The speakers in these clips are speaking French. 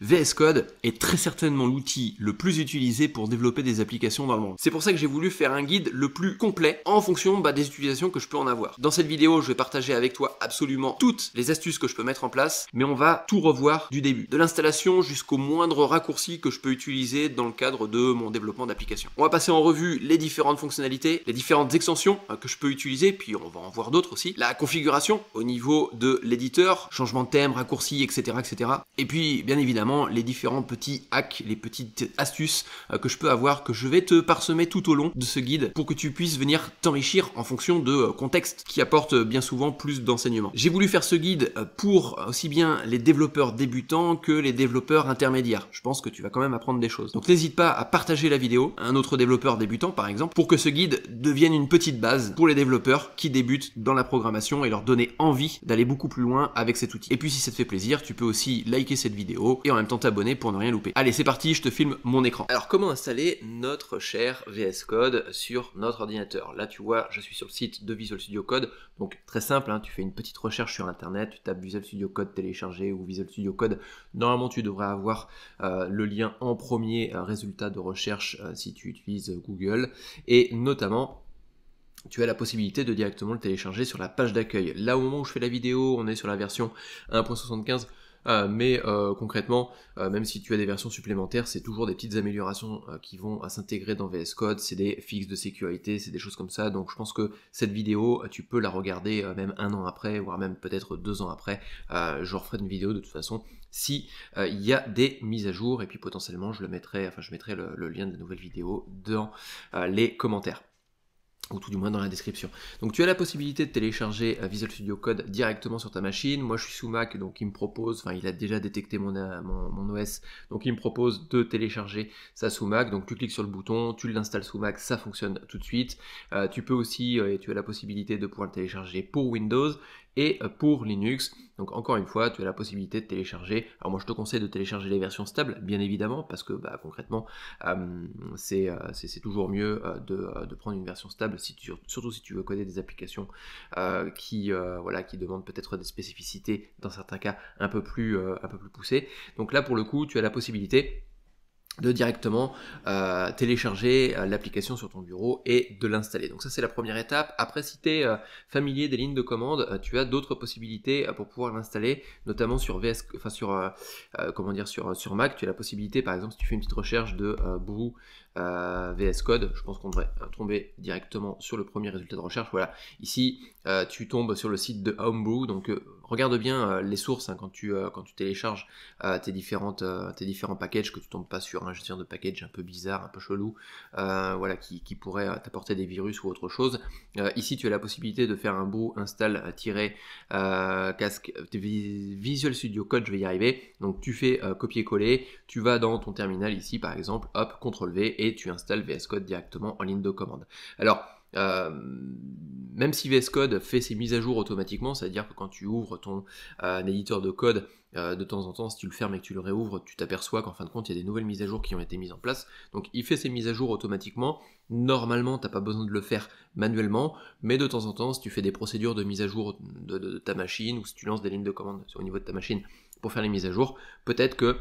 VS Code est très certainement l'outil le plus utilisé pour développer des applications dans le monde. C'est pour ça que j'ai voulu faire un guide le plus complet en fonction bah, des utilisations que je peux en avoir. Dans cette vidéo, je vais partager avec toi absolument toutes les astuces que je peux mettre en place, mais on va tout revoir du début, de l'installation jusqu'au moindre raccourci que je peux utiliser dans le cadre de mon développement d'application. On va passer en revue les différentes fonctionnalités, les différentes extensions euh, que je peux utiliser, puis on va en voir d'autres aussi, la configuration au niveau de l'éditeur, changement de thème, raccourci, etc., etc. Et puis, bien évidemment, les différents petits hacks, les petites astuces euh, que je peux avoir, que je vais te parsemer tout au long de ce guide pour que tu puisses venir t'enrichir en fonction de euh, contexte qui apporte euh, bien souvent plus d'enseignements. J'ai voulu faire ce guide pour aussi bien les développeurs débutants que les développeurs intermédiaires. Je pense que tu vas quand même apprendre des choses. Donc n'hésite pas à partager la vidéo à un autre développeur débutant par exemple pour que ce guide devienne une petite base pour les développeurs qui débutent dans la programmation et leur donner envie d'aller beaucoup plus loin avec cet outil. Et puis si ça te fait plaisir, tu peux aussi liker cette vidéo et en en même temps t'abonner pour ne rien louper. Allez, c'est parti, je te filme mon écran. Alors, comment installer notre cher VS Code sur notre ordinateur Là, tu vois, je suis sur le site de Visual Studio Code, donc très simple, hein, tu fais une petite recherche sur Internet, tu tapes Visual Studio Code téléchargé ou Visual Studio Code. Normalement, tu devrais avoir euh, le lien en premier euh, résultat de recherche euh, si tu utilises Google, et notamment tu as la possibilité de directement le télécharger sur la page d'accueil. Là, au moment où je fais la vidéo, on est sur la version 1.75. Euh, mais euh, concrètement, euh, même si tu as des versions supplémentaires, c'est toujours des petites améliorations qui vont s'intégrer dans VS Code, c'est des fixes de sécurité, c'est des choses comme ça, donc je pense que cette vidéo, tu peux la regarder même un an après, voire même peut-être deux ans après, je referai une vidéo de toute façon si il y a des mises à jour et puis potentiellement je le mettrai, enfin je mettrai le, lien de la nouvelle vidéo dans les commentaires ou tout du moins dans la description. Donc tu as la possibilité de télécharger euh, Visual Studio Code directement sur ta machine. Moi je suis sous Mac, donc il me propose, enfin il a déjà détecté mon, euh, OS, donc il me propose de télécharger ça sous Mac. Donc tu cliques sur le bouton, tu l'installes sous Mac, ça fonctionne tout de suite. Euh, tu peux aussi, tu as la possibilité de pouvoir le télécharger pour Windows, et euh, pour Linux. Donc encore une fois, tu as la possibilité de télécharger. Alors moi je te conseille de télécharger les versions stables, bien évidemment, parce que bah, concrètement, euh, euh, c'est toujours mieux de, prendre une version stable, surtout si tu veux coder des applications qui, voilà, qui demandent peut-être des spécificités, dans certains cas un peu, plus, un peu plus poussées. Donc là pour le coup, tu as la possibilité de directement euh, télécharger euh, l'application sur ton bureau et de l'installer. Donc ça c'est la première étape. Après si tu es euh, familier des lignes de commande, tu as d'autres possibilités pour pouvoir l'installer, notamment sur VS, enfin sur comment dire sur, sur Mac, tu as la possibilité par exemple si tu fais une petite recherche de Boo euh, VS Code, je pense qu'on devrait euh, tomber directement sur le premier résultat de recherche. Voilà, ici euh, tu tombes sur le site de Homebrew, donc regarde bien les sources hein, quand, tu, quand tu télécharges tes, différentes, différents packages, que tu tombes pas sur un gestionnaire de package un peu bizarre, un peu chelou, voilà, qui, pourrait t'apporter des virus ou autre chose. ici tu as la possibilité de faire un brew install-casque Visual Studio Code, je vais y arriver. Donc tu fais copier-coller, tu vas dans ton terminal ici par exemple, hop, CTRL-V et et tu installes VS Code directement en ligne de commande. Alors, euh, même si VS Code fait ses mises à jour automatiquement, c'est-à-dire que quand tu ouvres ton euh, éditeur de code euh, de temps en temps, si tu le fermes et que tu le réouvres, tu t'aperçois qu'en fin de compte, il y a des nouvelles mises à jour qui ont été mises en place. Donc il fait ses mises à jour automatiquement. Normalement, tu n'as pas besoin de le faire manuellement, mais de temps en temps, si tu fais des procédures de mise à jour de, de ta machine ou si tu lances des lignes de commande au niveau de ta machine pour faire les mises à jour, peut-être que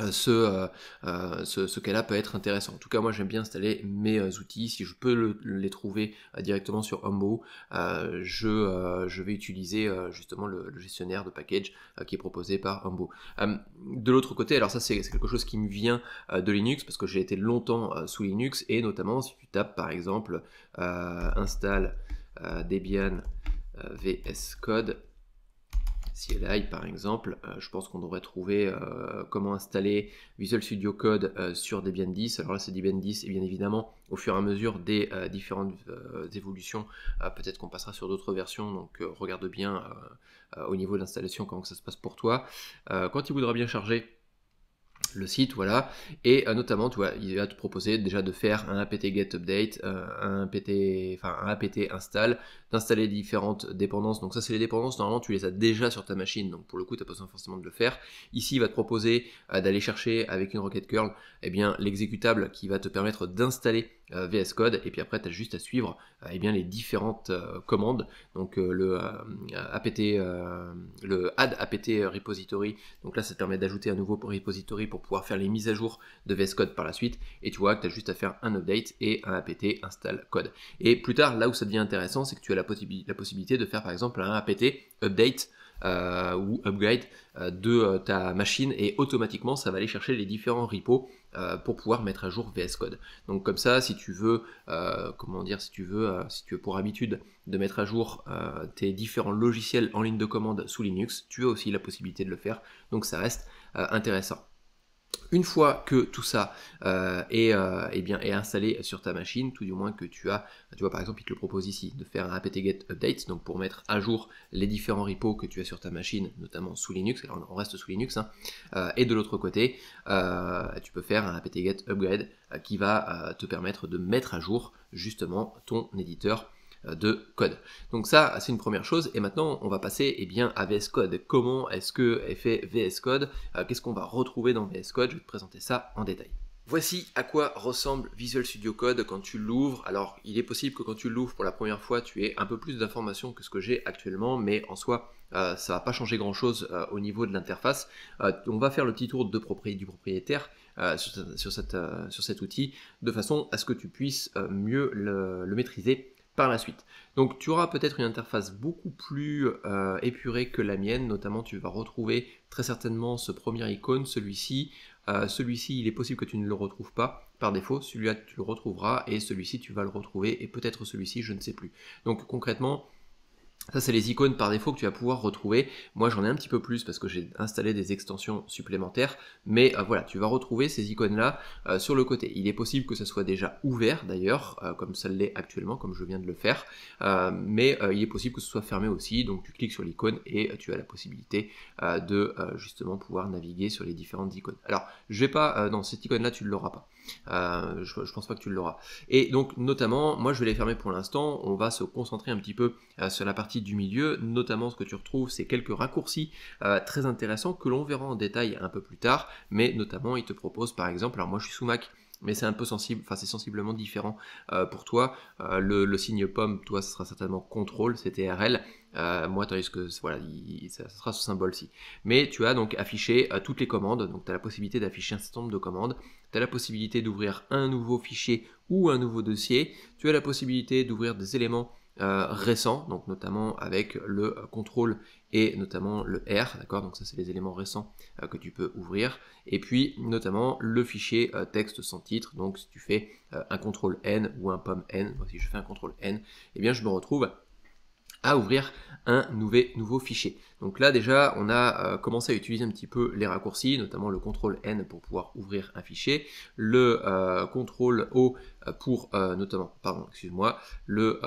euh, euh, euh, ce, ce, cas-là peut être intéressant. En tout cas, moi j'aime bien installer mes outils. Si je peux les trouver directement sur Humbo, je, je, vais utiliser justement le, gestionnaire de package qui est proposé par Humbo. de l'autre côté, alors ça c'est, quelque chose qui me vient de Linux parce que j'ai été longtemps sous Linux et notamment si tu tapes par exemple install Debian VS Code CLI par exemple, euh, je pense qu'on devrait trouver euh, comment installer Visual Studio Code euh, sur Debian 10. Alors là, c'est Debian 10 et bien évidemment, au fur et à mesure des différentes évolutions, peut-être qu'on passera sur d'autres versions. Donc regarde bien au niveau de l'installation comment ça se passe pour toi. quand il voudra bien charger le site, voilà. Et euh, notamment, tu vois, il va te proposer déjà de faire un apt get update, euh, un apt, enfin un apt install, d'installer différentes dépendances. Donc ça, c'est les dépendances. Normalement, tu les as déjà sur ta machine, donc pour le coup, tu n'as pas besoin forcément de le faire. Ici, il va te proposer euh, d'aller chercher avec une requête curl, et eh bien l'exécutable qui va te permettre d'installer euh, VS Code et puis après tu as juste à suivre euh, eh bien, les différentes euh, commandes donc le apt le add apt repository donc là ça te permet d'ajouter un nouveau repository pour pouvoir faire les mises à jour de VS Code par la suite et tu vois que tu as juste à faire un update et un apt install code et plus tard là où ça devient intéressant c'est que tu as la, possibilité de faire par exemple un apt update ou upgrade de ta machine et automatiquement ça va aller chercher les différents repos euh, pour pouvoir mettre à jour VS Code. Donc comme ça, si tu veux, euh, comment dire, si tu veux, euh, si tu as pour habitude de mettre à jour tes différents logiciels en ligne de commande sous Linux, tu as aussi la possibilité de le faire. Donc ça reste intéressant. Une fois que tout ça euh, est, euh, eh bien, installé sur ta machine, tout du moins que tu as, tu vois par exemple, il te le propose ici de faire un apt-get update, donc pour mettre à jour les différents repos que tu as sur ta machine, notamment sous Linux, alors on reste sous Linux, hein, euh, et de l'autre côté, tu peux faire un apt-get upgrade qui va te permettre de mettre à jour justement ton éditeur euh, de code. Donc ça, c'est une première chose. Et maintenant, on va passer eh bien, à VS Code. Comment est-ce que fait VS Code euh, Qu'est-ce qu'on va retrouver dans VS Code Je vais te présenter ça en détail. Voici à quoi ressemble Visual Studio Code quand tu l'ouvres. Alors, il est possible que quand tu l'ouvres pour la première fois, tu aies un peu plus d'informations que ce que j'ai actuellement, mais en soi, ça euh, ça va pas changer grand chose au niveau de l'interface. on va faire le petit tour de propriété du propriétaire sur, cet outil de façon à ce que tu puisses mieux le maîtriser par la suite. Donc tu auras peut-être une interface beaucoup plus euh, épurée que la mienne, notamment tu vas retrouver très certainement ce premier icône, celui-ci. Euh, celui-ci, il est possible que tu ne le retrouves pas par défaut, celui-là tu le retrouveras et celui-ci tu vas le retrouver et peut-être celui-ci, je ne sais plus. Donc concrètement, ça, c'est les icônes par défaut que tu vas pouvoir retrouver. Moi, j'en ai un petit peu plus parce que j'ai installé des extensions supplémentaires. Mais euh, voilà, tu vas retrouver ces icônes-là euh, sur le côté. Il est possible que ça soit déjà ouvert d'ailleurs, euh, comme ça l'est actuellement, comme je viens de le faire. mais il est possible que ce soit fermé aussi. Donc, tu cliques sur l'icône et tu as la possibilité de justement pouvoir naviguer sur les différentes icônes. Alors, je vais pas... dans cette icône-là, tu ne l'auras pas. Euh, je, pense pas que tu l'auras. Et donc, notamment, moi je vais les fermer pour l'instant. On va se concentrer un petit peu euh, sur la partie du milieu. Notamment, ce que tu retrouves, c'est quelques raccourcis euh, très intéressants que l'on verra en détail un peu plus tard. Mais notamment, il te propose par exemple, alors moi je suis sous Mac mais c'est un peu sensible, enfin c'est sensiblement différent pour toi. le, signe pomme, toi, ce sera certainement contrôle, CTRL. TRL moi, risque que voilà, ça, sera ce symbole-ci. Mais tu as donc affiché toutes les commandes, donc tu as la possibilité d'afficher un certain nombre de commandes tu as la possibilité d'ouvrir un nouveau fichier ou un nouveau dossier. Tu as la possibilité d'ouvrir des éléments euh, récents, donc notamment avec le euh, contrôle et notamment le R, d'accord Donc ça c'est les éléments récents euh, que tu peux ouvrir. Et puis notamment le fichier texte sans titre. Donc si tu fais un contrôle N ou un pomme N, voici, si je fais un contrôle N, eh bien je me retrouve ouvrir un nouvel, nouveau fichier. Donc là déjà, on a euh, commencé à utiliser un petit peu les raccourcis, notamment le CTRL N pour pouvoir ouvrir un fichier, le euh, contrôle CTRL O euh, pour notamment, pardon, excuse-moi, le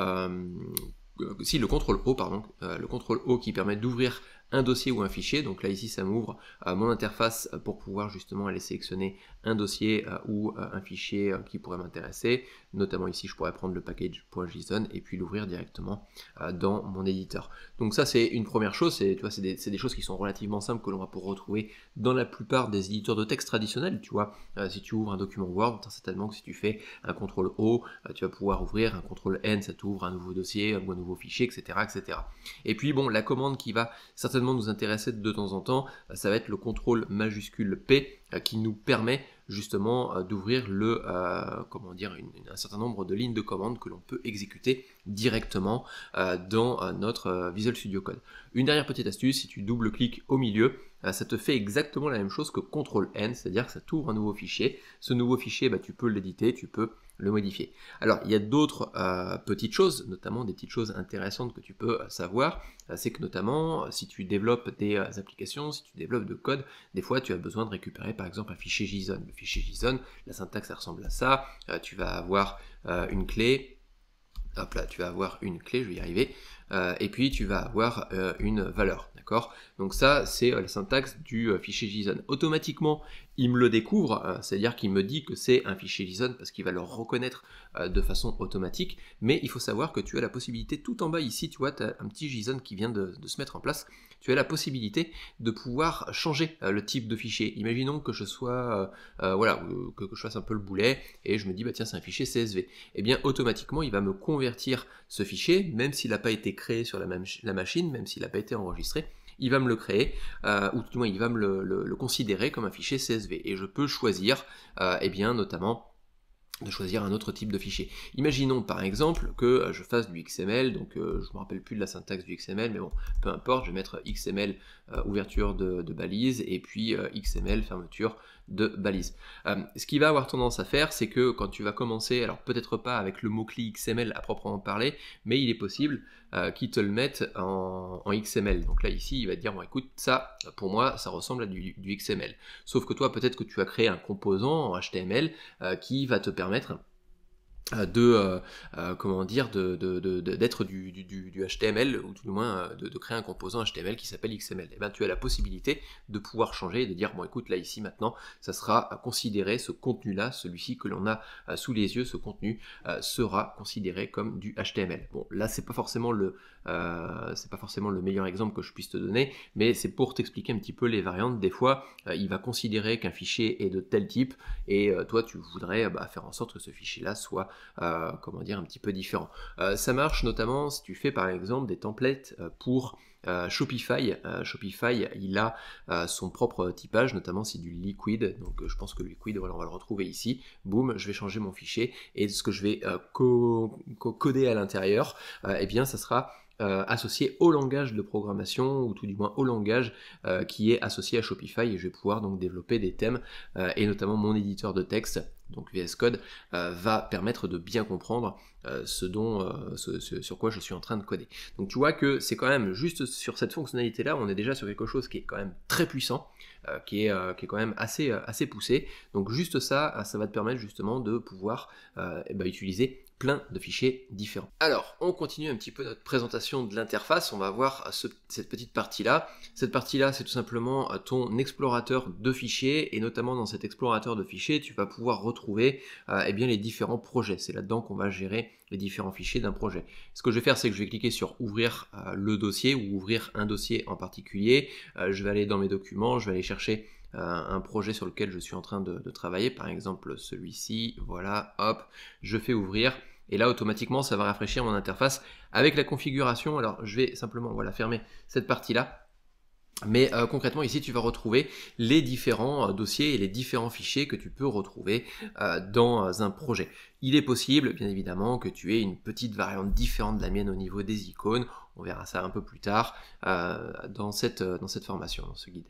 si le contrôle O, pardon, le contrôle O qui permet d'ouvrir un dossier ou un fichier. Donc là ici ça m'ouvre mon interface pour pouvoir justement aller sélectionner un dossier euh, ou euh, un fichier euh, qui pourrait m'intéresser. Notamment ici, je pourrais prendre le package.json et puis l'ouvrir directement dans mon éditeur. Donc ça, c'est une première chose. C'est des, des, choses qui sont relativement simples que l'on va pouvoir retrouver dans la plupart des éditeurs de texte traditionnels. Tu vois, si tu ouvres un document Word, certainement que si tu fais un contrôle O, tu vas pouvoir ouvrir un contrôle N, ça t'ouvre un nouveau dossier ou un nouveau fichier, etc., etc. Et puis bon, la commande qui va certainement nous intéresser de temps en temps, ça va être le contrôle majuscule P qui nous permet justement euh, d'ouvrir le euh, comment dire un certain nombre de lignes de commande que l'on peut exécuter directement euh, dans notre Visual Studio Code. Une dernière petite astuce, si tu double-cliques au milieu, ça te fait exactement la même chose que CTRL N, c'est-à-dire que ça t'ouvre un nouveau fichier. Ce nouveau fichier, bah, tu peux l'éditer, tu peux le modifier. Alors, il y a d'autres euh, petites choses, notamment des petites choses intéressantes que tu peux euh, savoir. Euh, c'est que notamment, si tu développes des applications, si tu développes de code, des fois tu as besoin de récupérer par exemple un fichier JSON. Le fichier JSON, la syntaxe, ressemble à ça. tu vas avoir une clé. Hop là, tu vas avoir une clé, je vais y arriver. Euh, et puis tu vas avoir euh, une valeur. Donc ça, c'est euh, la syntaxe du fichier JSON. Automatiquement, il me le découvre, c'est-à-dire qu'il me dit que c'est un fichier JSON parce qu'il va le reconnaître de façon automatique, mais il faut savoir que tu as la possibilité, tout en bas ici, tu vois, tu as un petit JSON qui vient de, se mettre en place, tu as la possibilité de pouvoir changer le type de fichier. Imaginons que je sois, voilà, que, je fasse un peu le boulet et je me dis, bah tiens, c'est un fichier CSV. et eh bien, automatiquement, il va me convertir ce fichier, même s'il n'a pas été créé sur la, même, machine, même s'il n'a pas été enregistré, il va me le créer, euh, ou tout du moins il va me le, considérer comme un fichier CSV. Et je peux choisir, et euh, eh bien notamment de choisir un autre type de fichier. Imaginons par exemple que euh, je fasse du XML, donc je ne me rappelle plus de la syntaxe du XML, mais bon, peu importe, je vais mettre XML ouverture de, balise et puis XML fermeture de balises. Euh, ce qui va avoir tendance à faire, c'est que quand tu vas commencer, alors peut-être pas avec le mot-clé XML à proprement parler, mais il est possible euh, qu'il te le mette en, XML. Donc là, ici, il va te dire, bon, écoute, ça, pour moi, ça ressemble à du, XML. Sauf que toi, peut-être que tu as créé un composant en HTML euh, qui va te permettre euh, de euh, euh, comment dire de, d'être du, du, HTML ou tout du moins de, créer un composant HTML qui s'appelle XML. Et eh bien tu as la possibilité de pouvoir changer et de dire bon écoute là ici maintenant ça sera considéré ce contenu là, celui-ci que l'on a sous les yeux, ce contenu sera considéré comme du HTML. Bon là c'est pas forcément le c'est pas forcément le meilleur exemple que je puisse te donner, mais c'est pour t'expliquer un petit peu les variantes. Des fois il va considérer qu'un fichier est de tel type et toi tu voudrais bah, faire en sorte que ce fichier là soit euh, comment dire, un petit peu différent. Euh, ça marche notamment si tu fais par exemple des templates euh, pour Shopify, Shopify, il a son propre typage, notamment c'est du liquid, Donc je pense que le voilà, on va le retrouver ici. Boum, je vais changer mon fichier et ce que je vais coder à l'intérieur, eh bien, ça sera associé au langage de programmation ou tout du moins au langage qui est associé à Shopify et je vais pouvoir donc développer des thèmes et notamment mon éditeur de texte donc VS Code, euh, va permettre de bien comprendre euh, ce dont, euh, sur quoi je suis en train de coder. Donc tu vois que c'est quand même juste sur cette fonctionnalité-là, on est déjà sur quelque chose qui est quand même très puissant, qui est, quand même assez, assez poussé. Donc juste ça, ça va te permettre justement de pouvoir eh ben, utiliser plein de fichiers différents. Alors, on continue un petit peu notre présentation de l'interface. On va voir euh, cette petite partie-là. Cette partie-là, c'est tout simplement euh, ton explorateur de fichiers. Et notamment dans cet explorateur de fichiers, tu vas pouvoir retrouver euh, eh bien, les différents projets. C'est là-dedans qu'on va gérer les différents fichiers d'un projet. Ce que je vais faire, c'est que je vais cliquer sur ouvrir le dossier ou ouvrir un dossier en particulier. je vais aller dans mes documents, je vais aller chercher euh, un projet sur lequel je suis en train de, travailler, par exemple celui-ci, voilà, hop, je fais ouvrir. Et là, automatiquement, ça va rafraîchir mon interface avec la configuration. Alors, je vais simplement voilà, fermer cette partie-là. Mais euh, concrètement, ici, tu vas retrouver les différents euh, dossiers et les différents fichiers que tu peux retrouver dans un projet. Il est possible, bien évidemment, que tu aies une petite variante différente de la mienne au niveau des icônes. On verra ça un peu plus tard dans cette, dans cette formation, dans ce guide.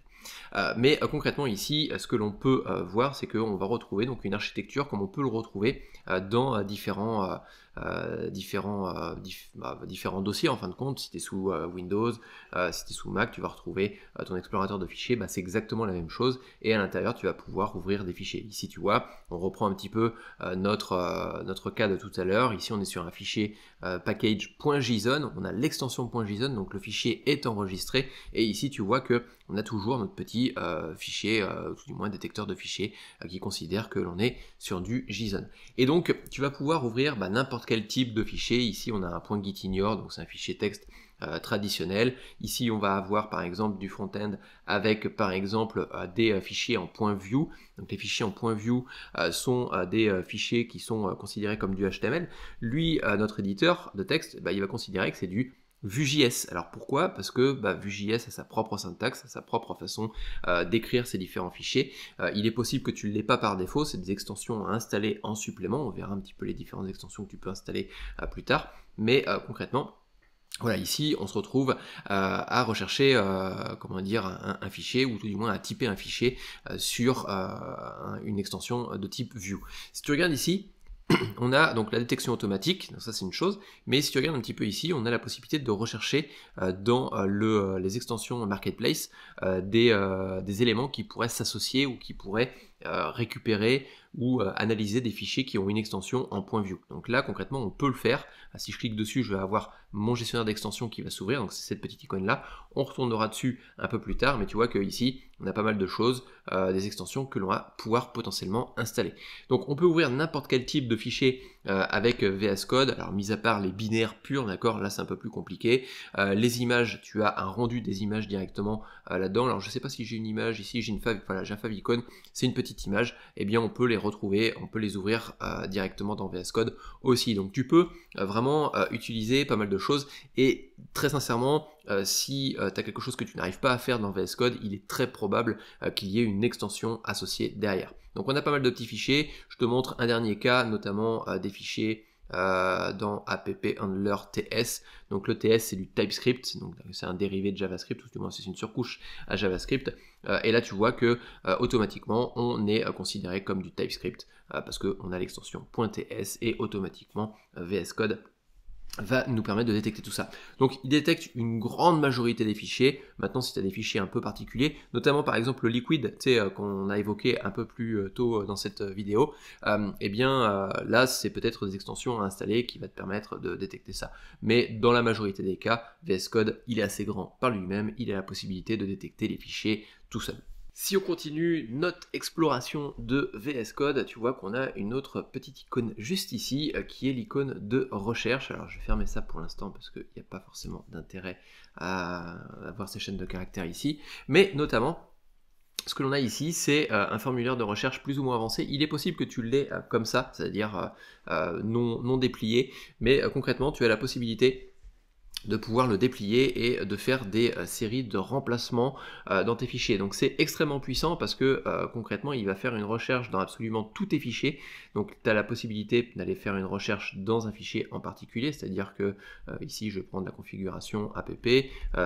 Euh, mais euh, concrètement ici, euh, ce que l'on peut voir, c'est qu'on va retrouver donc une architecture comme on peut le retrouver dans bah, différents, dossiers en fin de compte. Si tu es sous Windows, si tu es sous Mac, tu vas retrouver ton explorateur de fichiers, bah, c'est exactement la même chose. Et à l'intérieur, tu vas pouvoir ouvrir des fichiers. Ici, tu vois, on reprend un petit peu notre, notre cas de tout à l'heure. Ici, on est sur un fichier package.json, on a l'extension .json, donc le fichier est enregistré. Et ici, tu vois que on a toujours notre petit euh, fichier, euh, tout du moins détecteur de fichiers, euh, qui considère que l'on est sur du JSON. Et donc, tu vas pouvoir ouvrir bah, n'importe quel type de fichier. Ici, on a un point .gitignore, donc c'est un fichier texte euh, traditionnel. Ici, on va avoir par exemple du front-end avec par exemple des fichiers en point .view. Donc les fichiers en point .view sont des fichiers qui sont considérés comme du HTML. Lui, notre éditeur de texte, bah, il va considérer que c'est du Vue.js. Alors pourquoi Parce que bah, Vue.js a sa propre syntaxe, sa propre façon euh, d'écrire ses différents fichiers. Euh, il est possible que tu ne l'aies pas par défaut, c'est des extensions à installer en supplément. On verra un petit peu les différentes extensions que tu peux installer euh, plus tard. Mais concrètement, voilà, ici, on se retrouve à rechercher, comment dire, un, fichier ou tout du moins à typer un fichier sur une extension de type Vue. Si tu regardes ici, on a donc la détection automatique, ça c'est une chose, mais si tu regardes un petit peu ici, on a la possibilité de rechercher euh, dans euh, euh, les extensions marketplace des, éléments qui pourraient s'associer ou qui pourraient récupérer ou euh, analyser des fichiers qui ont une extension en point view. Donc là, concrètement, on peut le faire. Ah, si je clique dessus, je vais avoir mon gestionnaire d'extension qui va s'ouvrir, donc c'est cette petite icône-là. On retournera dessus un peu plus tard, mais tu vois qu'ici, on a pas mal de choses, euh, des extensions que l'on va pouvoir potentiellement installer. Donc on peut ouvrir n'importe quel type de fichier euh, avec VS Code, alors mis à part les binaires purs, d'accord, là c'est un peu plus compliqué. les images, tu as un rendu des images directement là-dedans. Alors je ne sais pas si j'ai une image ici, j'ai une un favicon, c'est une petite image, et eh bien on peut les retrouver, on peut les ouvrir euh, directement dans VS Code aussi. Donc tu peux euh, vraiment euh, utiliser pas mal de choses et très sincèrement, si tu as quelque chose que tu n'arrives pas à faire dans VS Code, il est très probable qu'il y ait une extension associée derrière. Donc on a pas mal de petits fichiers, je te montre un dernier cas, notamment des fichiers dans app handler TS. Donc le TS c'est du TypeScript, donc c'est un dérivé de JavaScript, ou du moins c'est une surcouche à JavaScript. Euh, et là, tu vois que euh, automatiquement, on est euh, considéré comme du TypeScript parce qu'on a l'extension .ts et automatiquement VS Code va nous permettre de détecter tout ça. Donc il détecte une grande majorité des fichiers. Maintenant, si tu as des fichiers un peu particuliers, notamment par exemple le liquid euh, qu'on a évoqué un peu plus euh, tôt euh, dans cette vidéo, eh bien là, c'est peut-être des extensions à installer qui va te permettre de détecter ça. Mais dans la majorité des cas, VS Code, il est assez grand par lui-même, il a la possibilité de détecter les fichiers tout seul. Si on continue notre exploration de VS Code, tu vois qu'on a une autre petite icône juste ici euh, qui est l'icône de recherche. Alors je vais fermer ça pour l'instant parce qu'il n'y a pas forcément d'intérêt à avoir ces chaînes de caractères ici. Mais notamment, ce que l'on a ici, c'est euh, un formulaire de recherche plus ou moins avancé. Il est possible que tu l'aies euh, comme ça, c'est-à-dire non, non déplié. Mais concrètement, tu as la possibilité de pouvoir le déplier et de faire des euh, séries de remplacements euh, dans tes fichiers. Donc c'est extrêmement puissant parce que euh, concrètement il va faire une recherche dans absolument tous tes fichiers. Donc tu as la possibilité d'aller faire une recherche dans un fichier en particulier, c'est-à-dire que ici je prends prendre la configuration app,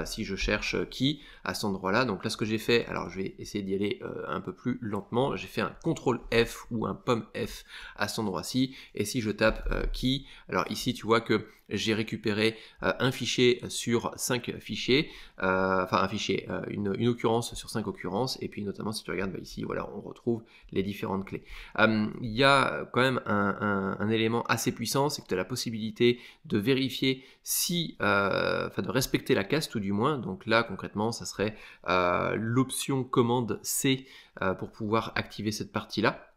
si je cherche qui à cet endroit-là. Donc là ce que j'ai fait, alors je vais essayer d'y aller un peu plus lentement, j'ai fait un CTRL F ou un POM F à cet endroit-ci et si je tape qui, alors ici tu vois que j'ai récupéré euh, un fichier sur 5 fichiers, euh, enfin un fichier, euh, une, occurrence sur 5 occurrences, et puis notamment si tu regardes bah, ici, voilà, on retrouve les différentes clés. Il y a quand même un, un élément assez puissant, c'est que tu as la possibilité de vérifier si, enfin de respecter la casse tout du moins, donc là concrètement, ça serait l'option commande C pour pouvoir activer cette partie-là.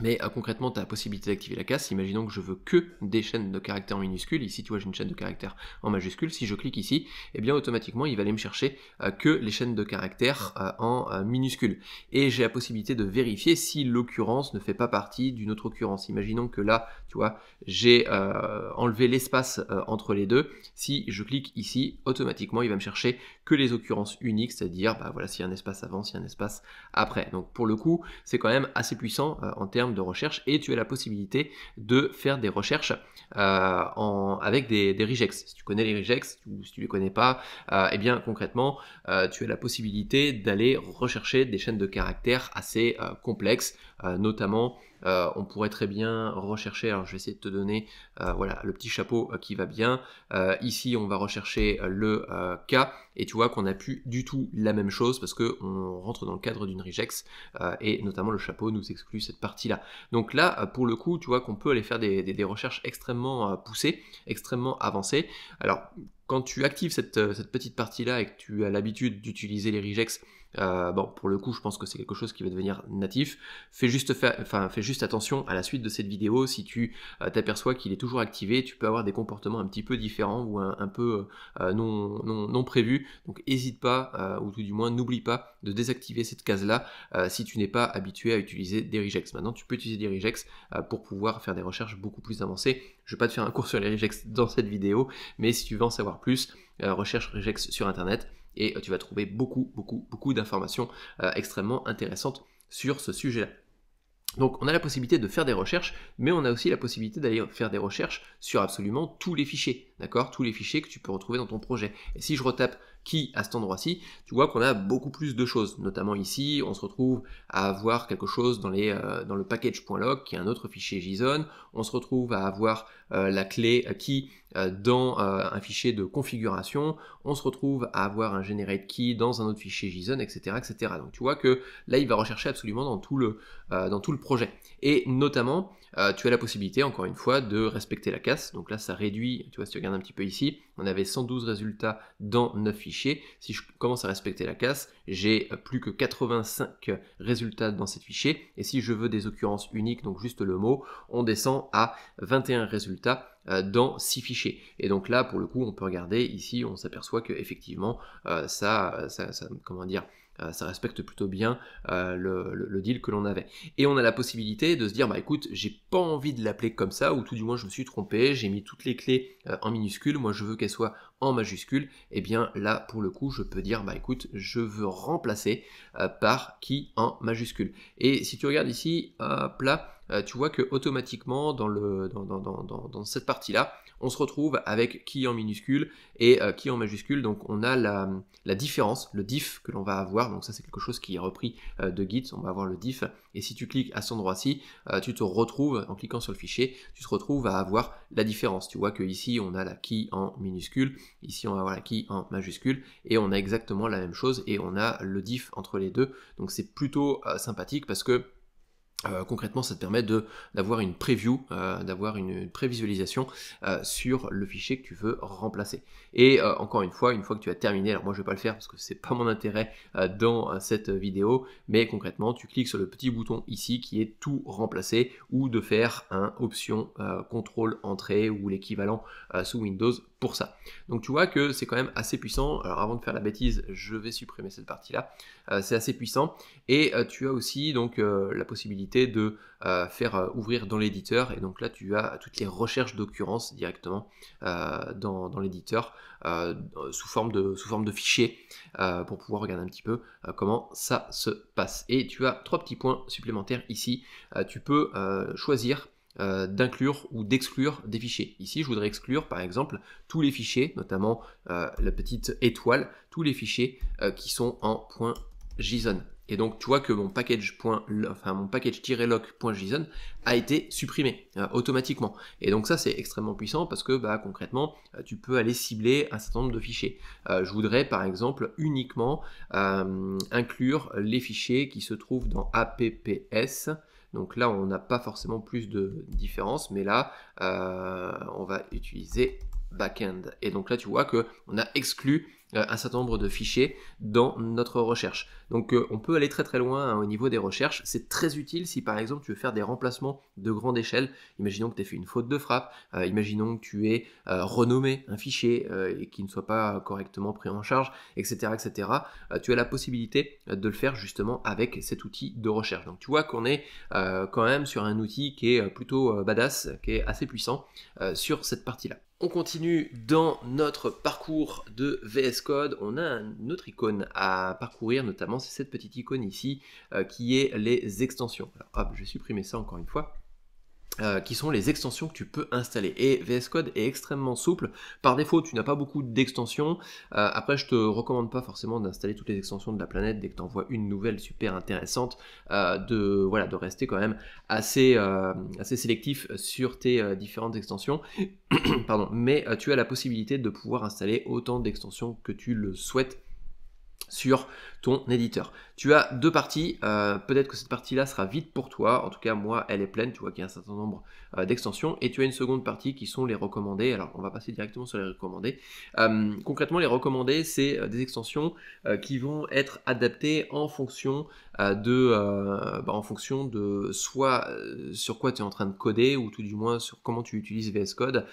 Mais euh, concrètement, tu as la possibilité d'activer la casse. Imaginons que je veux que des chaînes de caractères en minuscules. Ici, tu vois, j'ai une chaîne de caractères en majuscules. Si je clique ici, eh bien, automatiquement, il va aller me chercher euh, que les chaînes de caractères ah. euh, en minuscules. Et j'ai la possibilité de vérifier si l'occurrence ne fait pas partie d'une autre occurrence. Imaginons que là, vois, j'ai euh, enlevé l'espace euh, entre les deux. Si je clique ici, automatiquement, il va me chercher que les occurrences uniques, c'est-à-dire, bah, voilà, s'il y a un espace avant, s'il y a un espace après. Donc, pour le coup, c'est quand même assez puissant euh, en termes de recherche et tu as la possibilité de faire des recherches avec des, des regex. Si tu connais les regex ou si tu les connais pas, eh bien, concrètement, tu as la possibilité d'aller rechercher des chaînes de caractères assez complexes, notamment euh, on pourrait très bien rechercher, alors je vais essayer de te donner euh, voilà, le petit chapeau euh, qui va bien. ici, on va rechercher le K et tu vois qu'on n'a plus du tout la même chose parce qu'on rentre dans le cadre d'une regex, et notamment le chapeau nous exclut cette partie-là. Donc là, pour le coup, tu vois qu'on peut aller faire des, recherches extrêmement poussées, extrêmement avancées. Alors, quand tu actives cette, cette petite partie-là et que tu as l'habitude d'utiliser les regex, euh, bon, pour le coup, je pense que c'est quelque chose qui va devenir natif. Fais juste, enfin, fais juste attention à la suite de cette vidéo. Si tu euh, t'aperçois qu'il est toujours activé, tu peux avoir des comportements un petit peu différents ou un, peu euh, non, non, prévus. Donc, n'hésite pas, ou tout du moins, n'oublie pas de désactiver cette case-là si tu n'es pas habitué à utiliser des regex. Maintenant, tu peux utiliser des regex pour pouvoir faire des recherches beaucoup plus avancées. Je ne vais pas te faire un cours sur les regex dans cette vidéo, mais si tu veux en savoir plus, recherche regex sur Internet et tu vas trouver beaucoup, beaucoup, beaucoup d'informations euh, extrêmement intéressantes sur ce sujet-là. Donc on a la possibilité de faire des recherches, mais on a aussi la possibilité d'aller faire des recherches sur absolument tous les fichiers, d'accord Tous les fichiers que tu peux retrouver dans ton projet. Et si je retape qui à cet endroit-ci, tu vois qu'on a beaucoup plus de choses. Notamment ici, on se retrouve à avoir quelque chose dans, euh, dans le package.log, qui est un autre fichier JSON. On se retrouve à avoir euh, la clé qui euh, dans euh, un fichier de configuration, on se retrouve à avoir un generate key dans un autre fichier JSON, etc., etc. Donc tu vois que là, il va rechercher absolument dans tout le, euh, dans tout le projet. Et notamment, euh, tu as la possibilité, encore une fois, de respecter la casse. Donc là, ça réduit, tu vois, si tu regardes un petit peu ici, on avait 112 résultats dans 9 fichiers. Si je commence à respecter la casse, j'ai euh, plus que 85 résultats dans 7 fichiers. Et si je veux des occurrences uniques, donc juste le mot, on descend à 21 résultats euh, dans 6 fichiers. Et donc là, pour le coup, on peut regarder ici, on s'aperçoit qu'effectivement, ça, ça, comment dire, euh, ça respecte plutôt bien euh, le, deal que l'on avait. Et on a la possibilité de se dire, bah écoute, j'ai pas envie de l'appeler comme ça, ou tout du moins je me suis trompé, j'ai mis toutes les clés euh, en minuscules, moi je veux qu'elles soient en majuscule, et eh bien là pour le coup je peux dire bah écoute je veux remplacer par qui en majuscule. Et si tu regardes ici, hop là, euh, tu vois que automatiquement dans, cette partie-là, on se retrouve avec qui en minuscule et euh, qui en majuscule. Donc on a la, différence, le diff que l'on va avoir. Donc ça c'est quelque chose qui est repris euh, de Git. On va avoir le diff. Et si tu cliques à son droit ci tu te retrouves, en cliquant sur le fichier, tu te retrouves à avoir la différence. Tu vois que ici on a la qui » en minuscule, ici on va avoir la qui » en majuscule, et on a exactement la même chose et on a le diff entre les deux. Donc c'est plutôt sympathique parce que euh, concrètement, ça te permet de d'avoir une preview, euh, d'avoir une prévisualisation euh, sur le fichier que tu veux remplacer. Et encore une fois, une fois que tu as terminé, alors moi je vais pas le faire parce que c'est pas mon intérêt dans cette vidéo, mais concrètement, tu cliques sur le petit bouton ici qui est tout remplacer ou de faire un option contrôle entrée ou l'équivalent sous Windows ça. Donc tu vois que c'est quand même assez puissant. Alors avant de faire la bêtise, je vais supprimer cette partie-là. Euh, c'est assez puissant. Et euh, tu as aussi donc euh, la possibilité de faire ouvrir dans l'éditeur. Et donc là, tu as toutes les recherches d'occurrence directement dans, dans l'éditeur sous, forme de, sous forme de fichiers pour pouvoir regarder un petit peu comment ça se passe. Et tu as trois petits points supplémentaires ici. tu peux choisir euh, d'inclure ou d'exclure des fichiers. Ici, je voudrais exclure par exemple tous les fichiers, notamment euh, la petite étoile, tous les fichiers euh, qui sont en .json. Et donc tu vois que mon package enfin, mon package a été supprimé automatiquement. Et donc ça c'est extrêmement puissant parce que bah, concrètement tu peux aller cibler un certain nombre de fichiers. je voudrais par exemple uniquement inclure les fichiers qui se trouvent dans apps donc là, on n'a pas forcément plus de différence, mais là, euh, on va utiliser backend. Et donc là, tu vois que on a exclu euh, un certain nombre de fichiers dans notre recherche. Donc euh, on peut aller très très loin hein, au niveau des recherches. C'est très utile si par exemple tu veux faire des remplacements de grande échelle. Imaginons que tu aies fait une faute de frappe, euh, imaginons que tu aies renommé un fichier et qu'il ne soit pas correctement pris en charge, etc. etc. tu as la possibilité de le faire justement avec cet outil de recherche. Donc tu vois qu'on est quand même sur un outil qui est plutôt badass, qui est assez puissant sur cette partie-là. On continue dans notre parcours de VS Code. On a une autre icône à parcourir, notamment c'est cette petite icône ici euh, qui est les extensions. hop, je vais supprimer ça encore une fois. Euh, qui sont les extensions que tu peux installer. Et VS Code est extrêmement souple. Par défaut, tu n'as pas beaucoup d'extensions. Euh, après, je te recommande pas forcément d'installer toutes les extensions de la planète dès que tu envoies une nouvelle super intéressante. Euh, de voilà, rester quand même assez assez sélectif sur tes différentes extensions. Pardon. Mais tu as la possibilité de pouvoir installer autant d'extensions que tu le souhaites sur ton éditeur. Tu as deux parties, euh, peut-être que cette partie-là sera vide pour toi, en tout cas moi elle est pleine, tu vois qu'il y a un certain nombre euh, d'extensions, et tu as une seconde partie qui sont les recommandés, alors on va passer directement sur les recommandés. Euh, concrètement les recommandés c'est des extensions qui vont être adaptées en fonction de, bah, en fonction de soit sur quoi tu es en train de coder, ou tout du moins sur comment tu utilises VS Code,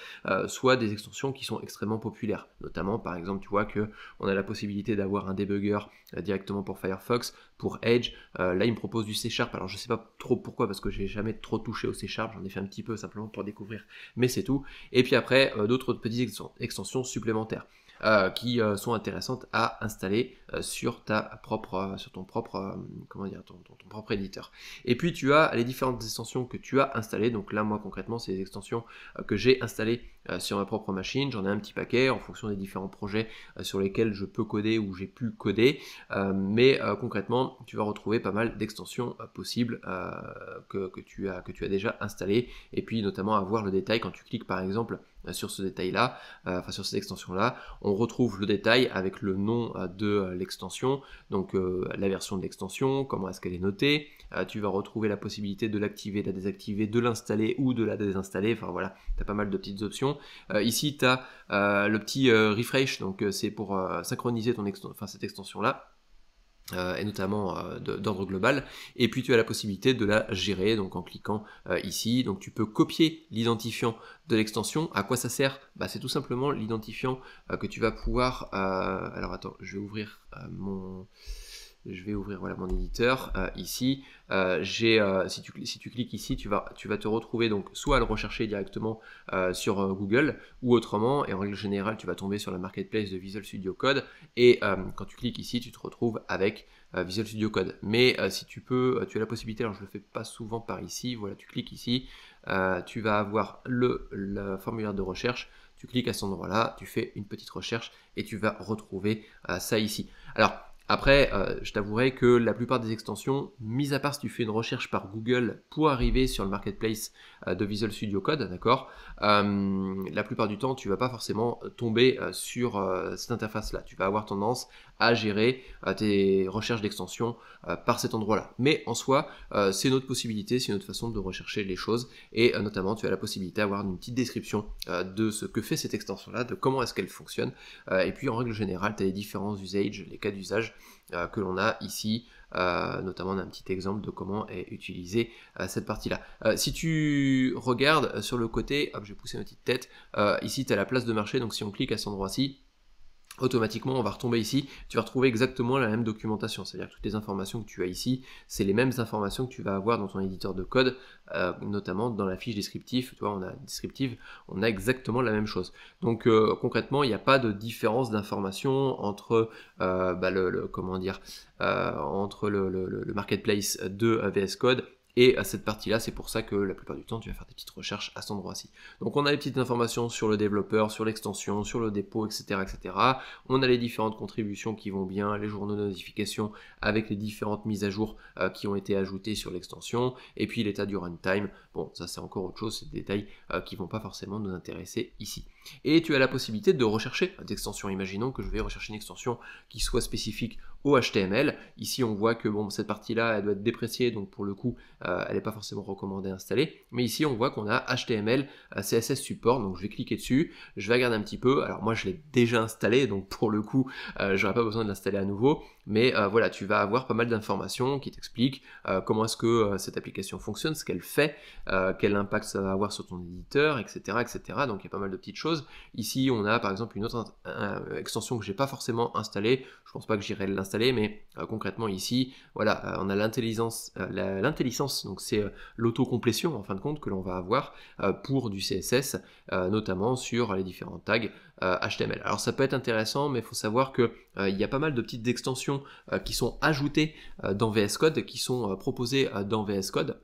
soit des extensions qui sont extrêmement populaires, notamment par exemple tu vois que on a la possibilité d'avoir un debugger euh, directement pour Firefox, pour Edge. Euh, là, il me propose du C Sharp. Alors, je ne sais pas trop pourquoi, parce que j'ai jamais trop touché au C Sharp. J'en ai fait un petit peu simplement pour découvrir, mais c'est tout. Et puis après, euh, d'autres petites extensions supplémentaires qui sont intéressantes à installer euh, sur, ta propre, euh, sur ton, propre, euh, comment dire, ton, propre éditeur. Et puis tu as les différentes extensions que tu as installées. Donc là, moi concrètement, c'est les extensions que j'ai installées sur ma propre machine. J'en ai un petit paquet en fonction des différents projets sur lesquels je peux coder ou j'ai pu coder. mais concrètement, tu vas retrouver pas mal d'extensions possibles que, tu as, que tu as déjà installées. Et puis notamment à voir le détail quand tu cliques par exemple sur ce détail-là, enfin sur cette extension-là, on retrouve le détail avec le nom de l'extension, donc euh, la version de l'extension, comment est-ce qu'elle est notée. Euh, tu vas retrouver la possibilité de l'activer, de la désactiver, de l'installer ou de la désinstaller. Enfin voilà, tu as pas mal de petites options. Euh, ici, tu as le petit refresh, donc c'est pour synchroniser ton cette extension-là. Euh, et notamment euh, d'ordre global. Et puis tu as la possibilité de la gérer, donc en cliquant euh, ici. Donc tu peux copier l'identifiant de l'extension. À quoi ça sert bah, C'est tout simplement l'identifiant que tu vas pouvoir... alors attends, je vais ouvrir mon je vais ouvrir voilà, mon éditeur euh, ici. Euh, j'ai, euh, si, tu, cliques ici, tu vas, tu vas te retrouver donc soit à le rechercher directement sur Google ou autrement, et en règle générale, tu vas tomber sur la marketplace de Visual Studio Code. Et quand tu cliques ici, tu te retrouves avec Visual Studio Code. Mais si tu peux, tu as la possibilité, alors je ne le fais pas souvent par ici, voilà, tu cliques ici, tu vas avoir le, formulaire de recherche tu cliques à cet endroit-là, tu fais une petite recherche et tu vas retrouver ça ici. Alors, après, euh, je t'avouerai que la plupart des extensions, mis à part si tu fais une recherche par Google pour arriver sur le marketplace euh, de Visual Studio Code, d'accord, euh, la plupart du temps, tu ne vas pas forcément tomber sur cette interface-là. Tu vas avoir tendance à gérer tes recherches d'extension euh, par cet endroit-là. Mais en soi, euh, c'est une autre possibilité, c'est une autre façon de rechercher les choses, et euh, notamment tu as la possibilité d'avoir une petite description de ce que fait cette extension-là, de comment est-ce qu'elle fonctionne, et puis en règle générale, tu as les différents usages, les cas d'usage que l'on a ici. notamment on un petit exemple de comment est utilisée cette partie-là. si tu regardes sur le côté, hop, je vais ma petite tête, ici tu as la place de marché, donc si on clique à cet endroit-ci, automatiquement on va retomber ici, tu vas retrouver exactement la même documentation, c'est-à-dire que toutes les informations que tu as ici, c'est les mêmes informations que tu vas avoir dans ton éditeur de code, euh, notamment dans la fiche descriptive, tu vois, on a descriptive, on a exactement la même chose. Donc euh, concrètement, il n'y a pas de différence d'information entre euh, bah, le, dire entre le, le marketplace de VS Code et à cette partie-là, c'est pour ça que la plupart du temps, tu vas faire des petites recherches à cet endroit-ci. Donc on a les petites informations sur le développeur, sur l'extension, sur le dépôt, etc., etc. On a les différentes contributions qui vont bien, les journaux de notification avec les différentes mises à jour euh, qui ont été ajoutées sur l'extension, et puis l'état du runtime Bon, ça c'est encore autre chose, c'est des détails euh, qui vont pas forcément nous intéresser ici. Et tu as la possibilité de rechercher d'extension. Imaginons que je vais rechercher une extension qui soit spécifique au HTML. Ici, on voit que bon, cette partie-là, elle doit être dépréciée, donc pour le coup, euh, elle n'est pas forcément recommandée à installer. Mais ici, on voit qu'on a HTML euh, CSS support, donc je vais cliquer dessus, je vais regarder un petit peu. Alors moi, je l'ai déjà installé, donc pour le coup, je n'aurai pas besoin de l'installer à nouveau. Mais euh, voilà, tu vas avoir pas mal d'informations qui t'expliquent euh, comment est-ce que euh, cette application fonctionne, ce qu'elle fait, quel impact ça va avoir sur ton éditeur, etc., etc. Donc il y a pas mal de petites choses. Ici, on a par exemple une autre extension que je n'ai pas forcément installée. Je ne pense pas que j'irai l'installer, mais concrètement ici, voilà, on a l'intelligence, l'intelligence, donc c'est l'autocomplétion en fin de compte que l'on va avoir pour du CSS, notamment sur les différents tags. HTML. Euh, Alors ça peut être intéressant, mais il faut savoir que euh, il y a pas mal de petites extensions euh, qui sont ajoutées dans VS Code, qui sont proposées dans VS Code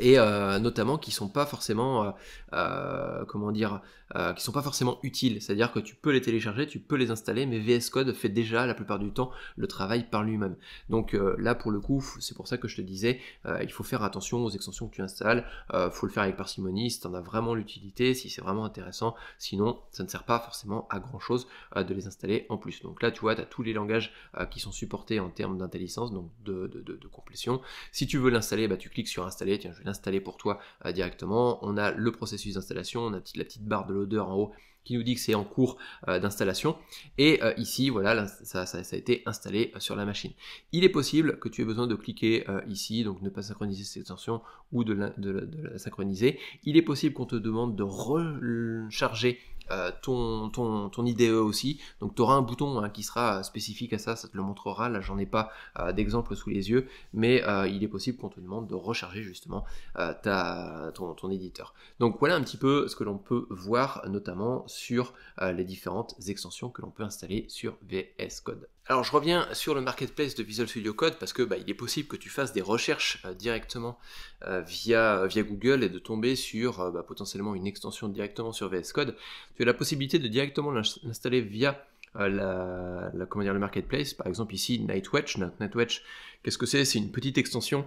et notamment qui ne sont pas forcément comment dire qui euh, qui sont pas forcément utiles. C'est-à-dire que tu peux les télécharger, tu peux les installer, mais VS Code fait déjà la plupart du temps le travail par lui-même. Donc euh, là, pour le coup, c'est pour ça que je te disais, euh, il faut faire attention aux extensions que tu installes. il faut le faire avec parcimonie si tu en as vraiment l'utilité, si c'est vraiment intéressant. Sinon, ça ne sert pas forcément à grand-chose de les installer en plus. Donc là, tu vois, tu as tous les langages qui sont supportés en termes d'intelligence, donc de, de, complétion. Si tu veux l'installer, bah, tu cliques sur installer. Tiens, je vais l'installer pour toi directement. On a le processus d'installation, on a la petite barre de l'odeur en haut qui nous dit que c'est en cours euh, d'installation. Et euh, ici, voilà, ça, a été installé euh, sur la machine. Il est possible que tu aies besoin de cliquer ici, donc ne pas synchroniser cette extension ou de la synchroniser. Il est possible qu'on te demande de recharger euh, ton, ton, IDE aussi. Donc tu auras un bouton hein, qui sera euh, spécifique à ça, ça te le montrera. Là, j'en ai pas euh, d'exemple sous les yeux, mais il est possible qu'on te demande de recharger justement ta, ton, ton, éditeur. Donc voilà un petit peu ce que l'on peut voir, notamment sur les différentes extensions que l'on peut installer sur VS Code. Alors je reviens sur le marketplace de Visual Studio Code parce que bah, il est possible que tu fasses des recherches euh, directement euh, euh, via, Google et de tomber sur bah, potentiellement une extension directement sur VS Code. Tu as la possibilité de directement l'installer via la, le marketplace. Par exemple ici Nightwatch. Nightwatch, qu'est-ce que c'est C'est une petite extension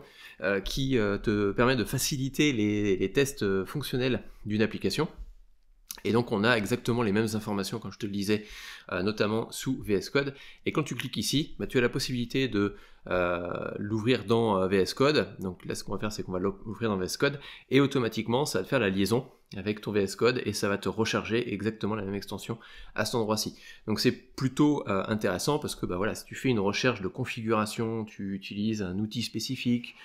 qui te permet de faciliter les tests fonctionnels d'une application. Et donc on a exactement les mêmes informations, comme je te le disais, euh, notamment sous VS Code. Et quand tu cliques ici, bah, tu as la possibilité de euh, l'ouvrir dans euh, VS Code. Donc là, ce qu'on va faire, c'est qu'on va l'ouvrir dans VS Code et automatiquement, ça va te faire la liaison avec ton VS Code et ça va te recharger exactement la même extension à cet endroit-ci. Donc c'est plutôt euh, intéressant parce que bah, voilà, si tu fais une recherche de configuration, tu utilises un outil spécifique,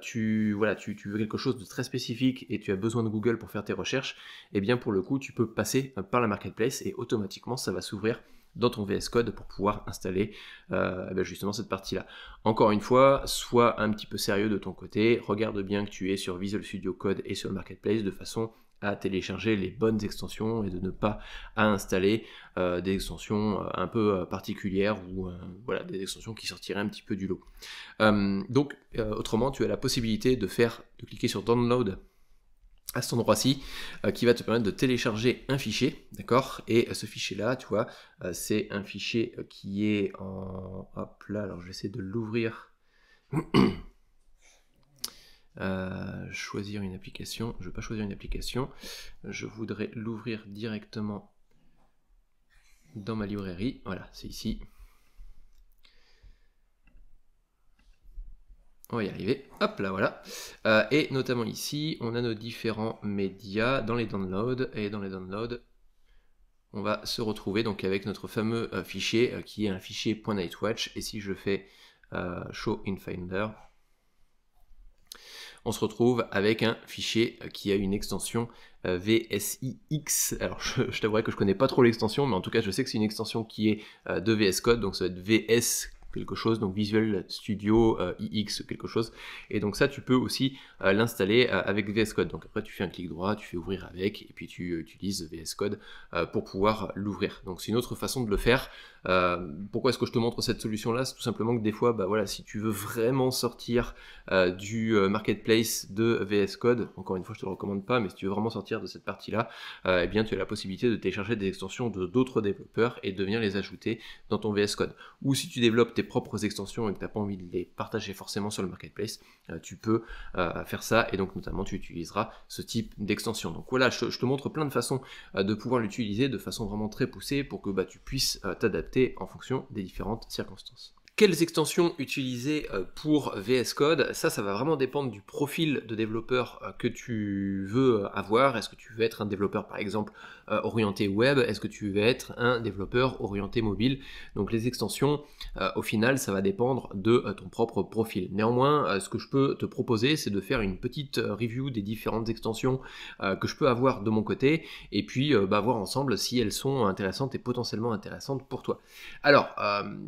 tu, voilà, tu, veux quelque chose de très spécifique et tu as besoin de Google pour faire tes recherches, et eh bien pour le coup tu peux passer par la marketplace et automatiquement ça va s'ouvrir dans ton VS Code pour pouvoir installer euh, ben, justement cette partie-là. Encore une fois, sois un petit peu sérieux de ton côté, regarde bien que tu es sur Visual Studio Code et sur le Marketplace de façon à télécharger les bonnes extensions et de ne pas installer euh, des extensions euh, un peu particulières ou voilà des extensions qui sortiraient un petit peu du lot. donc autrement, tu as la possibilité de faire de cliquer sur download à cet endroit-ci euh, qui va te permettre de télécharger un fichier, d'accord Et euh, ce fichier-là, tu vois, euh, c'est un fichier qui est en... Hop là, alors j'essaie de l'ouvrir. choisir une application, je ne pas choisir une application, je voudrais l'ouvrir directement dans ma librairie, voilà, c'est ici, on va y arriver. Hop là, voilà. Euh, et notamment ici, on a nos différents médias dans les downloads. Et dans les downloads, on va se retrouver donc avec notre fameux euh, fichier euh, qui est un fichier .nightwatch. Et si je fais show in Finder, on se retrouve avec un fichier qui a une extension VSIX. Alors je, je t'avouerai que je connais pas trop l'extension, mais en tout cas je sais que c'est une extension qui est de VS Code, donc ça va être VS quelque chose, donc Visual Studio euh, IX quelque chose. Et donc ça, tu peux aussi euh, l'installer euh, avec VS Code. Donc après, tu fais un clic droit, tu fais ouvrir avec, et puis tu utilises VS Code pour pouvoir l'ouvrir. Donc c'est une autre façon de le faire. pourquoi est-ce que je te montre cette solution-là C'est tout simplement que des fois, bah voilà, si tu veux vraiment sortir du marketplace de VS Code, encore une fois, je te recommande pas, mais si tu veux vraiment sortir de cette partie-là, et eh bien tu as la possibilité de télécharger des extensions de d'autres développeurs et de venir les ajouter dans ton VS Code. Ou si tu développes tes propres extensions et que tu n'as pas envie de les partager forcément sur le marketplace, euh, tu peux euh, faire ça et donc notamment tu utiliseras ce type d'extension. Donc voilà, je, je, te montre plein de façons euh, de pouvoir l'utiliser de façon vraiment très poussée pour que bah, tu puisses t'adapter en fonction des différentes circonstances. Quelles extensions utiliser euh, pour VS Code Ça, ça va vraiment dépendre du profil de développeur euh, que tu veux euh, avoir. Est-ce que tu veux être un développeur, par exemple, orienté web Est-ce que tu veux être un développeur orienté mobile Donc les extensions, au final, ça va dépendre de ton propre profil. Néanmoins, ce que je peux te proposer, c'est de faire une petite review des différentes extensions que je peux avoir de mon côté, et puis bah, voir ensemble si elles sont intéressantes et potentiellement intéressantes pour toi. Alors,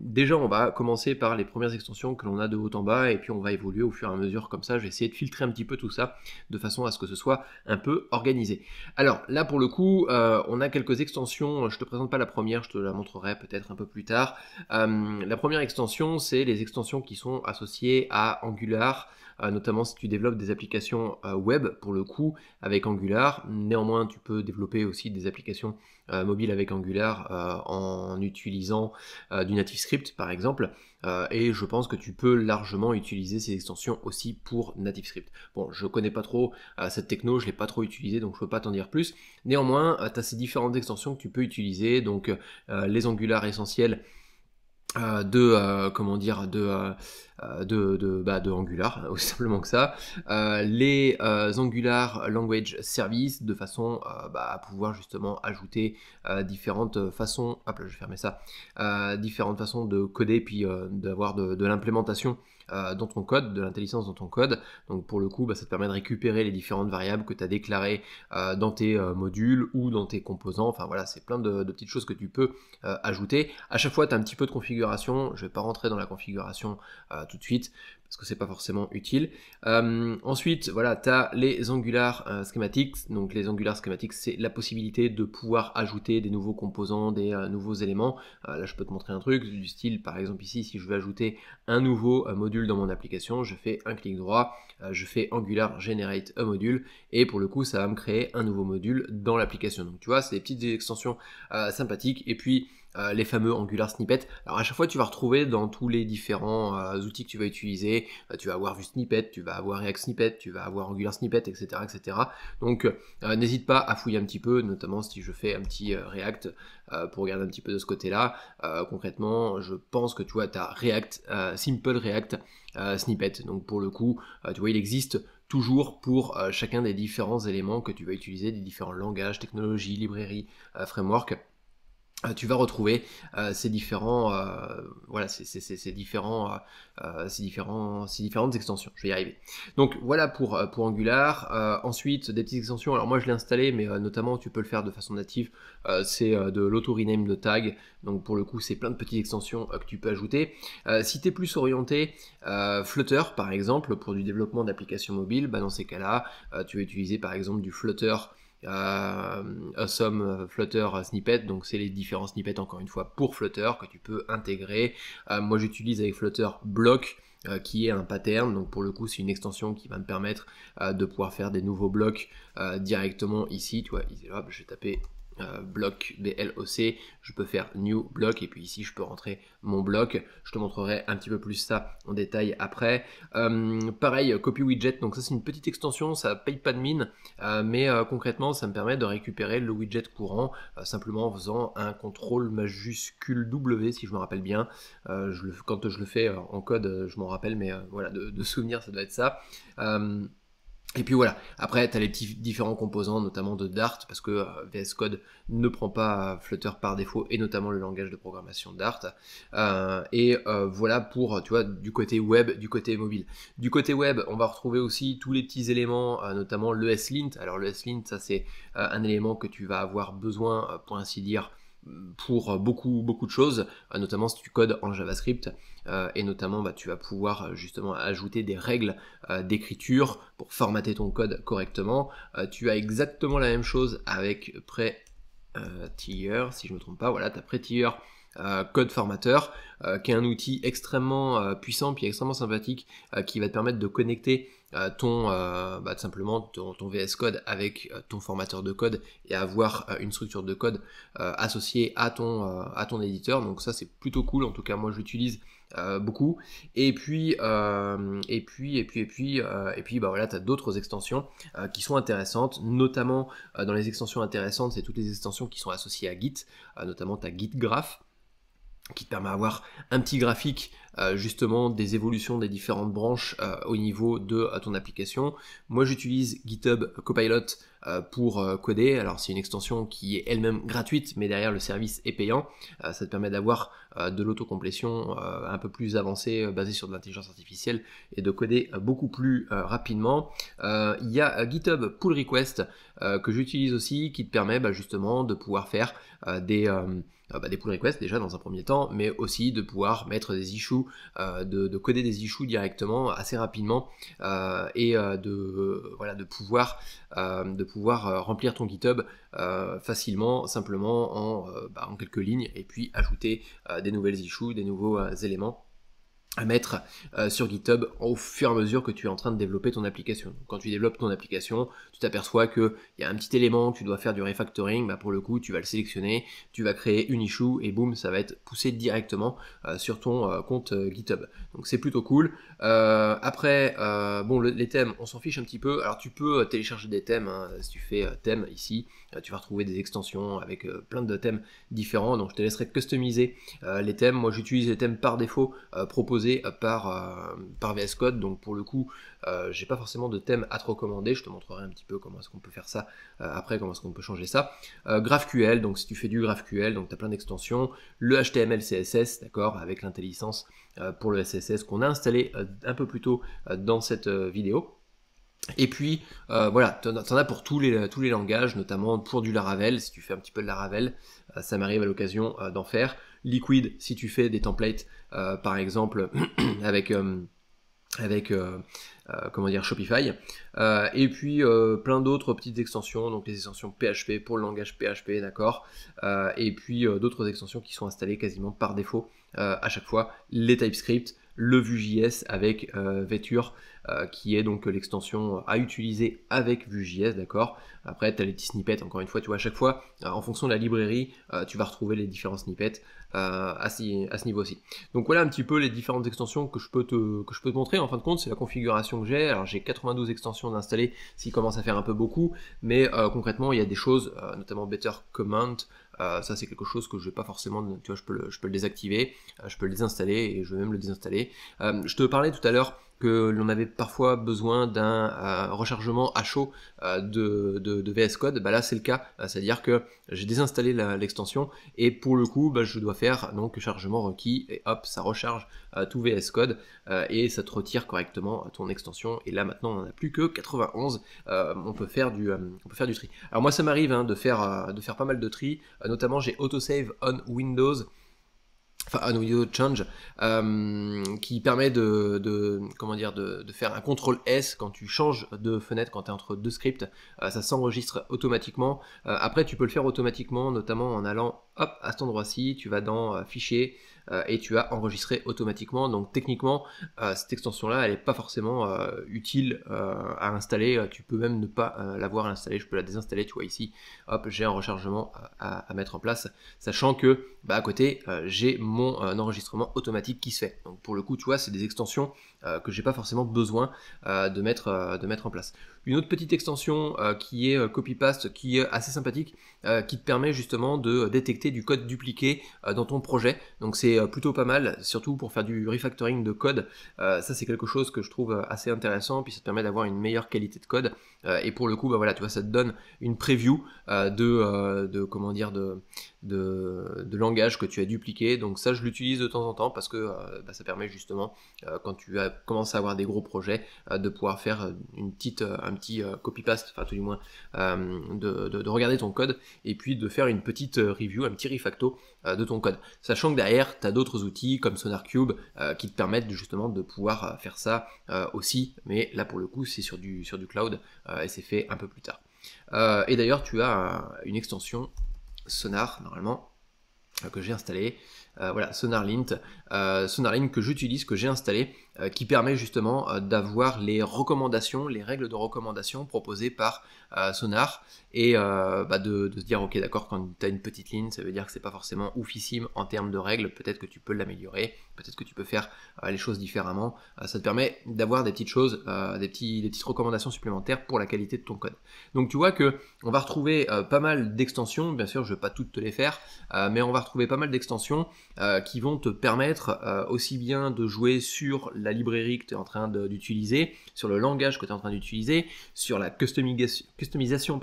déjà, on va commencer par les premières extensions que l'on a de haut en bas, et puis on va évoluer au fur et à mesure comme ça. Je vais essayer de filtrer un petit peu tout ça, de façon à ce que ce soit un peu organisé. Alors là, pour le coup, euh, on a quelques extensions. Je te présente pas la première, je te la montrerai peut-être un peu plus tard. Euh, la première extension, c'est les extensions qui sont associées à Angular. Euh, notamment si tu développes des applications euh, web pour le coup avec Angular. Néanmoins, tu peux développer aussi des applications euh, mobiles avec Angular en utilisant du NativeScript par exemple. et je pense que tu peux largement utiliser ces extensions aussi pour NativeScript. Bon, je connais pas trop cette techno, je l'ai pas trop utilisée donc je peux pas t'en dire plus. Néanmoins, tu as ces différentes extensions que tu peux utiliser, donc les Angular essentiels euh, de euh, comment dire de euh, de, de, bah, de, Angular aussi simplement que ça les Angular language service de façon bah, à pouvoir justement ajouter différentes façons hop là, je vais fermer ça différentes façons de coder puis d'avoir de l'implémentation euh, dans ton code, de l'intelligence dans ton code. Donc pour le coup, bah, ça te permet de récupérer les différentes variables que tu as déclarées euh, dans tes euh, modules ou dans tes composants. Enfin voilà, c'est plein de, de, petites choses que tu peux ajouter. À chaque fois, tu as un petit peu de configuration. Je ne vais pas rentrer dans la configuration tout de suite, parce que c'est pas forcément utile. Euh, ensuite, voilà, tu as les Angular euh, Schematics. Donc les Angular Schematics, c'est la possibilité de pouvoir ajouter des nouveaux composants, des euh, nouveaux éléments. là, je peux te montrer un truc du style, par exemple ici, si je veux ajouter un nouveau module dans mon application, je fais un clic droit, je fais Angular Generate a Module, et pour le coup, ça va me créer un nouveau module dans l'application. Donc tu vois, c'est des petites extensions sympathiques. Et puis, euh, les fameux Angular snippet Alors à chaque fois, tu vas retrouver dans tous les différents euh, outils que tu vas utiliser, euh, tu vas avoir vu Snippet, tu vas avoir React Snippet, tu vas avoir Angular Snippet, etc. etc. Donc n'hésite pas à fouiller un petit peu, notamment si je fais un petit React pour regarder un petit peu de ce côté-là. concrètement, je pense que tu vois, tu as React, Simple React Snippet. Donc pour le coup, tu vois, il existe toujours pour chacun des différents éléments que tu vas utiliser, des différents langages, technologies, librairies, frameworks. Euh, tu vas retrouver euh, ces différents euh, voilà ces, différents ces différents ces différentes extensions je vais y arriver donc voilà pour pour Angular ensuite des petites extensions alors moi je l'ai installé mais notamment tu peux le faire de façon native c'est de l'auto rename de tag donc pour le coup c'est plein de petites extensions que tu peux ajouter si tu es plus orienté Flutter par exemple pour du développement d'applications mobiles bah, dans ces cas là tu vas utiliser par exemple du Flutter euh, un somme euh, Flutter euh, snippet, donc c'est les différents snippets encore une fois pour Flutter que tu peux intégrer. moi j'utilise avec Flutter Block qui est un pattern. Donc pour le coup, c'est une extension qui va me permettre de pouvoir faire des nouveaux blocs directement ici. Tu vois, je vais taper euh, bloc BLOC, je peux faire new Block et puis ici je peux rentrer mon bloc. Je te montrerai un petit peu plus ça en détail après. Euh, pareil, euh, copy widget, donc ça c'est une petite extension, ça paye pas de mine, mais concrètement ça me permet de récupérer le widget courant simplement en faisant un contrôle majuscule W si je me rappelle bien. quand je le fais en code, je m'en rappelle, mais voilà, de, de, souvenir ça doit être ça. Et puis voilà, après tu as les petits différents composants, notamment de Dart, parce que euh, VS Code ne prend pas euh, Flutter par défaut, et notamment le langage de programmation Dart. Euh, et voilà pour, tu vois, du côté web, du côté mobile. Du côté web, on va retrouver aussi tous les petits éléments, notamment le s Alors le s ça c'est un élément que tu vas avoir besoin, pour ainsi dire, pour beaucoup, beaucoup de choses, euh, notamment si tu codes en JavaScript, euh, et notamment bah, tu vas pouvoir euh, justement ajouter des règles d'écriture pour formater ton code correctement. tu as exactement la même chose avec Prettier, si je ne me trompe pas, voilà, tu as Prettier. code formateur, qui est un outil extrêmement puissant puis extrêmement sympathique, qui va te permettre de connecter euh, ton euh, bah, tout simplement ton, VS Code avec euh, ton formateur de code et avoir une structure de code associée à ton à ton éditeur. Donc ça c'est plutôt cool. En tout cas moi j'utilise l'utilise beaucoup et puis et puis et puis et puis et puis bah voilà tu as d'autres extensions qui sont intéressantes notamment dans les extensions intéressantes c'est toutes les extensions qui sont associées à Git notamment tu Git Graph qui te permet d'avoir un petit graphique euh, justement des évolutions des différentes branches euh, au niveau de euh, ton application. Moi j'utilise GitHub Copilot pour coder, alors c'est une extension qui est elle-même gratuite mais derrière le service est payant, ça te permet d'avoir de l'autocomplétion un peu plus avancée basée sur de l'intelligence artificielle et de coder beaucoup plus rapidement. Il y a GitHub Pull Request que j'utilise aussi qui te permet bah, justement de pouvoir faire des... Euh, bah, des pull requests déjà dans un premier temps, mais aussi de pouvoir mettre des issues, euh, de, coder des issues directement assez rapidement euh, et de, pouvoir, remplir ton GitHub facilement, simplement en, bah, en, quelques lignes et puis ajouter des nouvelles issues, des nouveaux éléments mettre euh, sur GitHub au fur et à mesure que tu es en train de développer ton application. Quand tu développes ton application, tu t'aperçois qu'il y a un petit élément, tu dois faire du refactoring, bah pour le coup tu vas le sélectionner, tu vas créer une issue et boum, ça va être poussé directement euh, sur ton euh, compte GitHub. Donc c'est plutôt cool. Euh, après, euh, bon, les thèmes, on s'en fiche un petit peu. Alors, tu peux euh, télécharger des thèmes. Hein, si tu fais thèmes thème ici, tu vas retrouver des extensions avec plein de thèmes différents. Donc, je te laisserai customiser les thèmes. Moi, j'utilise les thèmes par défaut proposés par, VS Code. Donc, pour le coup, j'ai pas forcément de thème à te recommander. Je te montrerai un petit peu comment est-ce qu'on peut faire ça après, comment est-ce qu'on peut changer ça. GraphQL, donc si tu fais du GraphQL, donc tu as plein d'extensions. Le HTML, CSS, d'accord, avec l'intelligence euh, pour le SSS qu'on a installé euh, un peu plus tôt euh, dans cette vidéo. Et puis voilà, voilà, en as pour tous les, tous les langages, notamment pour du Laravel, si tu fais un petit peu de Laravel, ça m'arrive à l'occasion d'en faire. Liquid, si tu fais des templates, par exemple, avec avec euh, euh, comment dire Shopify euh, et puis plein d'autres petites extensions donc les extensions PHP pour le langage PHP d'accord et puis d'autres extensions qui sont installées quasiment par défaut à chaque fois les TypeScript le Vue.js avec euh, qui est donc l'extension à utiliser avec Vue.js d'accord après tu as les petits snippets encore une fois tu vois à chaque fois en fonction de la librairie tu vas retrouver les différents snippets euh, à, ce niveau-ci. Donc voilà un petit peu les différentes extensions que je peux te, que je peux te montrer. En fin de compte, c'est la configuration que j'ai. Alors j'ai 92 extensions installées. ce qui commence à faire un peu beaucoup, mais euh, concrètement, il y a des choses, euh, notamment Better Command, ça, c'est quelque chose que je ne vais pas forcément, tu vois, je peux le, désactiver, je peux le désinstaller et je vais même le désinstaller. je te parlais tout à l'heure que l'on avait parfois besoin d'un rechargement à chaud de, VS Code, bah là c'est le cas, c'est-à-dire que j'ai désinstallé l'extension et pour le coup bah, je dois faire donc chargement requis et hop, ça recharge euh, tout VS Code euh, et ça te retire correctement euh, ton extension. Et là maintenant, on n'a plus que 91. on, peut faire du, on peut faire du tri. Alors moi, ça m'arrive hein, de, faire, de faire pas mal de tri. notamment, j'ai autosave on Windows enfin un window change euh, qui permet de, comment dire de, faire un contrôle S quand tu changes de fenêtre quand tu es entre deux scripts euh, ça s'enregistre automatiquement euh, après tu peux le faire automatiquement notamment en allant à cet endroit-ci tu vas dans fichier euh, et tu as enregistré automatiquement. Donc techniquement, euh, cette extension-là, elle n'est pas forcément euh, utile à installer. Tu peux même ne pas l'avoir installée. Je peux la désinstaller. Tu vois ici, hop, j'ai un rechargement à, mettre en place, sachant que bah, à côté, j'ai mon enregistrement automatique qui se fait. Donc pour le coup, tu vois, c'est des extensions que euh, que j'ai pas forcément besoin euh, de, mettre, euh, de mettre en place. Une autre petite extension qui est copy-paste, qui est assez sympathique, qui te permet justement de détecter du code dupliqué dans ton projet. Donc c'est plutôt pas mal, surtout pour faire du refactoring de code. ça c'est quelque chose que je trouve assez intéressant, puis ça te permet d'avoir une meilleure qualité de code. et pour le coup, bah voilà, ça te donne une preview de, de comment dire de de, langage que tu as dupliqué. Donc ça, je l'utilise de temps en temps parce que euh, bah, ça permet justement, euh, quand tu commences à avoir des gros projets, euh, de pouvoir faire une petite, un petit copy-paste, enfin tout du moins, de, regarder ton code et puis de faire une petite review, un petit refacto de ton code. Sachant que derrière, tu as d'autres outils comme SonarCube qui te permettent justement de pouvoir faire ça aussi. Mais là, pour le coup, c'est sur du, sur du cloud et c'est fait un peu plus tard. et d'ailleurs, tu as une extension Sonar, normalement, euh, que j'ai installé. Euh, voilà voilà, SonarLint, euh, Sonarline que j'utilise, que j'ai installé, euh, qui permet justement euh, d'avoir les recommandations, les règles de recommandation proposées par Sonar et bah, de, se dire ok d'accord quand tu as une petite ligne ça veut dire que c'est pas forcément oufissime en termes de règles, peut-être que tu peux l'améliorer, peut-être que tu peux faire les choses différemment, ça te permet d'avoir des petites choses, des, petites recommandations supplémentaires pour la qualité de ton code. Donc tu vois que on va retrouver pas mal d'extensions, bien sûr je ne vais pas toutes te les faire, mais on va retrouver pas mal d'extensions qui vont te permettre euh, aussi bien de jouer sur la librairie que tu es en train d'utiliser, sur le langage que tu es en train d'utiliser, sur la customisation,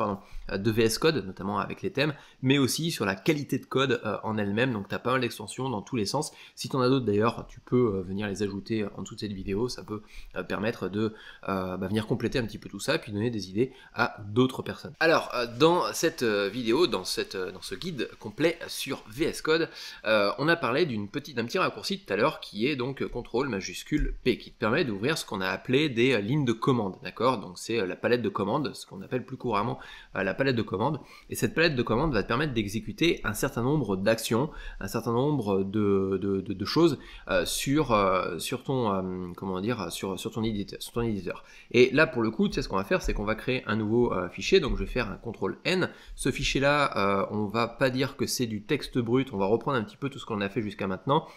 euh, de VS Code, notamment avec les thèmes, mais aussi sur la qualité de code euh, en elle-même. Donc tu as pas mal d'extensions dans tous les sens. Si tu en as d'autres d'ailleurs, tu peux venir les ajouter en dessous de cette vidéo. Ça peut permettre de bah, venir compléter un petit peu tout ça, puis donner des idées à d'autres personnes. Alors dans cette vidéo, dans, ce guide complet sur VS Code, on a parlé d'un petit raccourci tout à l'heure, qui est donc ctrl majuscule P, qui te permet d'ouvrir ce qu'on a appelé des euh, lignes de commande, d'accord Donc c'est euh, la palette de commandes, ce qu'on appelle plus couramment euh, la palette de commandes, et cette palette de commandes va te permettre d'exécuter un certain nombre d'actions, un certain nombre de, choses sur, sur ton comment dire sur, sur ton éditeur, Et là pour le coup, tu sais ce qu'on va faire, c'est qu'on va créer un nouveau fichier, donc je vais faire un ctrl N. Ce fichier là, on va pas dire que c'est du texte brut, on va reprendre un petit peu tout ce qu'on a fait jusqu'à maintenant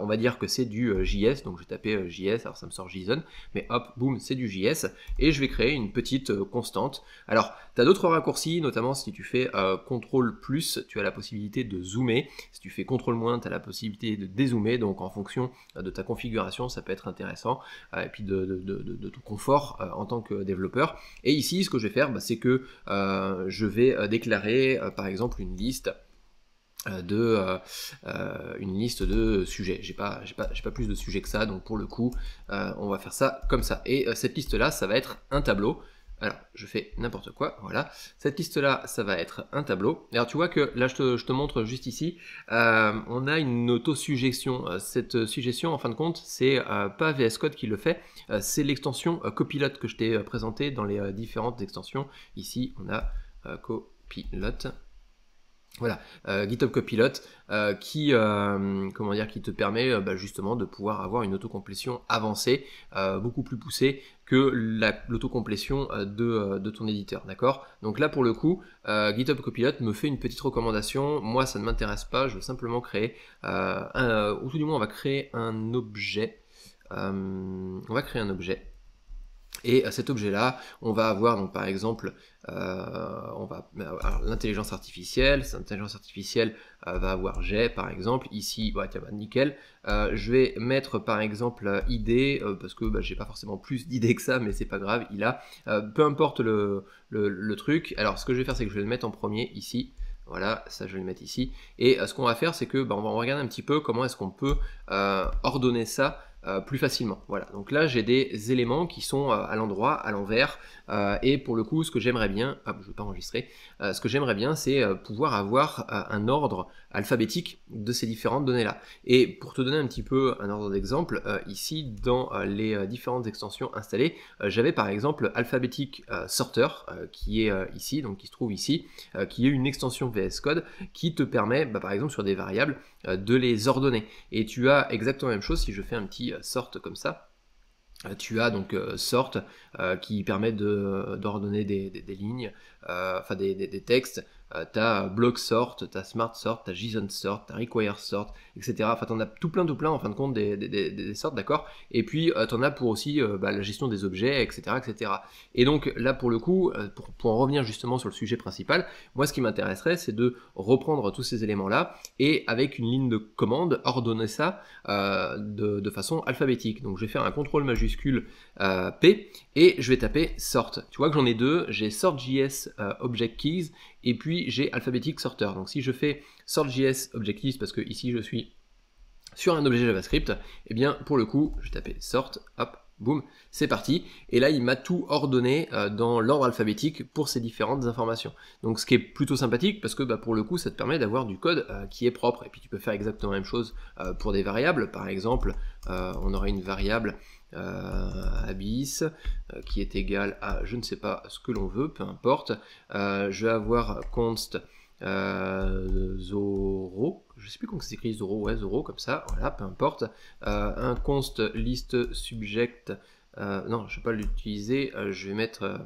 on va dire que c'est du euh, JS, donc je vais taper euh, JS, alors ça me sort JSON, mais hop, boum, c'est du JS, et je vais créer une petite euh, constante. Alors, tu as d'autres raccourcis, notamment si tu fais CTRL plus, tu as la possibilité de zoomer, si tu fais CTRL moins, tu as la possibilité de dézoomer, donc en fonction de ta configuration, ça peut être intéressant, et puis de, ton confort en tant que développeur. Et ici, ce que je vais faire, bah, c'est que je vais déclarer, par exemple, une liste euh, de euh, euh, une liste de sujets. J'ai pas, j'ai pas, pas, plus de sujets que ça, donc pour le coup, on va faire ça comme ça. Et cette liste-là, ça va être un tableau. Alors, je fais n'importe quoi, voilà. Cette liste-là, ça va être un tableau. Alors, tu vois que là, je te, montre juste ici, on a une auto-suggestion. Cette suggestion, en fin de compte, c'est pas VS Code qui le fait, c'est l'extension copilote que je t'ai présentée dans les différentes extensions. Ici, on a copilote voilà, euh, GitHub Copilot euh, qui, euh, comment dire, qui te permet bah, justement de pouvoir avoir une autocomplétion avancée, beaucoup plus poussée que l'autocomplétion de, ton éditeur, d'accord Donc là pour le coup, GitHub Copilot me fait une petite recommandation. Moi ça ne m'intéresse pas, je veux simplement créer, au tout du moins on va créer un objet. on va créer un objet et cet objet-là, on va avoir donc par exemple, euh, l'intelligence artificielle. Cette intelligence artificielle euh, va avoir jet par exemple ici. il bah, nickel. Euh, je vais mettre par exemple idée parce que bah, j'ai pas forcément plus d'idées que ça, mais c'est pas grave. Il a peu importe le, le, truc. Alors ce que je vais faire, c'est que je vais le mettre en premier ici. Voilà, ça je vais le mettre ici. Et ce qu'on va faire, c'est que bah, on va regarder un petit peu comment est-ce qu'on peut ordonner ça euh, plus facilement. Voilà, donc là j'ai des éléments qui sont euh, à l'endroit, à l'envers, euh, et pour le coup ce que j'aimerais bien, ah, je ne vais pas enregistrer, ce que j'aimerais bien c'est pouvoir avoir un ordre alphabétique de ces différentes données-là. Et pour te donner un petit peu un ordre d'exemple, euh, ici dans euh, les euh, différentes extensions installées, j'avais par exemple alphabétique sorter qui est ici, donc qui se trouve ici, qui est une extension VS Code qui te permet bah, par exemple sur des variables de les ordonner. Et tu as exactement la même chose si je fais un petit sort comme ça. Tu as donc sort qui permet d'ordonner de, des, des, lignes, enfin des, textes, ta euh, t'as Block Sort, t'as Smart Sort, t'as JSON Sort, t'as Require Sort, etc. Enfin, t'en as tout plein, tout plein en fin de compte des, des, sortes, d'accord Et puis, tu euh, t'en as pour aussi euh, bah, la gestion des objets, etc., etc. Et donc, là, pour le coup, pour, en revenir justement sur le sujet principal, moi, ce qui m'intéresserait, c'est de reprendre tous ces éléments-là et avec une ligne de commande, ordonner ça de, façon alphabétique. Donc, je vais faire un contrôle majuscule P et je vais taper Sort. Tu vois que j'en ai deux, j'ai Sort.js Object Keys et puis j'ai alphabétique sorter Donc si je fais sort.js objectives, parce que ici je suis sur un objet JavaScript, et eh bien pour le coup, je tapais sort, hop, boum, c'est parti. Et là, il m'a tout ordonné euh, dans l'ordre alphabétique pour ces différentes informations. Donc ce qui est plutôt sympathique parce que bah, pour le coup, ça te permet d'avoir du code euh, qui est propre. Et puis tu peux faire exactement la même chose euh, pour des variables. Par exemple, on aurait une variable euh, abyss euh, qui est égal à je ne sais pas ce que l'on veut, peu importe. Euh, je vais avoir const euh, Zoro, je sais plus comment c'est écrit Zoro, ouais Zoro comme ça, voilà, peu importe. un const list subject, non, je vais pas l'utiliser, je vais mettre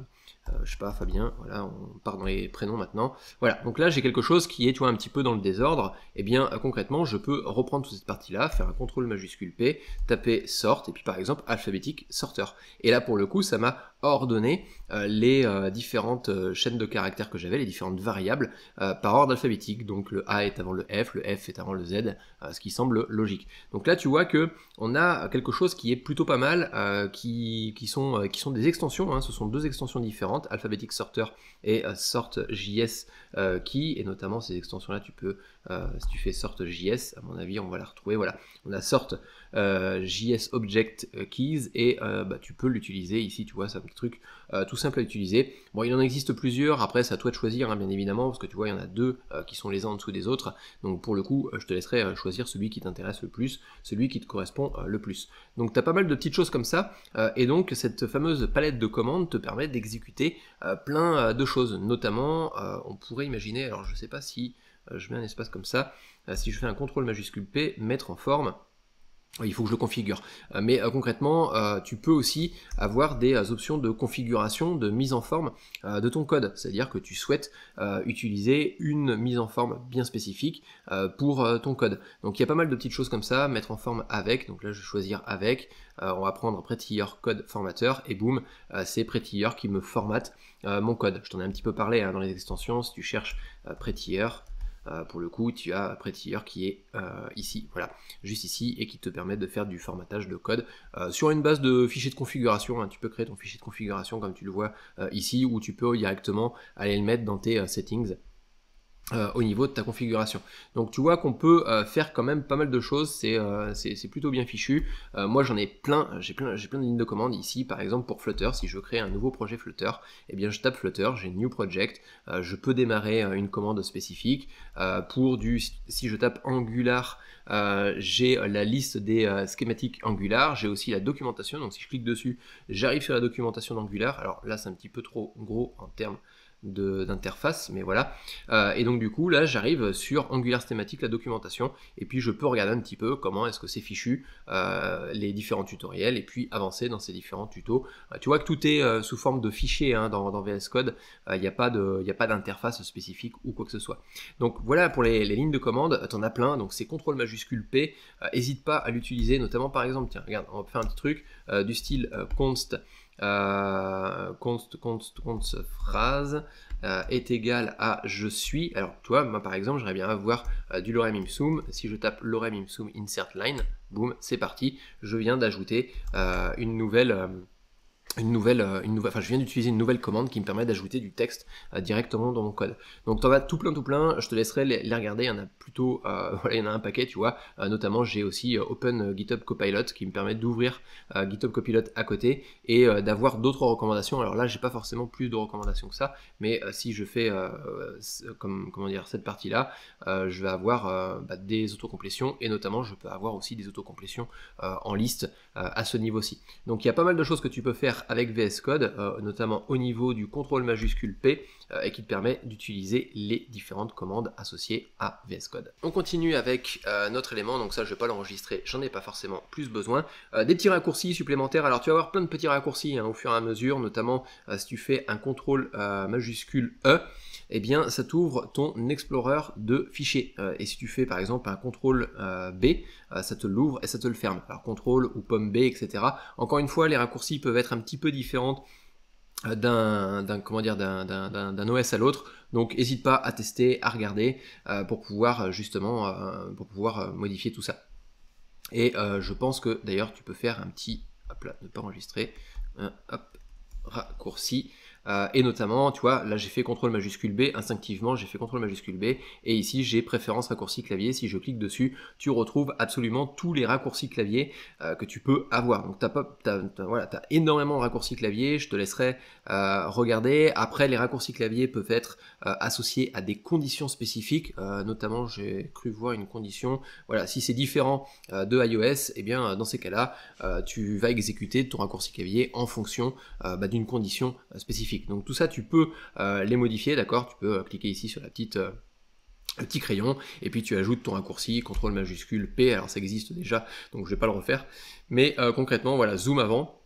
euh, je sais pas, Fabien, voilà, on part dans les prénoms maintenant. Voilà, donc là j'ai quelque chose qui est, un petit peu dans le désordre. Et eh bien, euh, concrètement, je peux reprendre toute cette partie-là, faire un contrôle majuscule P, taper sort, et puis par exemple alphabétique sorteur. Et là, pour le coup, ça m'a ordonner euh, les euh, différentes euh, chaînes de caractères que j'avais, les différentes variables, par ordre alphabétique. Donc le A est avant le F, le F est avant le Z, ce qui semble logique. Donc là, tu vois que on a quelque chose qui est plutôt pas mal, qui, sont, qui sont des extensions. Hein. ce sont deux extensions différentes, Alphabetic Sorter et Sort.js, qui, et notamment ces extensions-là, tu peux euh, si tu fais sorte JS, à mon avis, on va la retrouver. Voilà, on a sort euh, JS Object euh, Keys et bah, tu peux l'utiliser ici. Tu vois, c'est un petit truc tout simple à utiliser. Bon, il en existe plusieurs. Après, c'est à toi de choisir, hein, bien évidemment, parce que tu vois, il y en a deux qui sont les uns en dessous des autres. Donc, pour le coup, je te laisserai choisir celui qui t'intéresse le plus, celui qui te correspond le plus. Donc, tu as pas mal de petites choses comme ça. et donc, cette fameuse palette de commandes te permet d'exécuter plein de choses. Notamment, on pourrait imaginer, alors je sais pas si euh, je mets un espace comme ça, euh, si je fais un contrôle majuscule P, mettre en forme, il faut que je le configure. Euh, mais concrètement, tu peux aussi avoir des options de configuration, de mise en forme de ton code. C'est-à-dire que tu souhaites utiliser une mise en forme bien spécifique pour ton code. Donc il y a pas mal de petites choses comme ça, mettre en forme avec. Donc là, je vais choisir avec. on va prendre Prettier Code Formateur et boum, c'est Prettier qui me formate mon code. Je t'en ai un petit peu parlé hein, dans les extensions. Si tu cherches Prettier, euh, pour le coup, tu as Prettier qui est euh, ici, voilà, juste ici, et qui te permet de faire du formatage de code euh, sur une base de fichiers de configuration. Hein. tu peux créer ton fichier de configuration comme tu le vois ici, ou tu peux directement aller le mettre dans tes settings euh, au niveau de ta configuration. Donc tu vois qu'on peut euh, faire quand même pas mal de choses, c'est euh, plutôt bien fichu. moi j'en ai plein, j'ai plein, de lignes de commande ici, par exemple pour Flutter, si je crée un nouveau projet Flutter, eh bien je tape Flutter, j'ai New Project, je peux démarrer une commande spécifique. pour du, si je tape Angular, j'ai la liste des schématiques Angular, j'ai aussi la documentation, donc si je clique dessus, j'arrive sur la documentation d'Angular. Alors là c'est un petit peu trop gros en termes d'interface, mais voilà. Euh, et donc du coup, là, j'arrive sur Angular sthématique la documentation, et puis je peux regarder un petit peu comment est-ce que c'est fichu, euh, les différents tutoriels, et puis avancer dans ces différents tutos. Euh, tu vois que tout est sous forme de fichier hein, dans, VS Code, il n'y a pas d'interface spécifique ou quoi que ce soit. Donc voilà pour les, lignes de commande, t'en as plein, donc c'est CTRL majuscule P, n'hésite pas à l'utiliser, notamment par exemple, tiens, regarde, on va faire un petit truc du style const euh, const, const, phrase euh, est égal à je suis. Alors, toi, moi par exemple, j'aimerais bien avoir euh, du lorem ipsum. Si je tape lorem ipsum insert line, boum, c'est parti. Je viens d'ajouter une nouvelle une nouvelle, euh, une nouvelle, enfin je viens d'utiliser une nouvelle commande qui me permet d'ajouter du texte euh, directement dans mon code. Donc t'en as tout plein, tout plein, je te laisserai les, regarder, il y en a plutôt, euh, voilà, il y en a un paquet, tu vois, notamment j'ai aussi Open GitHub Copilot qui me permet d'ouvrir GitHub Copilot à côté et d'avoir d'autres recommandations. Alors là, j'ai pas forcément plus de recommandations que ça, mais si je fais, comme, comment dire, cette partie-là, je vais avoir bah, des autocomplétions et notamment je peux avoir aussi des autocomplétions en liste à ce niveau-ci. Donc il y a pas mal de choses que tu peux faire avec VS Code, euh, notamment au niveau du contrôle majuscule P, euh, et qui te permet d'utiliser les différentes commandes associées à VS Code. On continue avec euh, notre élément, donc ça je vais pas l'enregistrer, j'en ai pas forcément plus besoin. des petits raccourcis supplémentaires, alors tu vas avoir plein de petits raccourcis hein, au fur et à mesure, notamment si tu fais un contrôle majuscule E, eh bien ça t'ouvre ton explorer de fichiers. Euh, et si tu fais par exemple un contrôle euh, B, euh, ça te l'ouvre et ça te le ferme. Alors contrôle ou pomme B, etc. Encore une fois, les raccourcis peuvent être un petit peu différents d'un comment dire d'un OS à l'autre. Donc n'hésite pas à tester, à regarder pour pouvoir justement pour pouvoir modifier tout ça. Et je pense que d'ailleurs tu peux faire un petit hop là, ne pas enregistrer, un, hop, raccourci euh, et notamment, tu vois, là j'ai fait CTRL majuscule B, instinctivement j'ai fait CTRL majuscule B, et ici j'ai préférence raccourci clavier, si je clique dessus, tu retrouves absolument tous les raccourcis clavier euh, que tu peux avoir. Donc t'as pas, as, énormément de raccourcis clavier, je te laisserai euh, regarder. Après, les raccourcis clavier peuvent être associés à des conditions spécifiques, notamment j'ai cru voir une condition, voilà, si c'est différent de iOS, et eh bien dans ces cas-là, tu vas exécuter ton raccourci clavier en fonction bah, d'une condition spécifique. Donc tout ça, tu peux euh, les modifier, d'accord Tu peux euh, cliquer ici sur la petite... Euh, le petit crayon, et puis tu ajoutes ton raccourci, contrôle majuscule P, alors ça existe déjà, donc je ne vais pas le refaire, mais concrètement, voilà, zoom avant,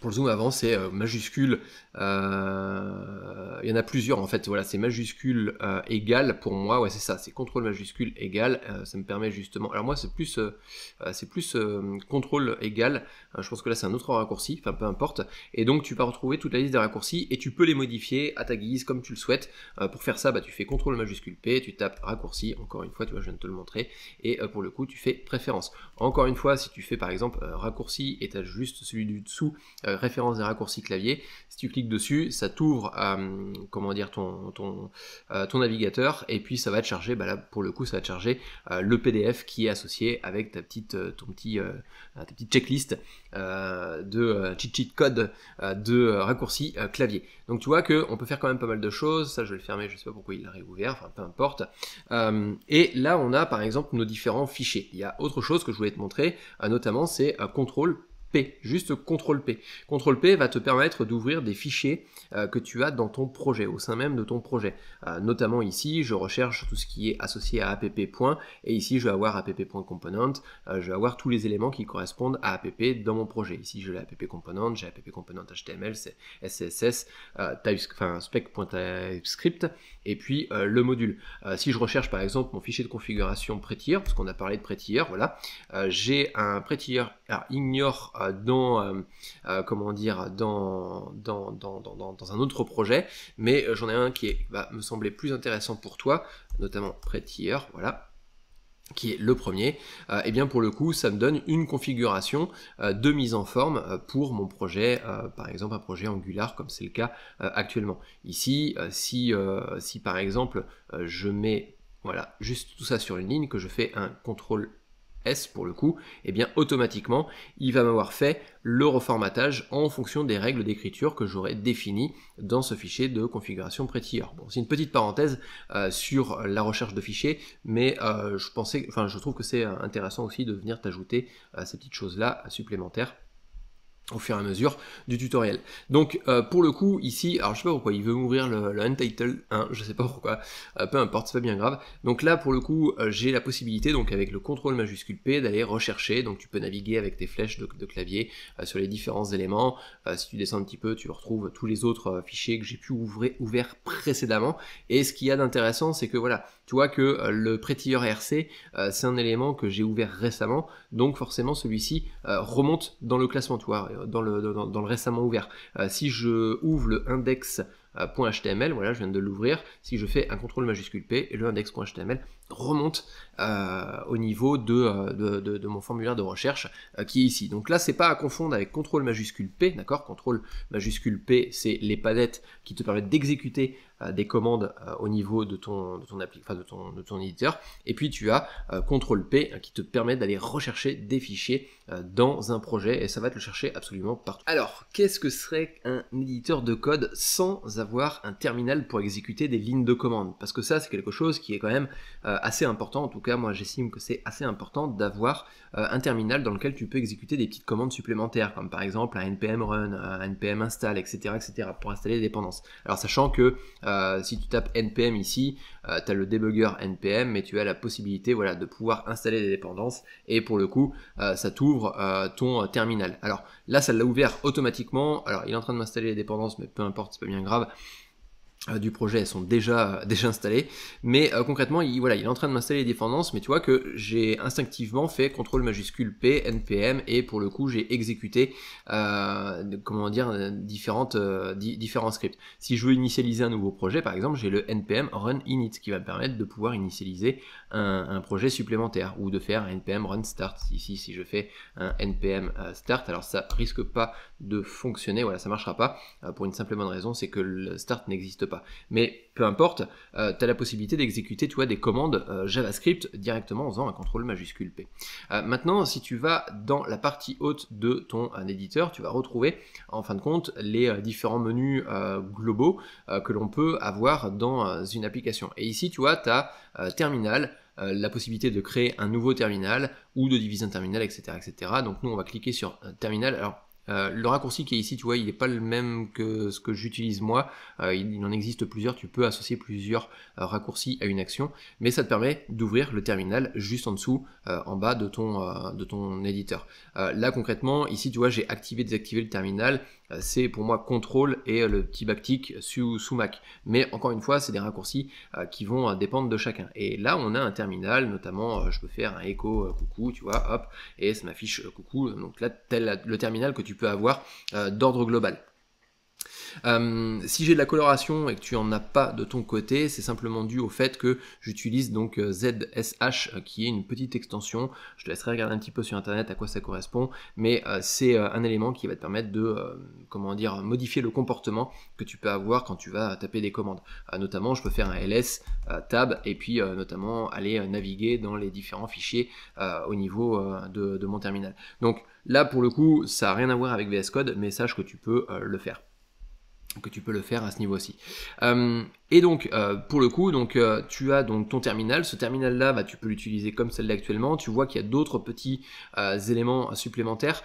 pour le zoom avant, c'est euh, majuscule. Euh, il y en a plusieurs en fait. Voilà, c'est majuscule euh, égal pour moi. Ouais, c'est ça. C'est contrôle majuscule égale. ça me permet justement. Alors moi, c'est plus, c'est plus contrôle égal. je pense que là, c'est un autre raccourci. Enfin, peu importe. Et donc, tu vas retrouver toute la liste des raccourcis et tu peux les modifier à ta guise comme tu le souhaites. pour faire ça, bah, tu fais contrôle majuscule P, tu tapes raccourci. Encore une fois, tu vois, je viens de te le montrer. Et pour le coup, tu fais préférence. Encore une fois, si tu fais par exemple raccourci et tu juste celui du dessous euh, référence des raccourcis clavier. Si tu cliques dessus, ça t'ouvre euh, comment dire ton, ton, euh, ton, navigateur et puis ça va te charger, bah là pour le coup ça va te charger le PDF qui est associé avec ta petite, ton petit, ta petite checklist de cheat code de raccourcis clavier. Donc tu vois qu'on peut faire quand même pas mal de choses. Ça je vais le fermer, je sais pas pourquoi il l'a réouvert, enfin peu importe. et là on a par exemple nos différents fichiers. Il y a autre chose que je voulais te montrer, notamment c'est contrôle juste CTRL P. CTRL P va te permettre d'ouvrir des fichiers euh, que tu as dans ton projet, au sein même de ton projet. Euh, notamment ici, je recherche tout ce qui est associé à app. et ici je vais avoir app.component, euh, je vais avoir tous les éléments qui correspondent à app dans mon projet. Ici je l'ai app j'ai app c'est HTML, TypeScript, enfin, et puis le module. si je recherche par exemple mon fichier de configuration prettier, parce qu'on a parlé de prettier, voilà, j'ai un prêtier. ignore euh, dans, euh, euh, comment dire, dans, dans, un autre projet, mais j'en ai un qui va me sembler plus intéressant pour toi, notamment Prettier, voilà qui est le premier, et eh bien pour le coup ça me donne une configuration de mise en forme pour mon projet, par exemple un projet Angular comme c'est le cas actuellement. Ici, si, si par exemple je mets voilà, juste tout ça sur une ligne, que je fais un contrôle S pour le coup, et eh bien automatiquement, il va m'avoir fait le reformatage en fonction des règles d'écriture que j'aurais définies dans ce fichier de configuration prettier. Bon, c'est une petite parenthèse euh, sur la recherche de fichiers, mais euh, je pensais, enfin je trouve que c'est intéressant aussi de venir t'ajouter euh, ces petites choses-là supplémentaires au fur et à mesure du tutoriel. Donc euh, pour le coup ici, alors je sais pas pourquoi il veut m'ouvrir le, le Untitled 1, hein, je sais pas pourquoi, euh, peu importe, c'est pas bien grave. Donc là pour le coup euh, j'ai la possibilité donc avec le contrôle majuscule P d'aller rechercher, donc tu peux naviguer avec tes flèches de, clavier sur les différents éléments. si tu descends un petit peu, tu retrouves tous les autres fichiers que j'ai pu ouvrir, ouvert précédemment. Et ce qu'il y a d'intéressant c'est que voilà, tu vois que euh, le prétilleur RC, euh, c'est un élément que j'ai ouvert récemment, donc forcément celui-ci euh, remonte dans le classement, dans le, récemment ouvert. si je ouvre le index.html, voilà, je viens de l'ouvrir, si je fais un contrôle majuscule P, et le index.html remonte euh, au niveau euh, de, de, mon formulaire de recherche euh, qui est ici. Donc là, c'est pas à confondre avec contrôle majuscule P, d'accord Contrôle majuscule P, c'est les palettes qui te permettent d'exécuter des commandes au niveau de ton, de, ton enfin, de, ton, de ton éditeur. Et puis tu as contrôle P hein, qui te permet d'aller rechercher des fichiers dans un projet et ça va te le chercher absolument partout. Alors, qu'est-ce que serait un éditeur de code sans avoir un terminal pour exécuter des lignes de commande Parce que ça, c'est quelque chose qui est quand même assez important, en tout cas moi j'estime que c'est assez important d'avoir euh, un terminal dans lequel tu peux exécuter des petites commandes supplémentaires, comme par exemple un npm run, un npm install, etc., etc., pour installer les dépendances. Alors sachant que euh, si tu tapes npm ici, euh, tu as le debugger npm, mais tu as la possibilité voilà, de pouvoir installer des dépendances, et pour le coup, ça t'ouvre ton terminal. Alors là, ça l'a ouvert automatiquement. Alors il est en train de m'installer les dépendances, mais peu importe, c'est pas bien grave. Euh, du projet elles sont déjà, déjà installées. Mais euh, concrètement, il, voilà, il est en train de m'installer les dépendances, mais tu vois que j'ai instinctivement fait contrôle majuscule P, NPM, et pour le coup, j'ai exécuté, euh, comment dire, différentes, différents scripts. Si je veux initialiser un nouveau projet, par exemple, j'ai le NPM run init qui va me permettre de pouvoir initialiser un, projet supplémentaire ou de faire un NPM run start. Ici, si je fais un NPM start, alors ça risque pas de fonctionner, voilà, ça marchera pas pour une simple bonne raison, c'est que le start n'existe pas mais peu importe, euh, tu as la possibilité d'exécuter des commandes euh, JavaScript directement en faisant un contrôle majuscule P. Euh, maintenant, si tu vas dans la partie haute de ton éditeur, tu vas retrouver en fin de compte les différents menus globaux que l'on peut avoir dans une application. Et ici, tu vois, tu as terminal, la possibilité de créer un nouveau terminal ou de diviser un terminal, etc., etc. Donc nous, on va cliquer sur terminal. Alors, euh, le raccourci qui est ici, tu vois, il n'est pas le même que ce que j'utilise moi. Euh, il, en existe plusieurs, tu peux associer plusieurs euh, raccourcis à une action, mais ça te permet d'ouvrir le terminal juste en dessous, en bas de ton, de ton éditeur. là concrètement, ici, tu vois, j'ai activé, désactivé le terminal, euh, c'est pour moi contrôle et euh, le petit backtick sous, sous Mac. Mais encore une fois, c'est des raccourcis euh, qui vont dépendre de chacun. Et là, on a un terminal, notamment, je peux faire un écho coucou, tu vois, hop, et ça m'affiche coucou. Donc là, tel le terminal que tu peux avoir d'ordre global. Euh, si j'ai de la coloration et que tu en as pas de ton côté, c'est simplement dû au fait que j'utilise donc ZSH euh, euh, qui est une petite extension. Je te laisserai regarder un petit peu sur internet à quoi ça correspond, mais c'est un élément qui va te permettre de comment dire modifier le comportement que tu peux avoir quand tu vas taper des commandes. notamment, je peux faire un ls tab et puis notamment aller naviguer dans les différents fichiers au niveau de, mon terminal. Donc là, pour le coup, ça n'a rien à voir avec VS Code, mais sache que tu peux le faire que tu peux le faire à ce niveau ci euh, et donc, euh, pour le coup, donc, euh, tu as donc ton terminal. Ce terminal-là, bah, tu peux l'utiliser comme celle-là actuellement. Tu vois qu'il y a d'autres petits éléments supplémentaires.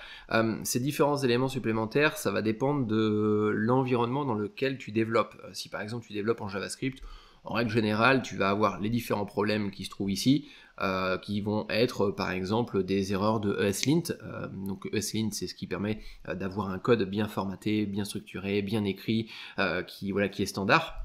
ces différents éléments supplémentaires, ça va dépendre de l'environnement dans lequel tu développes. Si par exemple tu développes en JavaScript, en règle générale, tu vas avoir les différents problèmes qui se trouvent ici. Euh, qui vont être euh, par exemple des erreurs de ESLint. Euh, donc ESLint, c'est ce qui permet d'avoir un code bien formaté, bien structuré, bien écrit, qui, voilà, qui est standard.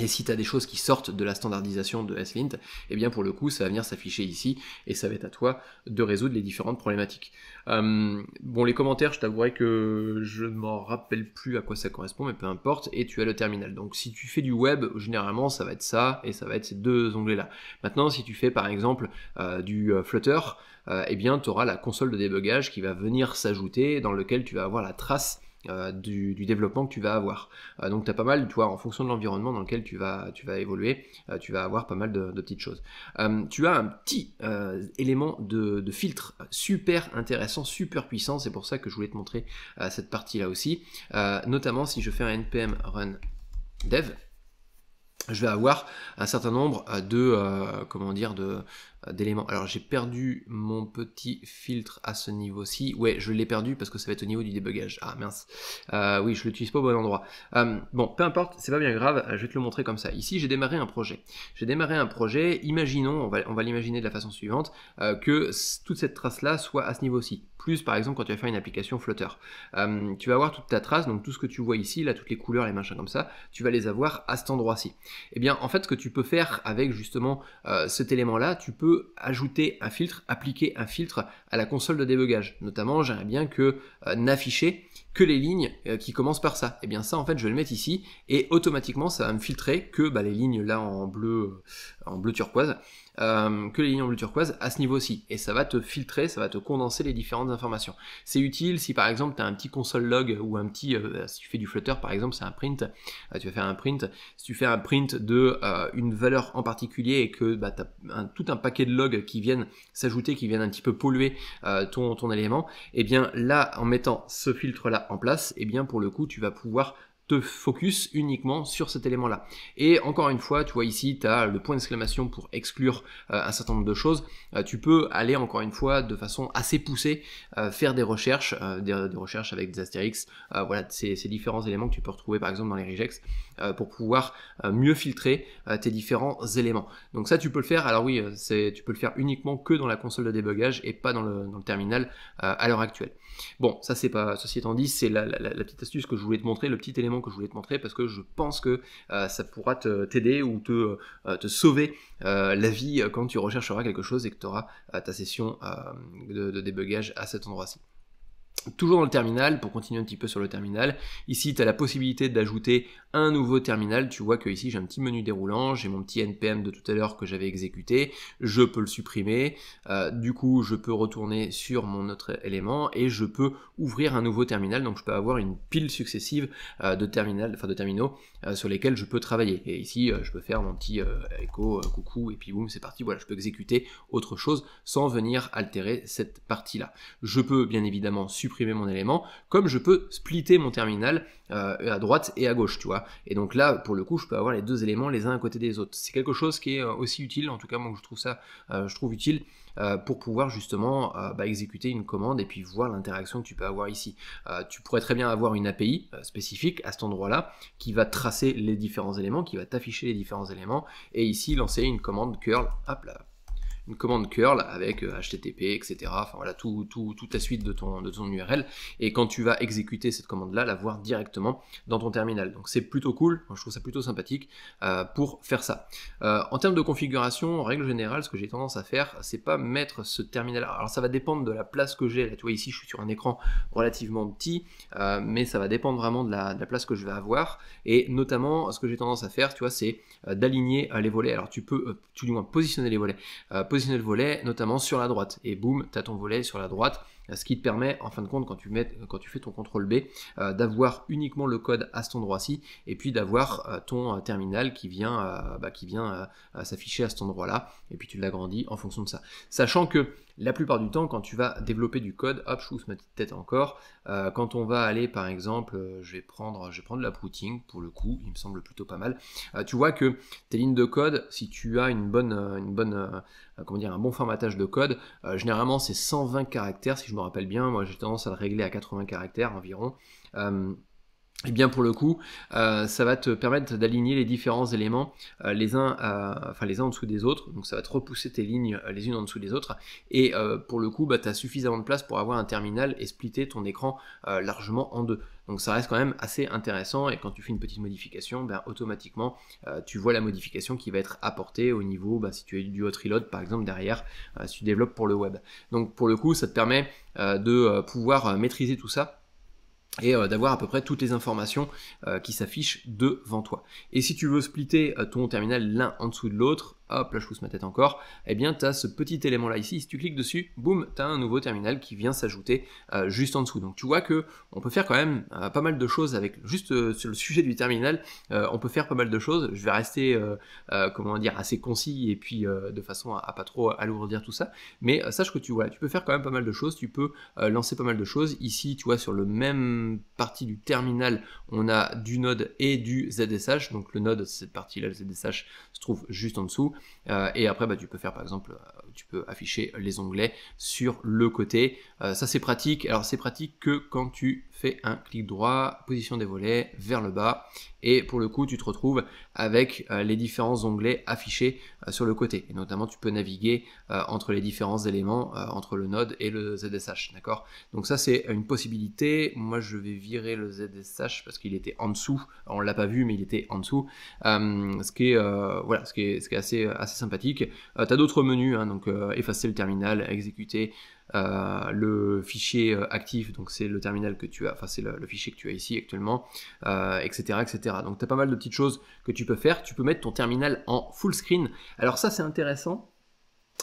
Et si tu as des choses qui sortent de la standardisation de SLint, eh bien pour le coup, ça va venir s'afficher ici et ça va être à toi de résoudre les différentes problématiques. Euh, bon, les commentaires, je t'avouerai que je ne m'en rappelle plus à quoi ça correspond, mais peu importe, et tu as le terminal. Donc si tu fais du web, généralement, ça va être ça et ça va être ces deux onglets-là. Maintenant, si tu fais par exemple euh, du euh, Flutter, eh bien tu auras la console de débogage qui va venir s'ajouter dans lequel tu vas avoir la trace euh, du, développement que tu vas avoir. Euh, donc tu as pas mal, tu vois, en fonction de l'environnement dans lequel tu vas, tu vas évoluer, euh, tu vas avoir pas mal de, petites choses. tu as un petit élément de, filtre super intéressant, super puissant, c'est pour ça que je voulais te montrer cette partie-là aussi. notamment si je fais un npm run dev, je vais avoir un certain nombre de, comment dire, de, d'éléments. Alors j'ai perdu mon petit filtre à ce niveau-ci. Ouais, je l'ai perdu parce que ça va être au niveau du débogage Ah mince. Euh, oui, je l'utilise pas au bon endroit. Euh, bon, peu importe, c'est pas bien grave, je vais te le montrer comme ça. Ici, j'ai démarré un projet. J'ai démarré un projet, imaginons, on va, l'imaginer de la façon suivante, euh, que toute cette trace-là soit à ce niveau-ci. Plus par exemple quand tu vas faire une application Flutter. tu vas avoir toute ta trace, donc tout ce que tu vois ici, là, toutes les couleurs, les machins comme ça, tu vas les avoir à cet endroit-ci. Et eh bien en fait ce que tu peux faire avec justement cet élément-là, tu peux ajouter un filtre, appliquer un filtre à la console de débugage, Notamment, j'aimerais bien que euh, n'afficher que les lignes euh, qui commencent par ça. Et eh bien ça, en fait, je vais le mettre ici et automatiquement, ça va me filtrer que bah, les lignes là en bleu bleu turquoise, euh, que les lignes en bleu turquoise à ce niveau-ci. Et ça va te filtrer, ça va te condenser les différentes informations. C'est utile si par exemple tu as un petit console log ou un petit, euh, bah, si tu fais du flutter par exemple, c'est un print, euh, tu vas faire un print, si tu fais un print de une valeur en particulier et que bah, tu as tout un paquet de logs qui viennent s'ajouter, qui viennent un petit peu polluer ton, élément, et eh bien là en mettant ce filtre là en place, et eh bien pour le coup tu vas pouvoir te focus uniquement sur cet élément-là. Et encore une fois, tu vois ici, tu as le point d'exclamation pour exclure euh, un certain nombre de choses. Euh, tu peux aller encore une fois de façon assez poussée, euh, faire des recherches, des, recherches avec des astérix, voilà, ces, différents éléments que tu peux retrouver par exemple dans les regex pour pouvoir mieux filtrer tes différents éléments. Donc ça, tu peux le faire. Alors oui, tu peux le faire uniquement que dans la console de débogage et pas dans le terminal à l'heure actuelle. Bon, ça c'est pas, ceci étant dit, c'est la, petite astuce que je voulais te montrer, le petit élément que je voulais te montrer, parce que je pense que euh, ça pourra t'aider ou te, euh, te sauver euh, la vie quand tu rechercheras quelque chose et que tu auras ta session de, de débugage à cet endroit-ci. Toujours dans le terminal, pour continuer un petit peu sur le terminal, ici tu as la possibilité d'ajouter un nouveau terminal. Tu vois que ici j'ai un petit menu déroulant, j'ai mon petit NPM de tout à l'heure que j'avais exécuté, je peux le supprimer. Euh, du coup, je peux retourner sur mon autre élément et je peux ouvrir un nouveau terminal. Donc je peux avoir une pile successive euh, de de terminaux euh, sur lesquels je peux travailler. Et ici, euh, je peux faire mon petit euh, écho, coucou, et puis boum, c'est parti, voilà, je peux exécuter autre chose sans venir altérer cette partie-là. Je peux bien évidemment supprimer mon élément, comme je peux splitter mon terminal à droite et à gauche, tu vois. Et donc là, pour le coup, je peux avoir les deux éléments les uns à côté des autres. C'est quelque chose qui est aussi utile, en tout cas moi je trouve ça, je trouve utile euh, pour pouvoir justement euh, bah, exécuter une commande et puis voir l'interaction que tu peux avoir ici. Euh, tu pourrais très bien avoir une API spécifique à cet endroit-là qui va tracer les différents éléments, qui va t'afficher les différents éléments et ici lancer une commande curl, hop là, commande curl avec HTTP, euh, etc. Enfin voilà, tout, tout, toute la suite de ton, de ton URL. Et quand tu vas exécuter cette commande-là, la voir directement dans ton terminal. Donc c'est plutôt cool, je trouve ça plutôt sympathique euh, pour faire ça. Euh, en termes de configuration, en règle générale, ce que j'ai tendance à faire, c'est pas mettre ce terminal. Alors ça va dépendre de la place que j'ai. Là, tu vois, ici, je suis sur un écran relativement petit, mais ça va dépendre vraiment de la, place que je vais avoir. Et notamment, ce que j'ai tendance à faire, tu vois, c'est d'aligner les volets. Alors tu peux, tout du moins, positionner les volets positionner le volet, notamment sur la droite. Et boum, tu ton volet sur la droite ce qui te permet en fin de compte quand tu, mets, quand tu fais ton contrôle B euh, d'avoir uniquement le code à cet endroit-ci et puis d'avoir euh, ton euh, terminal qui vient, bah, qui vient s'afficher à cet endroit-là et puis tu l'agrandis en fonction de ça. Sachant que la plupart du temps, quand tu vas développer du code, hop, je pousse ma petite tête encore. quand on va aller, par exemple, je vais prendre, je vais prendre la routing pour le coup, il me semble plutôt pas mal. tu vois que tes lignes de code, si tu as une bonne, une bonne, comment dire, un bon formatage de code, généralement c'est 120 caractères, si je rappelle bien, moi j'ai tendance à le régler à 80 caractères environ. Euh, et eh bien pour le coup, euh, ça va te permettre d'aligner les différents éléments euh, les uns, euh, les uns en dessous des autres. Donc ça va te repousser tes lignes les unes en dessous des autres. Et pour le coup, bah, tu as suffisamment de place pour avoir un terminal et splitter ton écran largement en deux. Donc ça reste quand même assez intéressant et quand tu fais une petite modification, ben, automatiquement tu vois la modification qui va être apportée au niveau, bah, si tu es du hot reload par exemple derrière, si tu développes pour le web. Donc pour le coup ça te permet de pouvoir maîtriser tout ça et euh, d'avoir à peu près toutes les informations euh, qui s'affichent devant toi. Et si tu veux splitter euh, ton terminal l'un en dessous de l'autre, hop là je pousse ma tête encore, eh bien tu as ce petit élément là ici, si tu cliques dessus, boum, tu as un nouveau terminal qui vient s'ajouter euh, juste en dessous. Donc tu vois que on peut faire quand même euh, pas mal de choses avec juste euh, sur le sujet du terminal, on peut faire pas mal de choses. Je vais rester comment dire assez concis et puis de façon à, pas trop alourdir tout ça, mais sache que tu vois, tu peux faire quand même pas mal de choses, tu peux lancer pas mal de choses. Ici, tu vois sur le même partie du terminal, on a du node et du ZSH. Donc le node cette partie là, le ZSH se trouve juste en dessous. Euh, et après, bah, tu peux faire par exemple, euh, tu peux afficher les onglets sur le côté. Euh, ça, c'est pratique. Alors, c'est pratique que quand tu fais un clic droit, position des volets vers le bas, et pour le coup tu te retrouves avec euh, les différents onglets affichés euh, sur le côté. Et notamment tu peux naviguer euh, entre les différents éléments, entre le node et le ZSH, Donc ça c'est une possibilité. Moi je vais virer le ZSH parce qu'il était en dessous. On on l'a pas vu mais il était en dessous. ce qui est voilà, assez, assez sympathique. tu as d'autres menus, hein, donc effacer le terminal, exécuter. Euh, le fichier euh, actif, donc c'est le terminal que tu as, c'est le, fichier que tu as ici actuellement, etc., euh, etc. Donc tu as pas mal de petites choses que tu peux faire. Tu peux mettre ton terminal en full screen. Alors ça c'est intéressant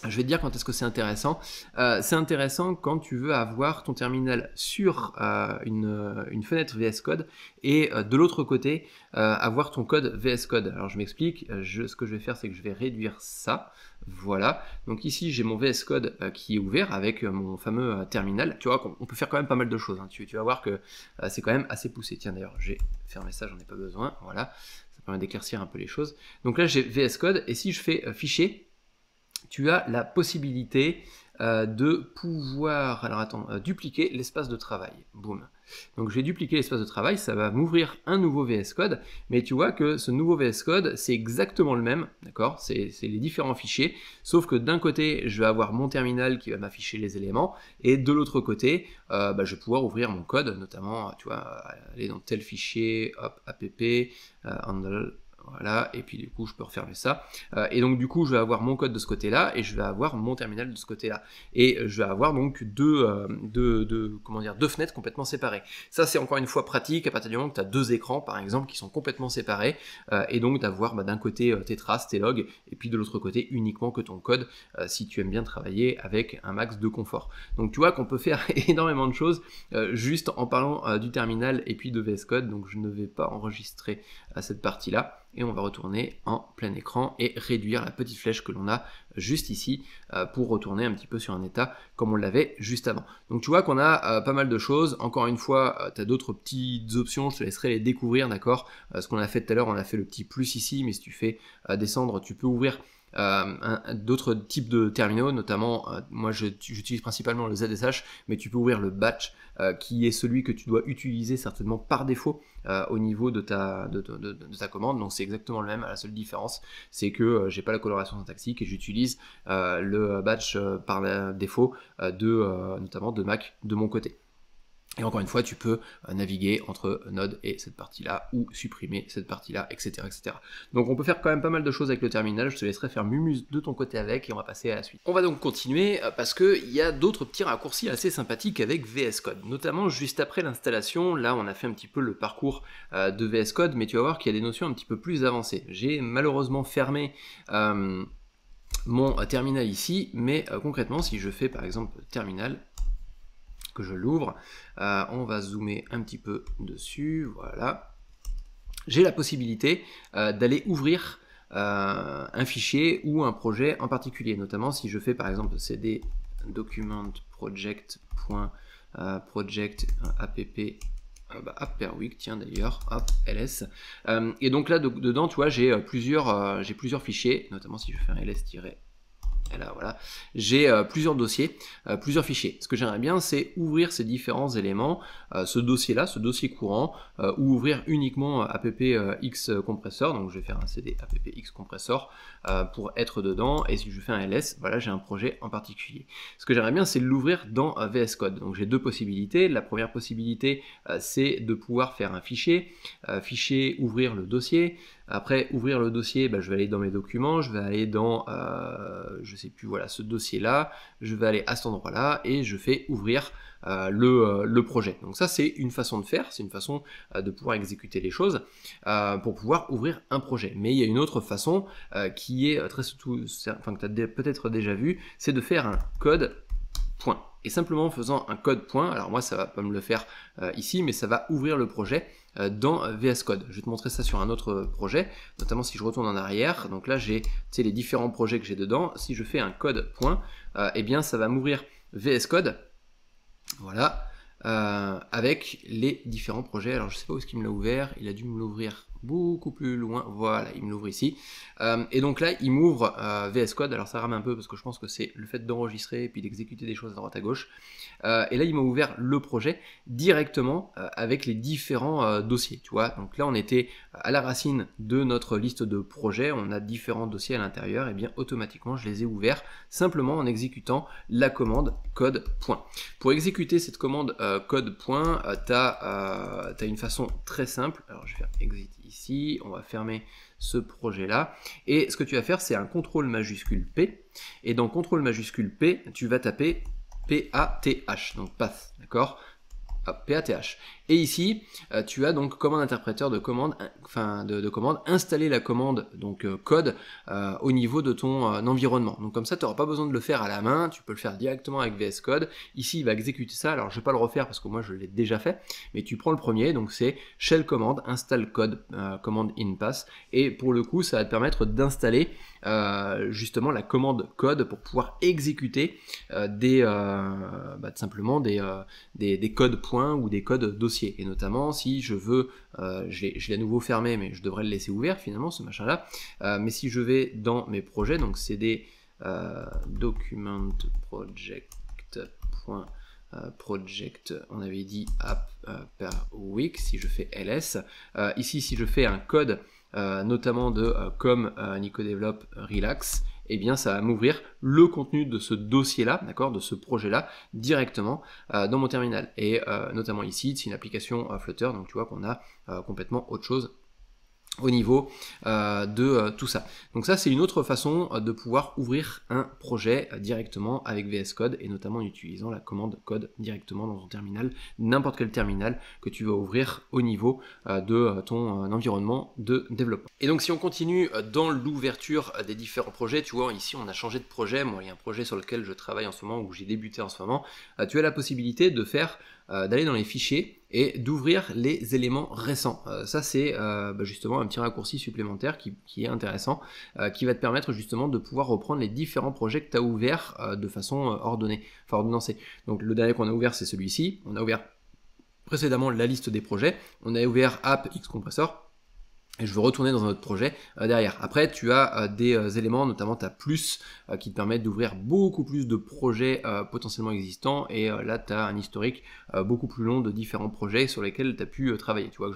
je vais te dire quand est-ce que c'est intéressant. Euh, c'est intéressant quand tu veux avoir ton terminal sur euh, une, fenêtre VS Code et euh, de l'autre côté avoir ton code VS Code. Alors je m'explique, ce que je vais faire c'est que je vais réduire ça. Voilà, donc ici j'ai mon VS Code qui est ouvert avec mon fameux terminal. Tu vois qu'on peut faire quand même pas mal de choses. Hein. Tu, tu, vas voir que c'est quand même assez poussé. Tiens d'ailleurs, j'ai fermé ça, j'en ai pas besoin. Voilà, ça permet d'éclaircir un peu les choses. Donc là j'ai VS Code et si je fais fichier, tu as la possibilité euh, de pouvoir, alors attends, euh, dupliquer l'espace de travail. Boum. Donc j'ai dupliqué l'espace de travail, ça va m'ouvrir un nouveau VS Code, mais tu vois que ce nouveau VS Code, c'est exactement le même, d'accord C'est les différents fichiers, sauf que d'un côté, je vais avoir mon terminal qui va m'afficher les éléments, et de l'autre côté, euh, bah, je vais pouvoir ouvrir mon code, notamment, tu vois, aller dans tel fichier, hop, app, handle, voilà, et puis du coup, je peux refermer ça. Euh, et donc, du coup, je vais avoir mon code de ce côté-là et je vais avoir mon terminal de ce côté-là. Et euh, je vais avoir donc euh, deux, fenêtres complètement séparées. Ça, c'est encore une fois pratique à partir du moment que tu as deux écrans, par exemple, qui sont complètement séparés. et donc, d'avoir bah, d'un côté tes traces, tes logs, et puis de l'autre côté uniquement que ton code si tu aimes bien travailler avec un max de confort. Donc, tu vois qu'on peut faire énormément de choses juste en parlant du terminal et puis de VS Code. Donc, je ne vais pas enregistrer à cette partie-là et on va retourner en plein écran et réduire la petite flèche que l'on a juste ici euh, pour retourner un petit peu sur un état comme on l'avait juste avant. Donc tu vois qu'on a euh, pas mal de choses. Encore une fois, euh, tu as d'autres petites options, je te laisserai les découvrir, d'accord Ce qu'on a fait tout à l'heure, on a fait le petit plus ici, mais si tu fais descendre, tu peux ouvrir euh, d'autres types de terminaux, notamment euh, moi j'utilise principalement le ZSH, mais tu peux ouvrir le batch euh, qui est celui que tu dois utiliser certainement par défaut au niveau de ta, ta commande. Donc c'est exactement le même, la seule différence c'est que j'ai pas la coloration syntaxique et j'utilise le batch par défaut de notamment de Mac de mon côté. Et encore une fois, tu peux euh, naviguer entre Node et cette partie-là, ou supprimer cette partie-là, etc., etc. Donc on peut faire quand même pas mal de choses avec le terminal, je te laisserai faire mumuse de ton côté avec, et on va passer à la suite. On va donc continuer, euh, parce qu'il y a d'autres petits raccourcis assez sympathiques avec VS Code, notamment juste après l'installation, là on a fait un petit peu le parcours euh, de VS Code, mais tu vas voir qu'il y a des notions un petit peu plus avancées. J'ai malheureusement fermé... mon terminal ici, mais concrètement, si je fais par exemple terminal, que je l'ouvre. Euh, on va zoomer un petit peu dessus, voilà. J'ai la possibilité euh, d'aller ouvrir euh, un fichier ou un projet en particulier, notamment si je fais par exemple cd document project point project bah, app per week, tiens d'ailleurs, hop, ls. et donc là, dedans, tu vois, j'ai plusieurs, j'ai plusieurs fichiers, notamment si je fais un ls- là, voilà, j'ai euh, plusieurs dossiers, euh, plusieurs fichiers. Ce que j'aimerais bien, c'est ouvrir ces différents éléments, euh, ce dossier-là, ce dossier courant, ou ouvrir uniquement appx Compresseur, Donc je vais faire un cd appx compressor euh, pour être dedans. Et si je fais un ls, voilà, j'ai un projet en particulier. Ce que j'aimerais bien, c'est l'ouvrir dans euh, VS Code. Donc j'ai deux possibilités. La première possibilité, euh, c'est de pouvoir faire un fichier, fichier, ouvrir le dossier. Après, ouvrir le dossier, bah, je vais aller dans mes documents, je vais aller dans, je sais plus, voilà, ce dossier-là, je vais aller à cet endroit-là et je fais ouvrir euh, euh, le, projet. Donc ça, c'est une façon de faire, c'est une façon euh, de pouvoir exécuter les choses pour pouvoir ouvrir un projet. Mais il y a une autre façon qui est très surtout, enfin que tu as peut-être déjà vu, c'est de faire un code point. Et simplement en faisant un code point, alors moi ça va pas me le faire ici, mais ça va ouvrir le projet dans VS Code. Je vais te montrer ça sur un autre projet, notamment si je retourne en arrière. Donc là j'ai les différents projets que j'ai dedans. Si je fais un code point, eh bien ça va m'ouvrir VS Code voilà. Euh, avec les différents projets. Alors je sais pas où est-ce qu'il me l'a ouvert, il a dû me l'ouvrir beaucoup plus loin. Voilà, il me l'ouvre ici. Euh, et donc là, il m'ouvre euh, VS Code. Alors ça rame un peu parce que je pense que c'est le fait d'enregistrer et puis d'exécuter des choses à droite à gauche. Euh, et là, il m'a ouvert le projet directement avec les différents dossiers. Tu vois, donc là, on était à la racine de notre liste de projets. On a différents dossiers à l'intérieur. Et eh bien, automatiquement, je les ai ouverts simplement en exécutant la commande code point. Pour exécuter cette commande code point, tu as, as, une façon très simple. Alors, je vais faire exit ici, on va fermer ce projet-là. Et ce que tu vas faire, c'est un contrôle majuscule P. Et dans contrôle majuscule P, tu vas taper PATH, donc path, d'accord PATH. Et ici, euh, tu as donc comme interpréteur de commande, enfin de, commande, installer la commande donc euh, code euh, au niveau de ton environnement. Donc comme ça, tu n'auras pas besoin de le faire à la main, tu peux le faire directement avec VS Code. Ici, il va exécuter ça. Alors je vais pas le refaire parce que moi je l'ai déjà fait, mais tu prends le premier, donc c'est shell commande install code commande in pass, et pour le coup, ça va te permettre d'installer justement la commande code pour pouvoir exécuter des bah, simplement des, des codes points ou des codes dossiers et notamment, si je veux, euh, je l'ai à nouveau fermé, mais je devrais le laisser ouvert finalement, ce machin-là. Euh, mais si je vais dans mes projets, donc cd euh, document euh, on avait dit app per week, si je fais ls. ici, si je fais un code, notamment de comme Nico Develop Relax, et eh bien ça va m'ouvrir le contenu de ce dossier-là, d'accord, de ce projet-là, directement euh, dans mon terminal. Et euh, notamment ici, c'est une application euh, Flutter, donc tu vois qu'on a complètement autre chose au niveau euh, de euh, tout ça. Donc ça c'est une autre façon euh, de pouvoir ouvrir un projet directement avec VS Code et notamment en utilisant la commande code directement dans ton terminal, n'importe quel terminal que tu vas ouvrir au niveau de ton environnement de développement. Et donc si on continue dans l'ouverture des différents projets, tu vois ici on a changé de projet, moi il y a un projet sur lequel je travaille en ce moment où j'ai débuté en ce moment, tu as la possibilité de faire euh, d'aller dans les fichiers et d'ouvrir les éléments récents. Euh, ça, c'est euh, bah, justement un petit raccourci supplémentaire qui, est intéressant, qui va te permettre justement de pouvoir reprendre les différents projets que tu as ouverts de façon ordonnée, enfin ordonnancée. Donc le dernier qu'on a ouvert, c'est celui-ci. On a ouvert précédemment la liste des projets. On a ouvert app X compressor je veux retourner dans un autre projet euh, derrière. Après, tu as euh, des euh, éléments, notamment ta as plus, qui te permettent d'ouvrir beaucoup plus de projets potentiellement existants, et là, tu as un historique beaucoup plus long de différents projets sur lesquels tu as pu travailler. Tu vois que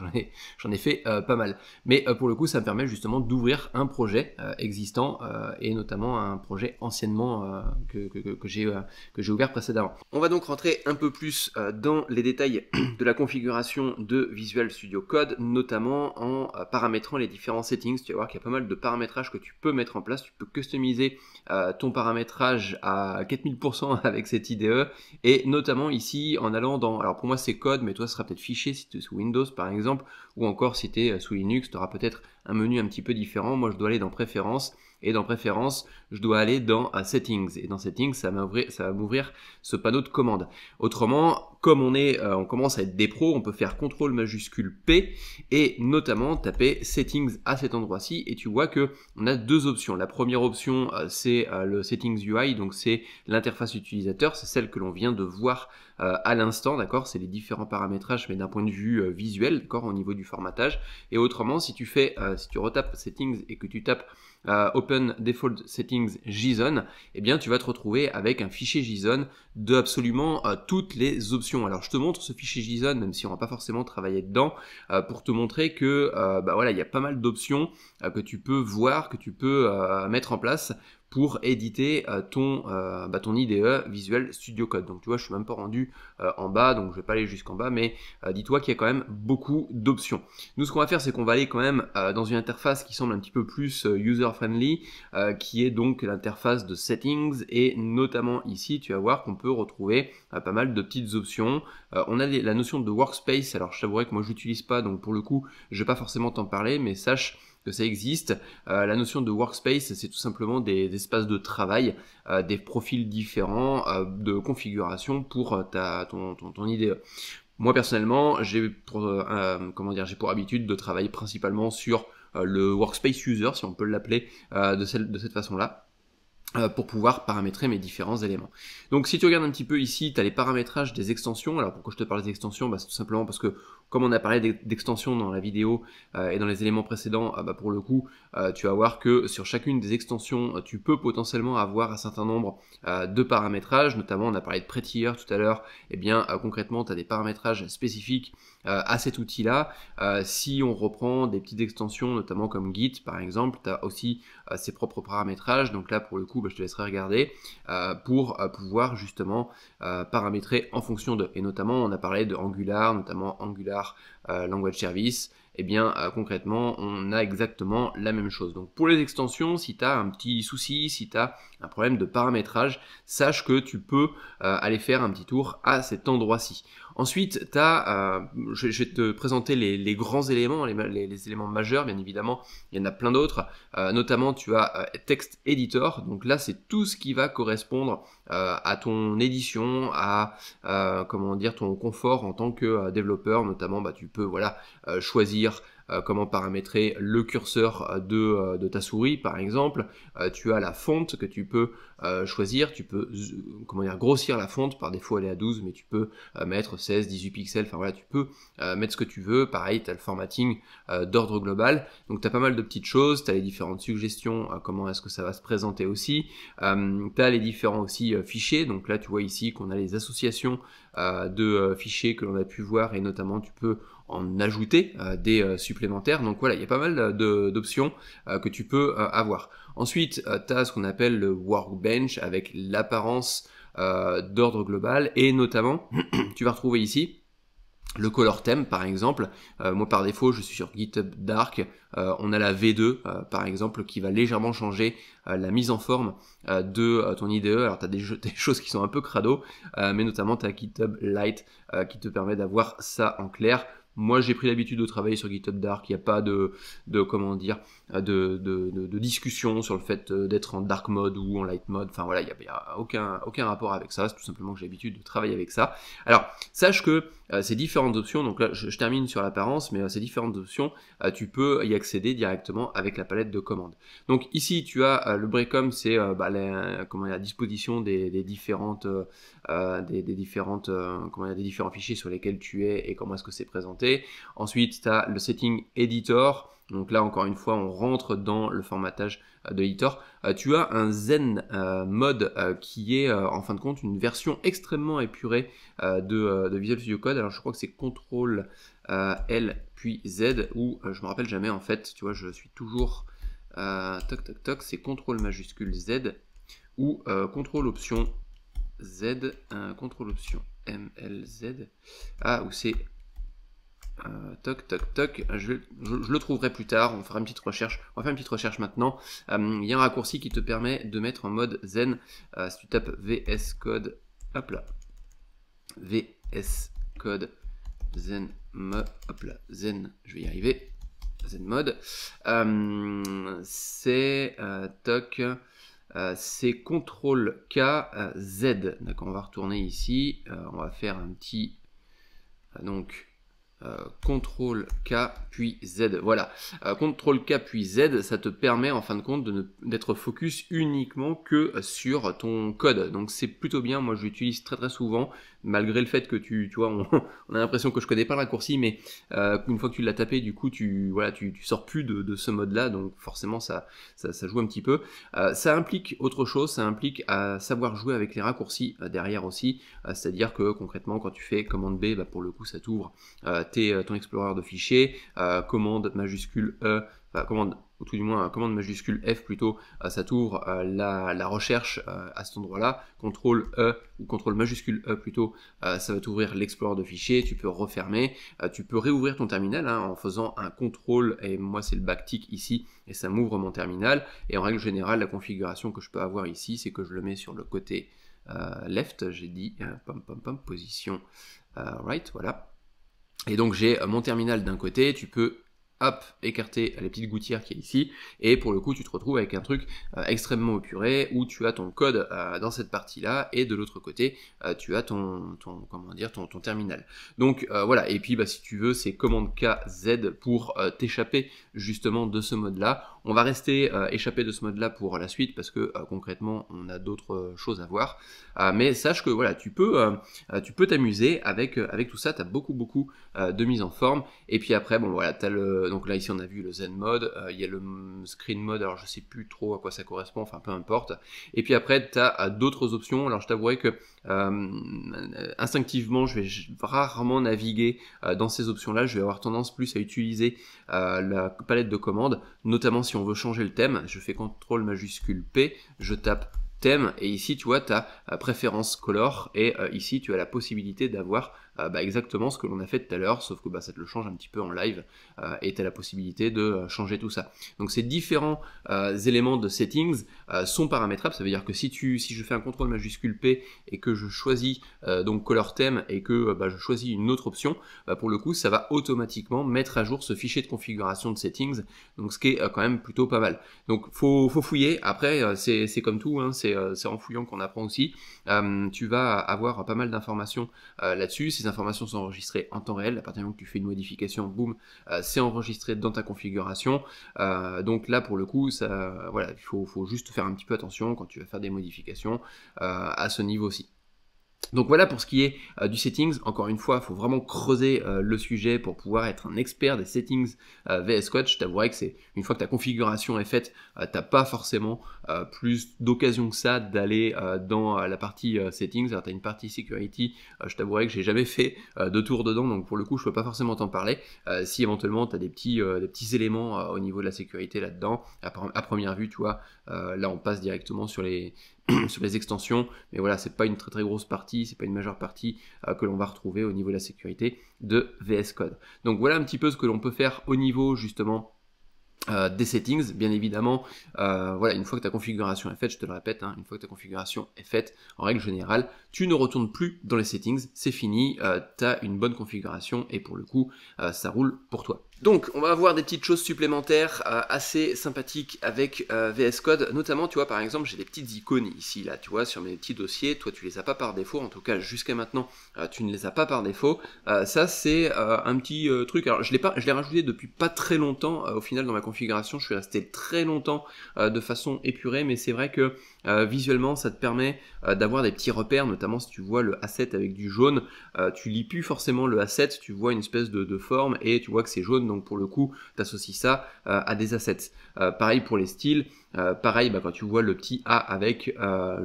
j'en ai, fait pas mal. Mais pour le coup, ça me permet justement d'ouvrir un projet existant, et notamment un projet anciennement que, j'ai, que j'ai ouvert précédemment. On va donc rentrer un peu plus dans les détails de la configuration de Visual Studio Code, notamment en paramètres les différents settings, tu vas voir qu'il y a pas mal de paramétrages que tu peux mettre en place. Tu peux customiser euh, ton paramétrage à 4000% avec cette IDE. Et notamment ici, en allant dans... Alors pour moi c'est code, mais toi ce sera peut-être fichier si tu es sous Windows par exemple. Ou encore si tu es euh, sous Linux, tu auras peut-être un menu un petit peu différent. Moi je dois aller dans préférences. Et dans préférences, je dois aller dans euh, settings. Et dans settings, ça, ça va m'ouvrir ce panneau de commande. Autrement, comme on est, euh, on commence à être des pros, on peut faire contrôle majuscule P et notamment taper settings à cet endroit-ci et tu vois que on a deux options. La première option euh, c'est euh, le settings UI, donc c'est l'interface utilisateur, c'est celle que l'on vient de voir à l'instant, d'accord C'est les différents paramétrages, mais d'un point de vue visuel, d'accord, au niveau du formatage. Et autrement, si tu fais, si tu retapes settings et que tu tapes euh, Open Default Settings JSON, eh bien tu vas te retrouver avec un fichier JSON de absolument euh, toutes les options. Alors je te montre ce fichier JSON, même si on va pas forcément travailler dedans, euh, pour te montrer que bah voilà, il y a pas mal d'options que tu peux voir, que tu peux mettre en place pour éditer euh, ton, euh, bah, ton IDE Visual Studio Code. Donc tu vois, je suis même pas rendu euh, en bas, donc je vais pas aller jusqu'en bas, mais dis-toi qu'il y a quand même beaucoup d'options. Nous, ce qu'on va faire, c'est qu'on va aller quand même dans une interface qui semble un petit peu plus user-friendly, qui est donc l'interface de settings, et notamment ici, tu vas voir qu'on peut retrouver pas mal de petites options. on a la notion de workspace, alors je t'avouerai que moi, j'utilise pas, donc pour le coup, je vais pas forcément t'en parler, mais sache que ça existe. Euh, la notion de workspace, c'est tout simplement des, espaces de travail, euh, des profils différents euh, de configuration pour ta, ton, ton, IDE. Moi personnellement, j'ai pour, comment pour habitude de travailler principalement sur le workspace user, si on peut l'appeler de, de cette façon-là pour pouvoir paramétrer mes différents éléments. Donc si tu regardes un petit peu ici, tu as les paramétrages des extensions. Alors pourquoi je te parle des extensions bah, C'est tout simplement parce que comme on a parlé d'extensions dans la vidéo euh, et dans les éléments précédents, euh, bah, pour le coup, euh, tu vas voir que sur chacune des extensions, tu peux potentiellement avoir un certain nombre de paramétrages, notamment on a parlé de Prettier tout à l'heure, et eh bien concrètement, tu as des paramétrages spécifiques à cet outil-là. si on reprend des petites extensions, notamment comme Git par exemple, tu as aussi ses propres paramétrages, donc là pour le coup, bah, je te laisserai regarder, pour pouvoir justement paramétrer en fonction de, et notamment on a parlé de Angular, notamment Angular euh, Language Service, et eh bien euh, concrètement on a exactement la même chose. Donc pour les extensions, si tu as un petit souci, si tu as un problème de paramétrage, sache que tu peux euh, aller faire un petit tour à cet endroit-ci. Ensuite, as, euh, je, vais te présenter les, grands éléments, les, éléments majeurs, bien évidemment, il y en a plein d'autres. Euh, notamment, tu as euh, Text Editor, donc là, c'est tout ce qui va correspondre à ton édition, à comment dire, ton confort en tant que développeur. Notamment, bah, tu peux voilà, choisir euh, comment paramétrer le curseur euh, euh, de, ta souris par exemple. tu as la fonte que tu peux choisir, tu peux comment dire, grossir la fonte, par défaut elle est à 12 mais tu peux mettre 16, 18 pixels, enfin voilà, tu peux mettre ce que tu veux, pareil, tu as le formatting d'ordre global, donc tu as pas mal de petites choses, tu as les différentes suggestions, comment est-ce que ça va se présenter aussi, tu as les différents aussi fichiers, donc là tu vois ici qu'on a les associations de fichiers que l'on a pu voir et notamment tu peux en ajouter euh, des euh, supplémentaires. Donc voilà, il y a pas mal euh, d'options que tu peux avoir. Ensuite, tu as ce qu'on appelle le workbench avec l'apparence d'ordre global et notamment, tu vas retrouver ici le color theme par exemple, moi par défaut je suis sur GitHub Dark, on a la V2 par exemple qui va légèrement changer la mise en forme de ton IDE, alors tu as des, choses qui sont un peu crado, mais notamment tu as GitHub light qui te permet d'avoir ça en clair, moi, j'ai pris l'habitude de travailler sur GitHub Dark. Il n'y a pas de, de comment dire, de, de, de, discussion sur le fait euh, d'être en dark mode ou en light mode. Enfin voilà, il n'y a, aucun, aucun rapport avec ça. C'est tout simplement que j'ai l'habitude de travailler avec ça. Alors, sache que euh, ces différentes options, donc là je, termine sur l'apparence, mais euh, ces différentes options, euh, tu peux y accéder directement avec la palette de commandes. Donc ici tu as le Brecom, c'est bah, la, comment, la disposition des, des différentes, des, des, différentes comment, des différents fichiers sur lesquels tu es et comment est-ce que c'est présenté. Ensuite tu as le setting editor. Donc là, encore une fois, on rentre dans le formatage euh, de Editor. Euh, tu as un Zen euh, mode qui est en fin de compte une version extrêmement épurée de, Visual Studio Code. Alors je crois que c'est CTRL L puis Z ou je me rappelle jamais en fait. Tu vois, je suis toujours toc toc toc. C'est CTRL majuscule Z ou CTRL option Z, CTRL option MLZ. Ah, ou c'est euh, toc, toc, toc. Euh, je, le trouverai plus tard. On fera une petite recherche. On va faire une petite recherche maintenant. Euh, il y a un raccourci qui te permet de mettre en mode zen. si tu tapes VS Code, hop là. VS Code Zen Mode. Hop là. Zen, je vais y arriver. Zen Mode. c'est toc. c'est CTRL K Z. D'accord, on va retourner ici. on va faire un petit. donc, euh, CTRL K puis Z. Voilà, euh, CTRL K puis Z, ça te permet en fin de compte d'être focus uniquement que sur ton code. Donc c'est plutôt bien, moi je l'utilise très très souvent malgré le fait que tu, tu vois, on, a l'impression que je connais pas le raccourci, mais euh, une fois que tu l'as tapé, du coup, tu, voilà, tu, sors plus de, ce mode-là, donc forcément, ça, ça, joue un petit peu. Euh, ça implique autre chose, ça implique à savoir jouer avec les raccourcis euh, derrière aussi, c'est-à-dire que concrètement, quand tu fais commande B, bah, pour le coup, ça t'ouvre ton explorer de fichiers, commande majuscule E, enfin, commande ou tout du moins commande majuscule F plutôt, euh, ça t'ouvre euh, la, la, recherche euh, à cet endroit-là. Contrôle E ou contrôle majuscule E plutôt, ça va t'ouvrir l'explorer de fichiers, tu peux refermer, tu peux réouvrir ton terminal hein, en faisant un contrôle, et moi c'est le backtick ici, et ça m'ouvre mon terminal. Et en règle générale, la configuration que je peux avoir ici, c'est que je le mets sur le côté left, j'ai dit, position right, voilà. Et donc j'ai mon terminal d'un côté, tu peux hop, écarté les petites gouttières gouttière qui est ici, et pour le coup tu te retrouves avec un truc euh, extrêmement opuré où tu as ton code euh, dans cette partie-là, et de l'autre côté euh, tu as ton, comment dire, ton, ton terminal. Donc voilà, et puis bah, si tu veux, c'est commande KZ pour t'échapper justement de ce mode-là. On va rester euh, échappé de ce mode-là pour la suite parce que euh, concrètement, on a d'autres euh, choses à voir. mais sache que voilà, tu peux, tu peux t'amuser avec, avec tout ça. Tu as beaucoup, beaucoup de mise en forme. Et puis après, bon voilà, as donc là ici on a vu le Zen mode, il y a le mm, Screen mode. Alors je sais plus trop à quoi ça correspond. Enfin, peu importe. Et puis après, tu as d'autres options. Alors je t'avouerai que instinctivement, je vais rarement naviguer dans ces options-là. Je vais avoir tendance plus à utiliser la palette de commandes, notamment si si on veut changer le thème, je fais CTRL majuscule P, je tape thème, et ici tu vois, ta euh, préférence color, et euh, ici tu as la possibilité d'avoir euh, bah, exactement ce que l'on a fait tout à l'heure, sauf que bah, ça te le change un petit peu en live euh, et tu as la possibilité de euh, changer tout ça. Donc ces différents éléments de settings sont paramétrables, ça veut dire que si, tu, si je fais un contrôle majuscule P et que je choisis donc color theme et que bah, je choisis une autre option, pour le coup ça va automatiquement mettre à jour ce fichier de configuration de settings, donc ce qui est quand même plutôt pas mal. Donc faut, faut fouiller, après c'est comme tout, hein, c'est en fouillant qu'on apprend aussi. tu vas avoir pas mal d'informations là-dessus, informations sont enregistrées en temps réel. À partir du moment que tu fais une modification, boum, euh, c'est enregistré dans ta configuration. Euh, donc là, pour le coup, ça, voilà, il faut, juste faire un petit peu attention quand tu vas faire des modifications euh, à ce niveau-ci. Donc voilà pour ce qui est euh, du settings. Encore une fois, il faut vraiment creuser euh, le sujet pour pouvoir être un expert des settings euh, VS Code. Je t'avouerai que c'est une fois que ta configuration est faite, t'as pas forcément plus d'occasion que ça d'aller dans la partie settings. Alors as une partie security, je t'avouerai que j'ai jamais fait de tour dedans, donc pour le coup je peux pas forcément t'en parler. si éventuellement tu as des petits, des petits éléments au niveau de la sécurité là-dedans, à, à, première vue, tu vois, là on passe directement sur les, sur les extensions, mais voilà, c'est pas une très très grosse partie, c'est pas une majeure partie euh, que l'on va retrouver au niveau de la sécurité de VS Code. Donc voilà un petit peu ce que l'on peut faire au niveau justement euh, des settings, bien évidemment, euh, voilà, une fois que ta configuration est faite, je te le répète, hein, une fois que ta configuration est faite, en règle générale, tu ne retournes plus dans les settings, c'est fini, tu as une bonne configuration et pour le coup, ça roule pour toi. Donc, on va avoir des petites choses supplémentaires euh, assez sympathiques avec euh, VS Code. Notamment, tu vois, par exemple, j'ai des petites icônes ici, là, tu vois, sur mes petits dossiers. Toi, tu les as pas par défaut, en tout cas, jusqu'à maintenant, euh, tu ne les as pas par défaut. ça, c'est un petit truc. Alors, je l'ai pas, je l'ai rajouté depuis pas très longtemps. au final, dans ma configuration, je suis resté très longtemps de façon épurée, mais c'est vrai que euh, visuellement, ça te permet euh, d'avoir des petits repères, notamment si tu vois le A7 avec du jaune, euh, tu lis plus forcément le A7, tu vois une espèce de, de forme et tu vois que c'est jaune, donc pour le coup, tu associes ça à des assets. pareil pour les styles, pareil bah, quand tu vois le petit A avec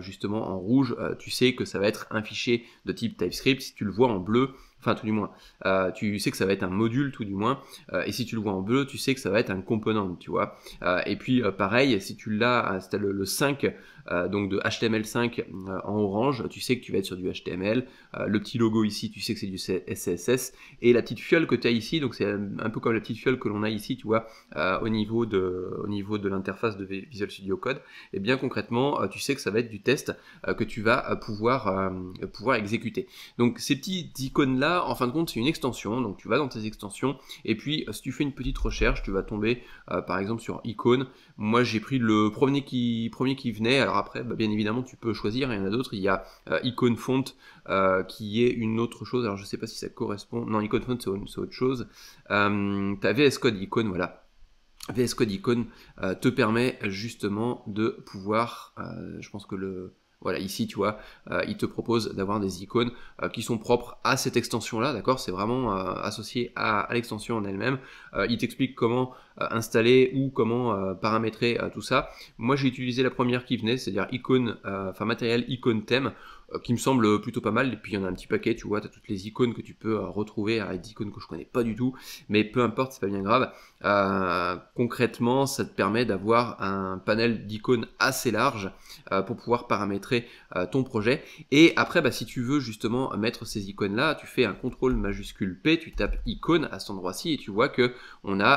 justement en rouge, tu sais que ça va être un fichier de type TypeScript, si tu le vois en bleu, enfin tout du moins, tu sais que ça va être un module tout du moins, et si tu le vois en bleu, tu sais que ça va être un component, tu vois. et puis pareil, si tu l'as, c'est le 5 euh, donc de HTML5 euh, en orange, tu sais que tu vas être sur du HTML, euh, le petit logo ici, tu sais que c'est du CSS, et la petite fiole que tu as ici, donc c'est un peu comme la petite fiole que l'on a ici, tu vois, au niveau de, l'interface de Visual Studio Code, et bien concrètement, tu sais que ça va être du test que tu vas pouvoir, exécuter. Donc ces petites icônes-là, en fin de compte, c'est une extension, donc tu vas dans tes extensions, et puis si tu fais une petite recherche, tu vas tomber par exemple sur icône. Moi j'ai pris le premier qui, premier qui venait, alors après, bah, bien évidemment, tu peux choisir. Il y en a d'autres. Il y a euh, Icon Font euh, qui est une autre chose. Alors, je ne sais pas si ça correspond. Non, Icon Font, c'est autre chose. ta euh, tu as VS Code Icon, voilà. VS Code Icon te permet justement de pouvoir, je pense que le, voilà, ici, tu vois, euh, il te propose d'avoir des icônes euh, qui sont propres à cette extension-là, d'accord C'est vraiment euh, associé à, l'extension en elle-même. il t'explique comment installer ou comment paramétrer tout ça. Moi, j'ai utilisé la première qui venait, c'est-à-dire icône, enfin matériel icône thème. Euh, qui me semble plutôt pas mal. Et puis il y en a un petit paquet, tu vois, tu as toutes les icônes que tu peux euh, retrouver, avec des icônes que je connais pas du tout, mais peu importe, c'est pas bien grave. Euh, concrètement, ça te permet d'avoir un panel d'icônes assez large pour pouvoir paramétrer ton projet. Et après, bah, si tu veux justement mettre ces icônes-là, tu fais un contrôle majuscule P, tu tapes icône à cet endroit-ci et tu vois que on a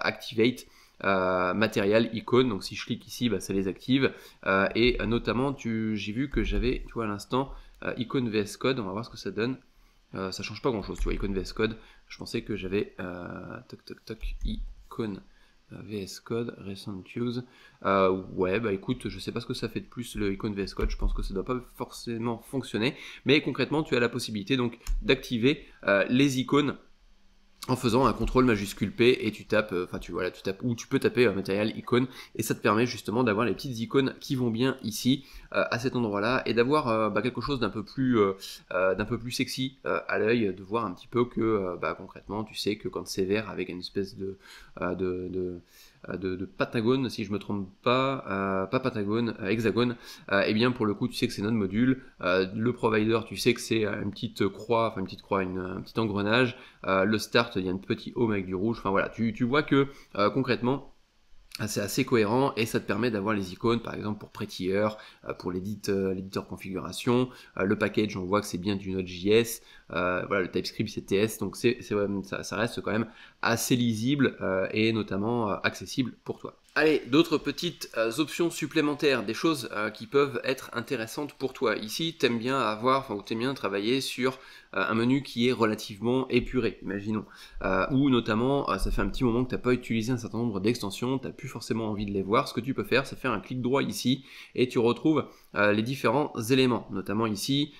activate euh, matériel, icône. Donc si je clique ici, bah, ça les active. Euh, et euh, notamment, j'ai vu que j'avais, tu à l'instant, icône VS Code. On va voir ce que ça donne. ça change pas grand chose, tu vois, icône VS Code. Je pensais que j'avais, toc toc toc, icône VS Code, Recent Use. ouais, bah écoute, je sais pas ce que ça fait de plus le icône VS Code, je pense que ça doit pas forcément fonctionner, mais concrètement, tu as la possibilité donc d'activer les icônes en faisant un contrôle majuscule P et tu tapes, euh, enfin tu voilà, tu tapes ou tu peux taper un euh, matériel icône et ça te permet justement d'avoir les petites icônes qui vont bien ici euh, à cet endroit-là et d'avoir bah, quelque chose d'un peu plus d'un peu plus sexy à l'œil, de voir un petit peu que bah, concrètement tu sais que quand c'est vert avec une espèce de, de euh, de, de, Patagone, si je me trompe pas, euh, pas Patagone, euh, Hexagone, et eh bien pour le coup tu sais que c'est notre module, le provider tu sais que c'est une petite croix, enfin une petite croix, une, un petit engrenage, le start il y a une petit home avec du rouge, enfin voilà, tu vois que concrètement c'est assez cohérent et ça te permet d'avoir les icônes par exemple pour Prettier, euh, pour euh, l'éditeur configuration, euh, le package on voit que c'est bien du Node.js, voilà le TypeScript c'est TS donc c'est ça, reste quand même assez lisible et notamment accessible pour toi. Allez, d'autres petites options supplémentaires, des choses qui peuvent être intéressantes pour toi. Ici, t'aimes bien avoir, enfin, t'aimes bien travailler sur euh, un menu qui est relativement épuré, imaginons. Euh, ou notamment, euh, ça fait un petit moment que tu n'as pas utilisé un certain nombre d'extensions, tu n'as plus forcément envie de les voir. Ce que tu peux faire, c'est faire un clic droit ici et tu retrouves les différents éléments. Notamment ici,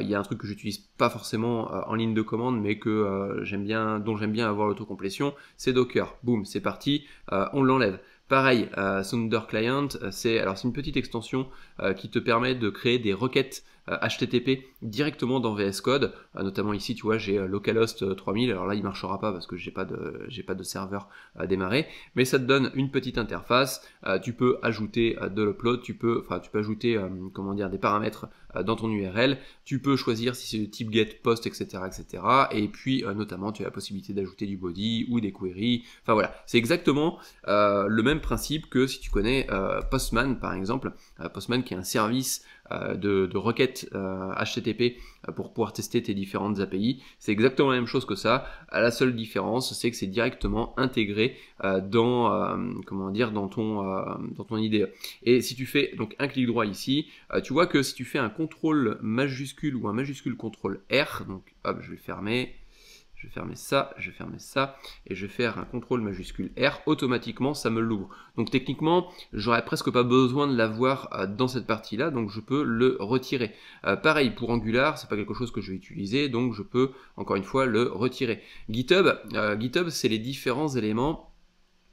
il y a un truc que j'utilise pas forcément en ligne de commande, mais que bien, dont j'aime bien avoir l'autocomplétion, c'est Docker. Boum, c'est parti, on l'enlève. Pareil, euh, Client, c'est alors c'est une petite extension qui te permet de créer des requêtes HTTP euh, directement dans VS Code. Euh, notamment ici, tu vois, j'ai euh, localhost 3000. Alors là, il marchera pas parce que j'ai pas de j'ai pas de serveur démarrer mais ça te donne une petite interface. tu peux ajouter de l'upload, tu peux enfin tu peux ajouter comment dire des paramètres dans ton URL. Tu peux choisir si c'est du type get, post, etc., etc. Et puis notamment, tu as la possibilité d'ajouter du body ou des queries. Enfin voilà, c'est exactement le même principe que si tu connais Postman par exemple. Postman qui est un service euh, de, requêtes HTTP euh, euh, pour pouvoir tester tes différentes API. C'est exactement la même chose que ça. La seule différence, c'est que c'est directement intégré dans comment dire dans ton dans IDE. Et si tu fais donc un clic droit ici, tu vois que si tu fais un contrôle majuscule ou un majuscule contrôle R, donc hop, je vais fermer je vais fermer ça, je vais fermer ça, et je vais faire un contrôle majuscule R, automatiquement ça me l'ouvre. Donc techniquement, j'aurais presque pas besoin de l'avoir euh, dans cette partie-là, donc je peux le retirer. Euh, pareil pour Angular, c'est pas quelque chose que je vais utiliser, donc je peux encore une fois le retirer. GitHub, euh, GitHub c'est les différents éléments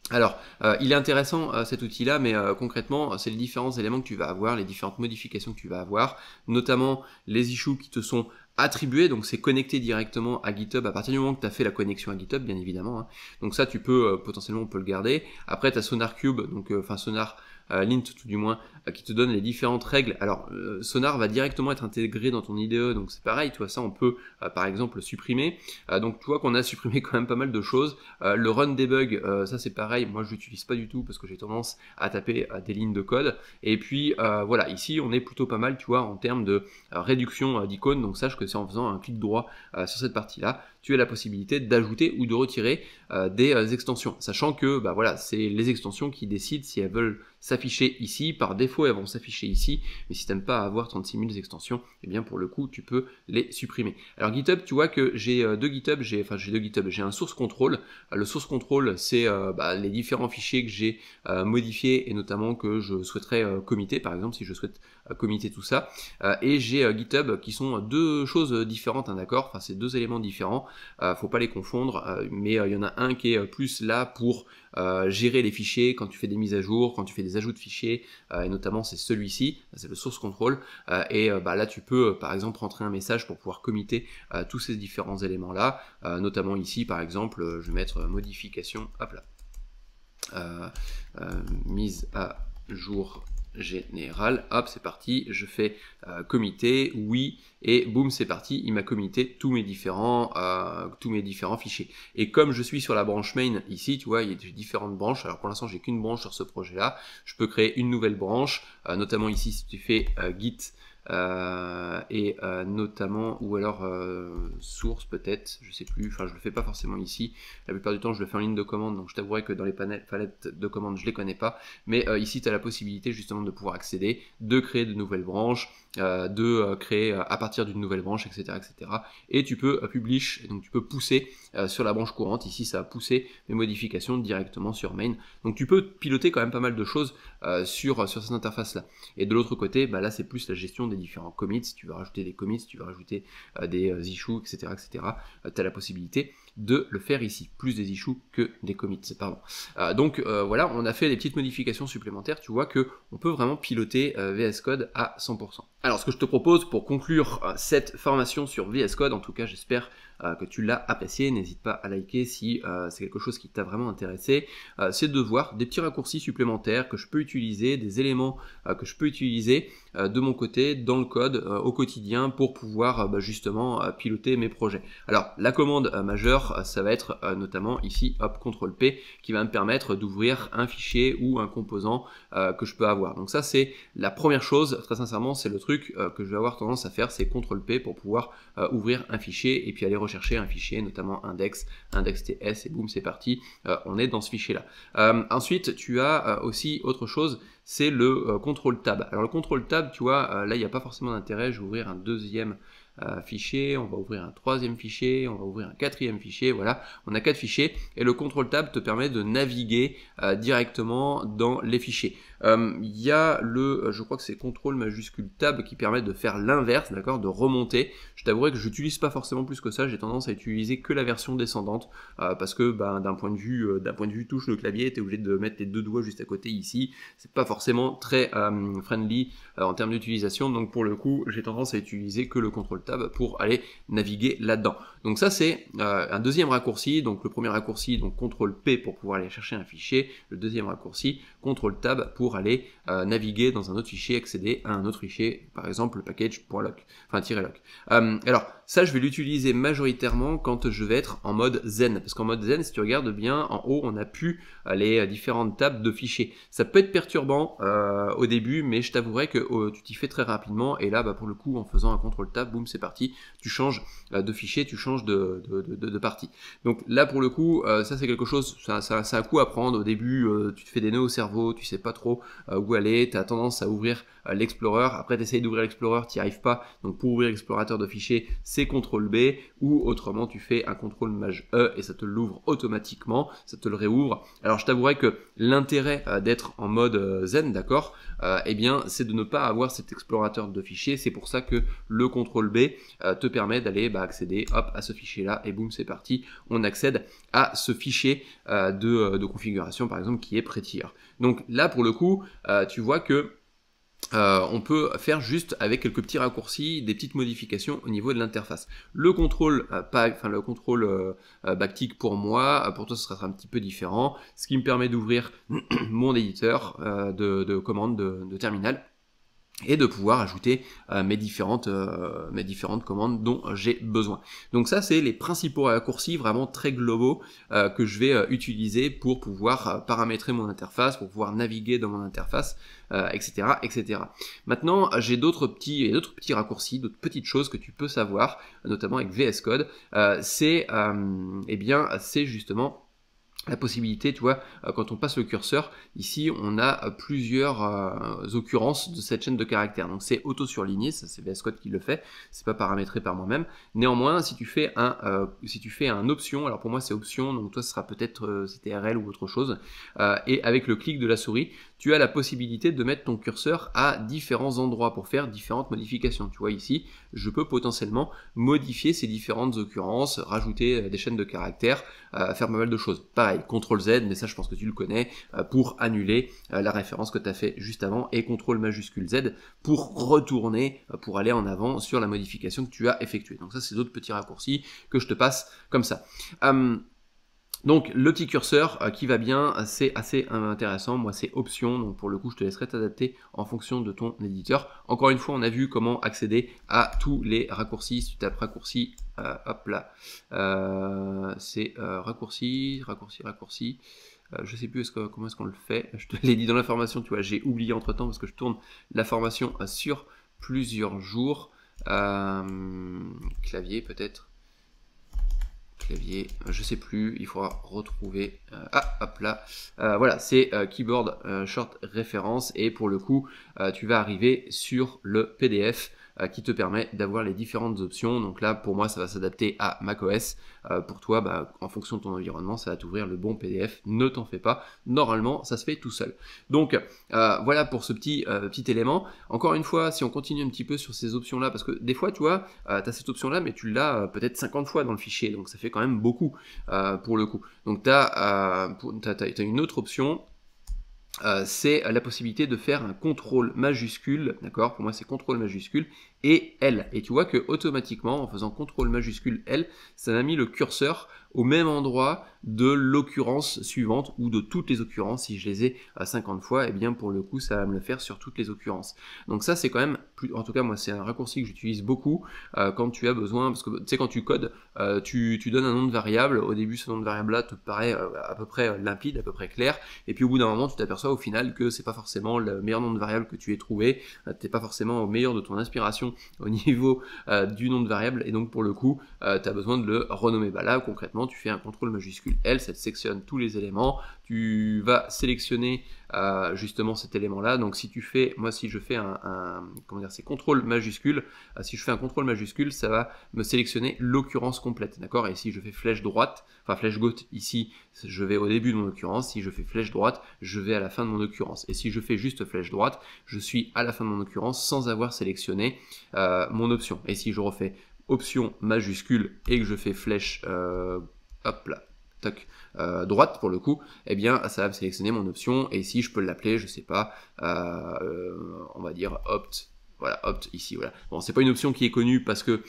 alors, il est intéressant cet outil-là, mais concrètement, c'est les différents éléments que tu vas avoir, les différentes modifications que tu vas avoir, notamment les issues qui te sont attribué, donc c'est connecté directement à GitHub à partir du moment que tu as fait la connexion à GitHub, bien évidemment. Hein. Donc ça, tu peux euh, potentiellement on peut le garder. Après, tu as SonarCube, donc euh, enfin Sonar euh, Lint tout du moins, euh, qui te donne les différentes règles. Alors euh, Sonar va directement être intégré dans ton IDE, donc c'est pareil, toi ça on peut par exemple supprimer. donc tu vois qu'on a supprimé quand même pas mal de choses. le run debug, ça c'est pareil, moi je l'utilise pas du tout parce que j'ai tendance à taper des lignes de code. Et puis voilà, ici on est plutôt pas mal, tu vois, en termes de réduction d'icônes, donc sache que c'est en faisant un clic droit sur cette partie-là tu as la possibilité d'ajouter ou de retirer euh, des euh, extensions. Sachant que bah, voilà, c'est les extensions qui décident si elles veulent s'afficher ici. Par défaut, elles vont s'afficher ici. Mais si tu n'aimes pas avoir 36 000 extensions, eh bien pour le coup, tu peux les supprimer. Alors GitHub, tu vois que j'ai euh, deux GitHub, j'ai enfin j'ai deux GitHub, j'ai un source control. Le source control, c'est bah, les différents fichiers que j'ai modifiés et notamment que je souhaiterais committer. Par exemple, si je souhaite euh, comité, tout ça. Euh, et j'ai euh, GitHub qui sont deux choses différentes, hein, d'accord Enfin, c'est deux éléments différents, faut pas les confondre, mais il y en a un qui est plus là pour gérer les fichiers quand tu fais des mises à jour, quand tu fais des ajouts de fichiers, et notamment c'est celui-ci, c'est le source control. et bah, là, tu peux par exemple rentrer un message pour pouvoir commiter tous ces différents éléments-là, notamment ici, par exemple, je vais mettre modification, hop là. mise à jour général. Hop, c'est parti, je fais euh, comité, oui, et boum, c'est parti, il m'a comité tous mes différents, euh, tous mes différents fichiers. Et comme je suis sur la branche main ici, tu vois, il y a différentes branches. Alors pour l'instant, j'ai qu'une branche sur ce projet-là. Je peux créer une nouvelle branche, euh, notamment ici si tu fais euh, git euh, et euh, notamment, ou alors euh, source peut-être, je sais plus, enfin je le fais pas forcément ici, la plupart du temps je le fais en ligne de commande, donc je t'avouerai que dans les palettes de commandes je les connais pas, mais ici tu as la possibilité justement de pouvoir accéder, de créer de nouvelles branches, euh, de euh, créer euh, à partir d'une nouvelle branche, etc., etc. Et tu peux publish, donc tu peux pousser sur la branche courante. Ici, ça a poussé mes modifications directement sur main. Donc tu peux piloter quand même pas mal de choses sur, sur cette interface-là. Et de l'autre côté, bah là, c'est plus la gestion des différents commits. tu veux rajouter des commits, tu veux rajouter des issues, etc., etc. tu as la possibilité de le faire ici, plus des issues que des commits, pardon. Euh, donc euh, voilà, on a fait des petites modifications supplémentaires, tu vois que on peut vraiment piloter euh, VS Code à 100%. Alors ce que je te propose pour conclure cette formation sur VS Code, en tout cas j'espère euh, que tu l'as apprécié. N'hésite pas à liker si euh, c'est quelque chose qui t'a vraiment intéressé. Euh, c'est de voir des petits raccourcis supplémentaires que je peux utiliser, des éléments que je peux utiliser de mon côté dans le code au quotidien pour pouvoir bah, justement piloter mes projets. Alors la commande majeure, ça va être notamment ici hop CTRL P qui va me permettre d'ouvrir un fichier ou un composant que je peux avoir. Donc ça c'est la première chose, très sincèrement c'est le truc que je vais avoir tendance à faire, c'est ctrl P pour pouvoir ouvrir un fichier et puis aller rechercher un fichier, notamment index, index TS, et boum, c'est parti, euh, on est dans ce fichier-là. Euh, ensuite, tu as euh, aussi autre chose, c'est le contrôle tab. Alors le contrôle tab, tu vois, là, il n'y a pas forcément d'intérêt, je vais ouvrir un deuxième euh, fichier, on va ouvrir un troisième fichier, on va ouvrir un quatrième fichier, voilà, on a quatre fichiers et le contrôle tab te permet de naviguer euh, directement dans les fichiers. Euh, il y a le, je crois que c'est contrôle majuscule tab qui permet de faire l'inverse, d'accord, de remonter. Je t'avouerai que j'utilise pas forcément plus que ça, j'ai tendance à utiliser que la version descendante parce que ben, d'un point de vue, d'un point de vue touche le clavier, tu es obligé de mettre les deux doigts juste à côté ici, c'est pas forcément très friendly en termes d'utilisation, donc pour le coup j'ai tendance à utiliser que le contrôle tab pour aller naviguer là-dedans. Donc ça c'est euh, un deuxième raccourci, donc le premier raccourci, donc CTRL P pour pouvoir aller chercher un fichier, le deuxième raccourci, CTRL Tab pour aller euh, naviguer dans un autre fichier, accéder à un autre fichier, par exemple le package.lock, enfin -loc. Euh, alors ça, je vais l'utiliser majoritairement quand je vais être en mode zen. Parce qu'en mode zen, si tu regardes bien, en haut, on a pu les différentes tables de fichiers. Ça peut être perturbant euh, au début, mais je t'avouerai que euh, tu t'y fais très rapidement. Et là, bah, pour le coup, en faisant un contrôle tab, boum, c'est parti. Tu changes euh, de fichier, tu changes de, partie. Donc là, pour le coup, ça, c'est quelque chose, ça, a un coup à prendre. Au début, tu te fais des nœuds au cerveau, tu sais pas trop où aller, tu as tendance à ouvrir euh, l'Explorer. Après, tu d'ouvrir l'Explorer, tu n'y arrives pas. Donc pour ouvrir l'explorateur de fichiers, c'est CTRL B ou autrement tu fais un CTRL maj E et ça te l'ouvre automatiquement, ça te le réouvre. Alors je t'avouerai que l'intérêt euh, d'être en mode euh, zen, d'accord, eh bien c'est de ne pas avoir cet explorateur de fichiers. C'est pour ça que le CTRL B te permet d'aller bah, accéder hop, à ce fichier là et boum c'est parti, on accède à ce fichier de, de, configuration par exemple qui est Prettier. Donc là pour le coup, tu vois que euh, on peut faire juste avec quelques petits raccourcis, des petites modifications au niveau de l'interface. Le contrôle, euh, le contrôle euh, euh pour moi, pour toi ce sera un petit peu différent, ce qui me permet d'ouvrir mon éditeur de, de, commande de, de terminal et de pouvoir ajouter euh, mes, différentes, euh, mes différentes commandes dont j'ai besoin. Donc ça, c'est les principaux raccourcis vraiment très globaux euh, que je vais utiliser pour pouvoir paramétrer mon interface, pour pouvoir naviguer dans mon interface, etc., etc. Maintenant, j'ai d'autres petits, d'autres petits raccourcis, d'autres petites choses que tu peux savoir, notamment avec VS Code. c'est, eh bien, c'est justement la possibilité, tu vois, euh, quand on passe le curseur, ici on a euh, plusieurs euh, occurrences de cette chaîne de caractères. Donc c'est auto-surligné, ça c'est VS Code qui le fait, c'est pas paramétré par moi-même. Néanmoins, si tu fais un si tu fais un option, alors pour moi c'est option, donc toi ce sera peut-être CTRL ou autre chose, et avec le clic de la souris, tu as la possibilité de mettre ton curseur à différents endroits pour faire différentes modifications. Tu vois ici, je peux potentiellement modifier ces différentes occurrences, rajouter euh, des chaînes de caractères, euh, faire pas mal de choses. Pareil, CTRL Z, mais ça je pense que tu le connais, euh, pour annuler la référence que tu as fait juste avant, et CTRL majuscule Z pour retourner, pour aller en avant sur la modification que tu as effectuée. Donc ça c'est d'autres petits raccourcis que je te passe comme ça. Hum, donc le petit curseur euh, qui va bien, c'est assez euh, intéressant. Moi c'est option, donc pour le coup je te laisserai t'adapter en fonction de ton éditeur. Encore une fois, on a vu comment accéder à tous les raccourcis. Si tu tapes raccourci, euh, hop là, c'est raccourci, raccourci, raccourci. Je ne sais plus comment est-ce qu'on le fait. Je te l'ai dit dans la formation, tu vois, j'ai oublié entre temps parce que je tourne la formation sur plusieurs jours. clavier peut-être clavier, euh, je sais plus, il faudra retrouver. Euh, ah, hop là. Euh, voilà, c'est keyboard short référence et pour le coup, tu vas arriver sur le PDF euh, qui te permet d'avoir les différentes options. Donc là, pour moi, ça va s'adapter à macOS. Euh, pour toi, bah, en fonction de ton environnement, ça va t'ouvrir le bon PDF. Ne t'en fais pas. Normalement, ça se fait tout seul. Donc euh, voilà pour ce petit, petit élément. Encore une fois, si on continue un petit peu sur ces options-là, parce que des fois, tu vois, tu as cette option-là, mais tu l'as peut-être 50 fois dans le fichier. Donc ça fait quand même beaucoup pour le coup. Donc tu as une autre option euh, c'est la possibilité de faire un contrôle majuscule, d'accord Pour moi, c'est contrôle majuscule et L. Et tu vois que automatiquement, en faisant CTRL majuscule L, ça m'a mis le curseur au même endroit de l'occurrence suivante ou de toutes les occurrences. Si je les ai à euh, 50 fois, et eh bien pour le coup, ça va me le faire sur toutes les occurrences. Donc ça, c'est quand même, plus... en tout cas moi, c'est un raccourci que j'utilise beaucoup euh, quand tu as besoin, parce que tu sais, quand tu codes, euh, tu, donnes un nom de variable. Au début, ce nom de variable-là te paraît à peu près limpide, à peu près clair. Et puis au bout d'un moment, tu t'aperçois au final que c'est pas forcément le meilleur nom de variable que tu aies trouvé. n'es pas forcément au meilleur de ton inspiration au niveau euh, du nom de variable, et donc pour le coup, euh, tu as besoin de le renommer. bala là, concrètement, tu fais un contrôle majuscule L, ça te sectionne tous les éléments, tu vas sélectionner euh, justement cet élément-là. Donc si tu fais, moi si je fais un, comment dire, c'est contrôle majuscule, euh, si je fais un contrôle majuscule, ça va me sélectionner l'occurrence complète, d'accord Et si je fais flèche droite, enfin flèche gauche ici, je vais au début de mon occurrence. Si je fais flèche droite, je vais à la fin de mon occurrence. Et si je fais juste flèche droite, je suis à la fin de mon occurrence sans avoir sélectionné euh, mon option. Et si je refais option majuscule et que je fais flèche, hop là, euh, droite pour le coup, et eh bien ça va sélectionner mon option et ici je peux l'appeler, je sais pas, euh, euh, on va dire opt. Voilà, opt ici, voilà. Bon, c'est pas une option qui est connue parce que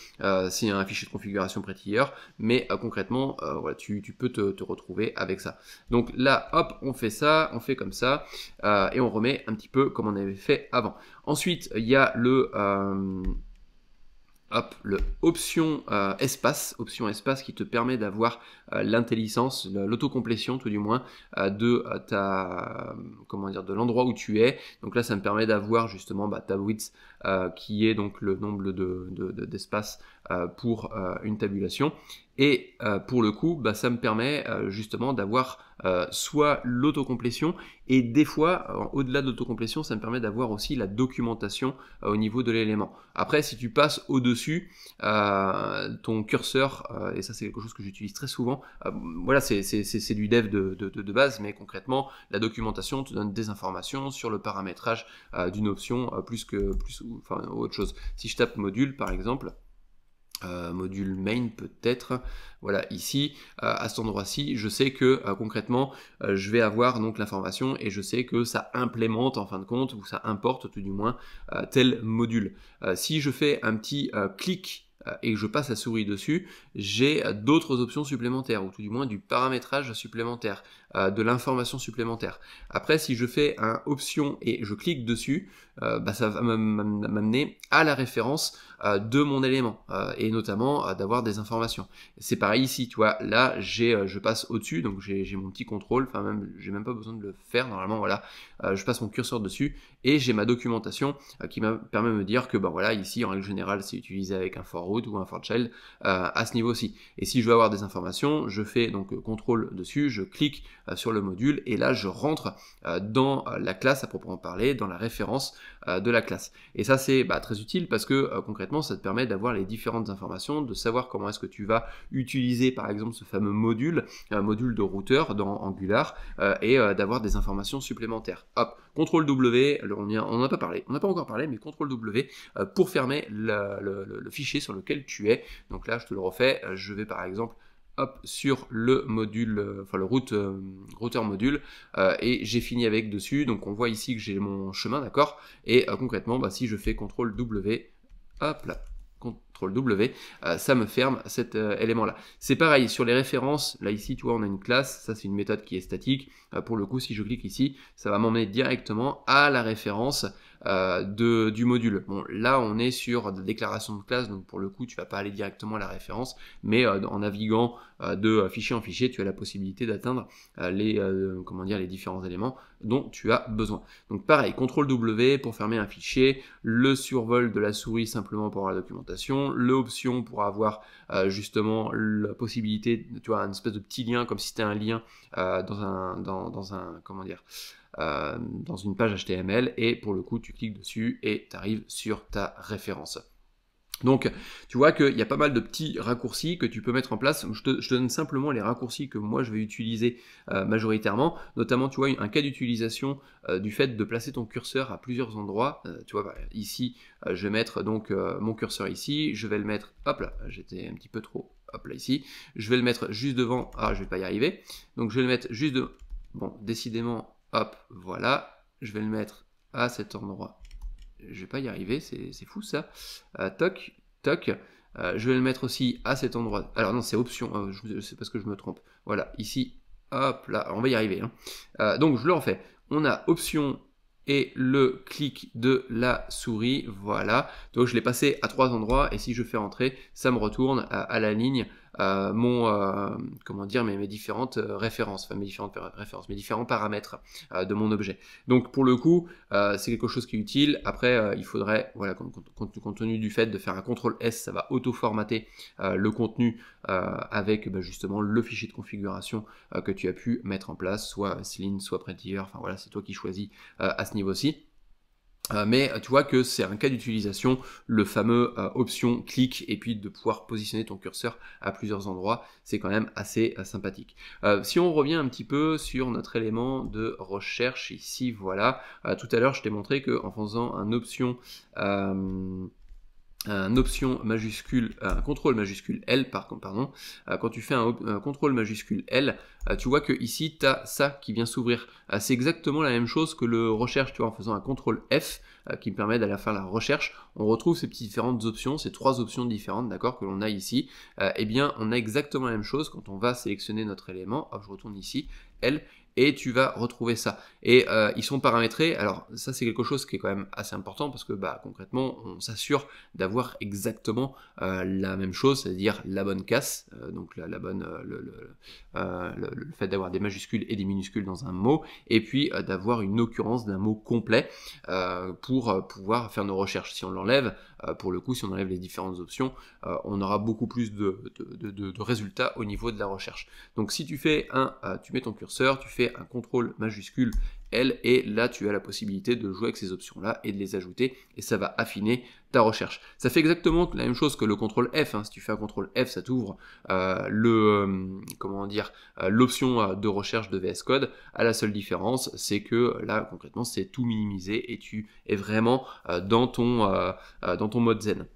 c'est un fichier de configuration prétilleur, mais concrètement, voilà, tu, peux te, te, retrouver avec ça. Donc là, hop, on fait ça, on fait comme ça, et on remet un petit peu comme on avait fait avant. Ensuite, il y a le hop, le option euh, espace, option espace qui te permet d'avoir euh, l'intelligence, l'autocomplétion tout du moins euh, de ta, comment dire, de l'endroit où tu es. Donc là, ça me permet d'avoir justement bah, ta width qui est donc le nombre de, pour une tabulation et euh, pour le coup, bah, ça me permet euh, justement d'avoir euh, soit l'autocomplétion et des fois, au-delà de l'autocomplétion, ça me permet d'avoir aussi la documentation au niveau de l'élément. Après, si tu passes au-dessus, ton curseur, et ça c'est quelque chose que j'utilise très souvent, voilà, c'est du dev de, base, mais concrètement, la documentation te donne des informations sur le paramétrage d'une option plus que plus, enfin, autre chose. Si je tape module par exemple, euh, module main peut-être. Voilà, ici, euh, à cet endroit-ci, je sais que euh, concrètement, je vais avoir donc l'information et je sais que ça implémente en fin de compte, ou ça importe tout du moins, tel module. si je fais un petit clic et que je passe la souris dessus, j'ai d'autres options supplémentaires, ou tout du moins du paramétrage supplémentaire. Euh, de l'information supplémentaire. Après, si je fais un option et je clique dessus, euh, bah, ça va m'amener à la référence euh, de mon élément et notamment d'avoir des informations. C'est pareil ici, tu vois, là j'ai, je passe au-dessus, donc j'ai mon petit contrôle, enfin même, j'ai même pas besoin de le faire normalement, voilà, je passe mon curseur dessus et j'ai ma documentation qui me permet de me dire que, ben voilà, ici en règle générale c'est utilisé avec un for root ou un for child à ce niveau-ci. Et si je veux avoir des informations, je fais donc contrôle dessus, je clique euh, sur le module et là je rentre euh, dans euh, la classe à proprement parler, dans la référence de la classe. Et ça c'est bah, très utile parce que concrètement ça te permet d'avoir les différentes informations, de savoir comment est-ce que tu vas utiliser par exemple ce fameux module, un module de routeur dans Angular et d'avoir des informations supplémentaires. Hop, CTRL W, on n'en a pas parlé, on n'a pas encore parlé, mais CTRL W pour fermer le, fichier sur lequel tu es. Donc là, je te le refais, je vais par exemple hop, sur le module, euh, enfin le route, euh, routeur module, euh, et j'ai fini avec dessus. Donc on voit ici que j'ai mon chemin, d'accord Et concrètement, bah, si je fais CTRL W, hop là, CTRL W, ça me ferme cet élément-là. C'est pareil sur les références, là ici, tu vois, on a une classe, ça c'est une méthode qui est statique. pour le coup, si je clique ici, ça va m'emmener directement à la référence euh, de, du module. Bon, là, on est sur des déclarations de classe, donc pour le coup, tu vas pas aller directement à la référence, mais euh, en naviguant euh, de fichier en fichier, tu as la possibilité d'atteindre les, comment dire, les différents éléments dont tu as besoin. Donc pareil, CTRL W pour fermer un fichier, le survol de la souris simplement pour la documentation, l'option pour avoir justement la possibilité, tu vois, un espèce de petit lien comme si c'était un lien dans, un, dans, un, comment dire, euh, dans une page HTML et pour le coup tu cliques dessus et tu arrives sur ta référence. Donc tu vois qu'il y a pas mal de petits raccourcis que tu peux mettre en place. Je te, donne simplement les raccourcis que moi je vais utiliser euh, majoritairement. Notamment tu vois un cas d'utilisation euh, du fait de placer ton curseur à plusieurs endroits. tu vois bah, ici je vais mettre donc mon curseur ici, je vais le mettre, hop là j'étais un petit peu trop, hop là ici. Je vais le mettre juste devant, ah je vais pas y arriver. Donc je vais le mettre juste devant, bon décidément Hop, voilà. Je vais le mettre à cet endroit. Je vais pas y arriver, c'est fou ça. Euh, toc, toc. Euh, je vais le mettre aussi à cet endroit. Alors non, c'est option, hein, c'est parce que je me trompe. Voilà, ici, hop, là, on va y arriver. Hein. Euh, donc je le refais. On a option et le clic de la souris, voilà. Donc je l'ai passé à trois endroits, et si je fais entrer, ça me retourne à la ligne euh, mon euh, comment dire mes, différentes références, mes différentes euh, mes différents paramètres de mon objet. Donc pour le coup, c'est quelque chose qui est utile. Après, il faudrait voilà compte, tenu du fait de faire un contrôle S, ça va auto-formater le contenu avec bah, justement le fichier de configuration que tu as pu mettre en place, soit Celine soit Prettier. Enfin voilà, c'est toi qui choisis à ce niveau-ci. Euh, mais tu vois que c'est un cas d'utilisation, le fameux euh, option clic et puis de pouvoir positionner ton curseur à plusieurs endroits, c'est quand même assez euh, sympathique. si on revient un petit peu sur notre élément de recherche ici, voilà, tout à l'heure je t'ai montré qu'en faisant un option un option majuscule, un contrôle majuscule L par pardon, euh, quand tu fais un, contrôle majuscule L, euh, tu vois que ici tu as ça qui vient s'ouvrir. Euh, c'est exactement la même chose que le recherche, tu vois, en faisant un contrôle F qui me permet d'aller faire la recherche, on retrouve ces différentes options, ces trois options différentes, d'accord, que l'on a ici. Eh bien, on a exactement la même chose quand on va sélectionner notre élément, hop, je retourne ici, L, et tu vas retrouver ça. Et euh, ils sont paramétrés, alors ça c'est quelque chose qui est quand même assez important parce que bah, concrètement on s'assure d'avoir exactement euh, la même chose, c'est-à-dire la bonne casse, euh, donc la, bonne, le, fait d'avoir des majuscules et des minuscules dans un mot, et puis d'avoir une occurrence d'un mot complet pour pouvoir faire nos recherches. Si on l'enlève, euh, pour le coup, si on enlève les différentes options, euh, on aura beaucoup plus de, résultats au niveau de la recherche. Donc si tu fais un, euh, tu mets ton curseur, tu fais un contrôle majuscule L, et là tu as la possibilité de jouer avec ces options-là et de les ajouter, et ça va affiner recherche. Ça fait exactement la même chose que le contrôle F. Hein. Si tu fais un contrôle F, ça t'ouvre euh, le euh, comment dire euh, l'option de recherche de VS Code. À la seule différence, c'est que là concrètement, c'est tout minimisé et tu es vraiment dans ton dans ton mode zen.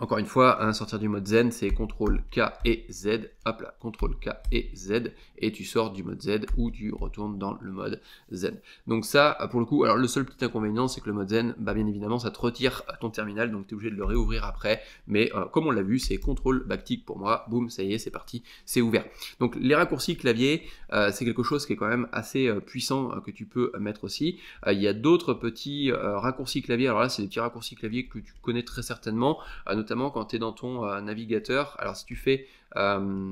Encore une fois, à hein, sortir du mode zen, c'est contrôle K et Z CTRL K et Z, et tu sors du mode Z ou tu retournes dans le mode Z. Donc ça, pour le coup, alors le seul petit inconvénient, c'est que le mode Z, bah bien évidemment, ça te retire ton terminal, donc tu es obligé de le réouvrir après, mais euh, comme on l'a vu, c'est CTRL Backtick pour moi, boum, ça y est, c'est parti, c'est ouvert. Donc les raccourcis clavier, euh, c'est quelque chose qui est quand même assez euh, puissant que tu peux mettre aussi. il y a d'autres petits raccourcis clavier, alors là, c'est des petits raccourcis clavier que tu connais très certainement, notamment quand tu es dans ton navigateur. Alors si tu fais...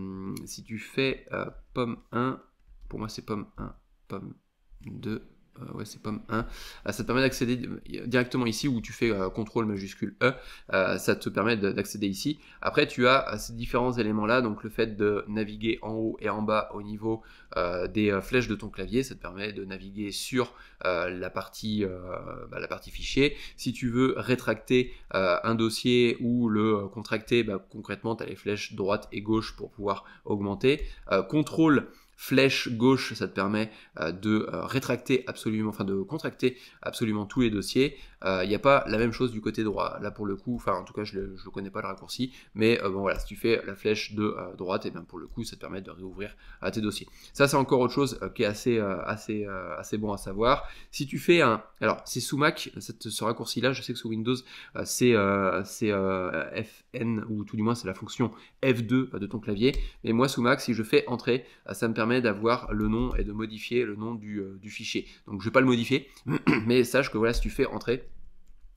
Euh, si tu fais euh, pomme 1, pour moi c'est pomme 1, pomme 2, euh, ouais, c'est pomme 1. Euh, ça te permet d'accéder directement ici où tu fais CTRL, euh, contrôle majuscule E. ça te permet d'accéder ici. Après, tu as ces différents éléments-là. Donc, le fait de naviguer en haut et en bas au niveau des flèches de ton clavier, ça te permet de naviguer sur bah, la, partie, fichier. Si tu veux rétracter un dossier ou le contracter, bah, concrètement, tu as les flèches droite et gauche pour pouvoir augmenter. CTRL. Flèche gauche, ça te permet euh, de euh, rétracter absolument, enfin de contracter absolument tous les dossiers. Il euh, n'y a pas la même chose du côté droit. Là pour le coup, enfin en tout cas je ne connais pas le raccourci, mais bon voilà, si tu fais la flèche de droite, et eh bien pour le coup ça te permet de réouvrir tes dossiers. Ça c'est encore autre chose qui est assez, assez, assez bon à savoir. Si tu fais un... Alors c'est sous Mac, ce raccourci-là, je sais que sous Windows c'est FN, ou tout du moins c'est la fonction F2 de ton clavier, mais moi sous Mac, si je fais entrer, ça me permet d'avoir le nom et de modifier le nom du, euh, fichier. Donc je vais pas le modifier, mais sache que voilà, si tu fais entrer,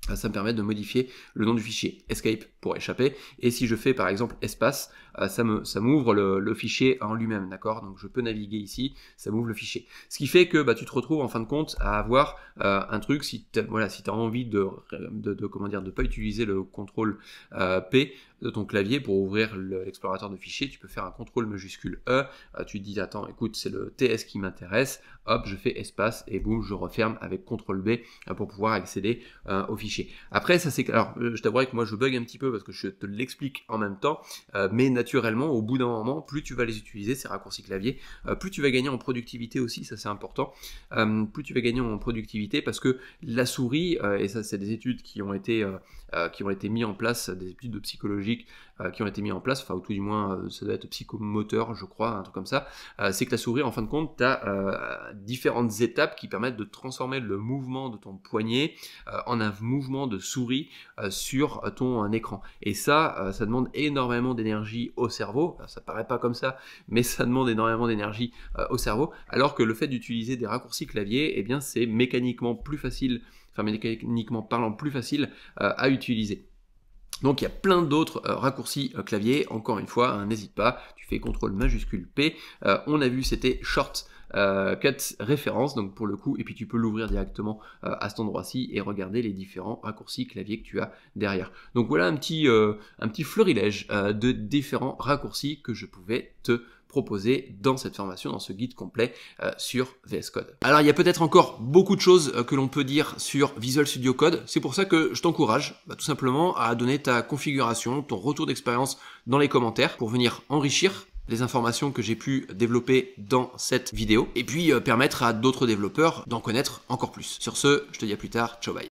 ah, ça me permet de modifier le nom du fichier escape pour échapper et si je fais par exemple espace ah, ça me ça m'ouvre le, fichier en lui-même d'accord donc je peux naviguer ici ça m'ouvre le fichier ce qui fait que bah, tu te retrouves en fin de compte à avoir euh, un truc si tu voilà si as envie de, de, comment dire de pas utiliser le contrôle euh, P de ton clavier pour ouvrir l'explorateur de fichiers, tu peux faire un contrôle majuscule E, euh, tu te dis attends, écoute, c'est le TS qui m'intéresse, hop, je fais espace et boum, je referme avec contrôle B euh, pour pouvoir accéder euh, au fichier. Après, ça c'est alors je t'avouerai que moi je bug un petit peu parce que je te l'explique en même temps, mais naturellement, au bout d'un moment, plus tu vas les utiliser ces raccourcis clavier, plus tu vas gagner en productivité aussi, ça c'est important, plus tu vas gagner en productivité parce que la souris, et ça c'est des études qui ont été qui ont été mises en place, des études de psychologie euh, qui ont été mis en place, enfin, ou tout du moins, euh, ça doit être psychomoteur, je crois, un truc comme ça, euh, c'est que la souris, en fin de compte, tu as différentes étapes qui permettent de transformer le mouvement de ton poignet en un mouvement de souris sur ton écran. Et ça, ça demande énormément d'énergie au cerveau. Ça paraît pas comme ça, mais ça demande énormément d'énergie au cerveau. Alors que le fait d'utiliser des raccourcis clavier, eh bien, c'est mécaniquement plus facile, enfin mécaniquement parlant, plus facile à utiliser. Donc il y a plein d'autres euh, raccourcis euh, clavier, encore une fois, hein, n'hésite pas, tu fais CTRL majuscule P, euh, on a vu c'était short cut référence, donc pour le coup, et puis tu peux l'ouvrir directement à cet endroit-ci et regarder les différents raccourcis clavier que tu as derrière. Donc voilà un petit, un petit fleurilège de différents raccourcis que je pouvais te proposé dans cette formation, dans ce guide complet euh, sur VS Code. Alors il y a peut-être encore beaucoup de choses euh, que l'on peut dire sur Visual Studio Code, c'est pour ça que je t'encourage bah, tout simplement à donner ta configuration, ton retour d'expérience dans les commentaires pour venir enrichir les informations que j'ai pu développer dans cette vidéo et puis euh, permettre à d'autres développeurs d'en connaître encore plus. Sur ce, je te dis à plus tard, ciao bye.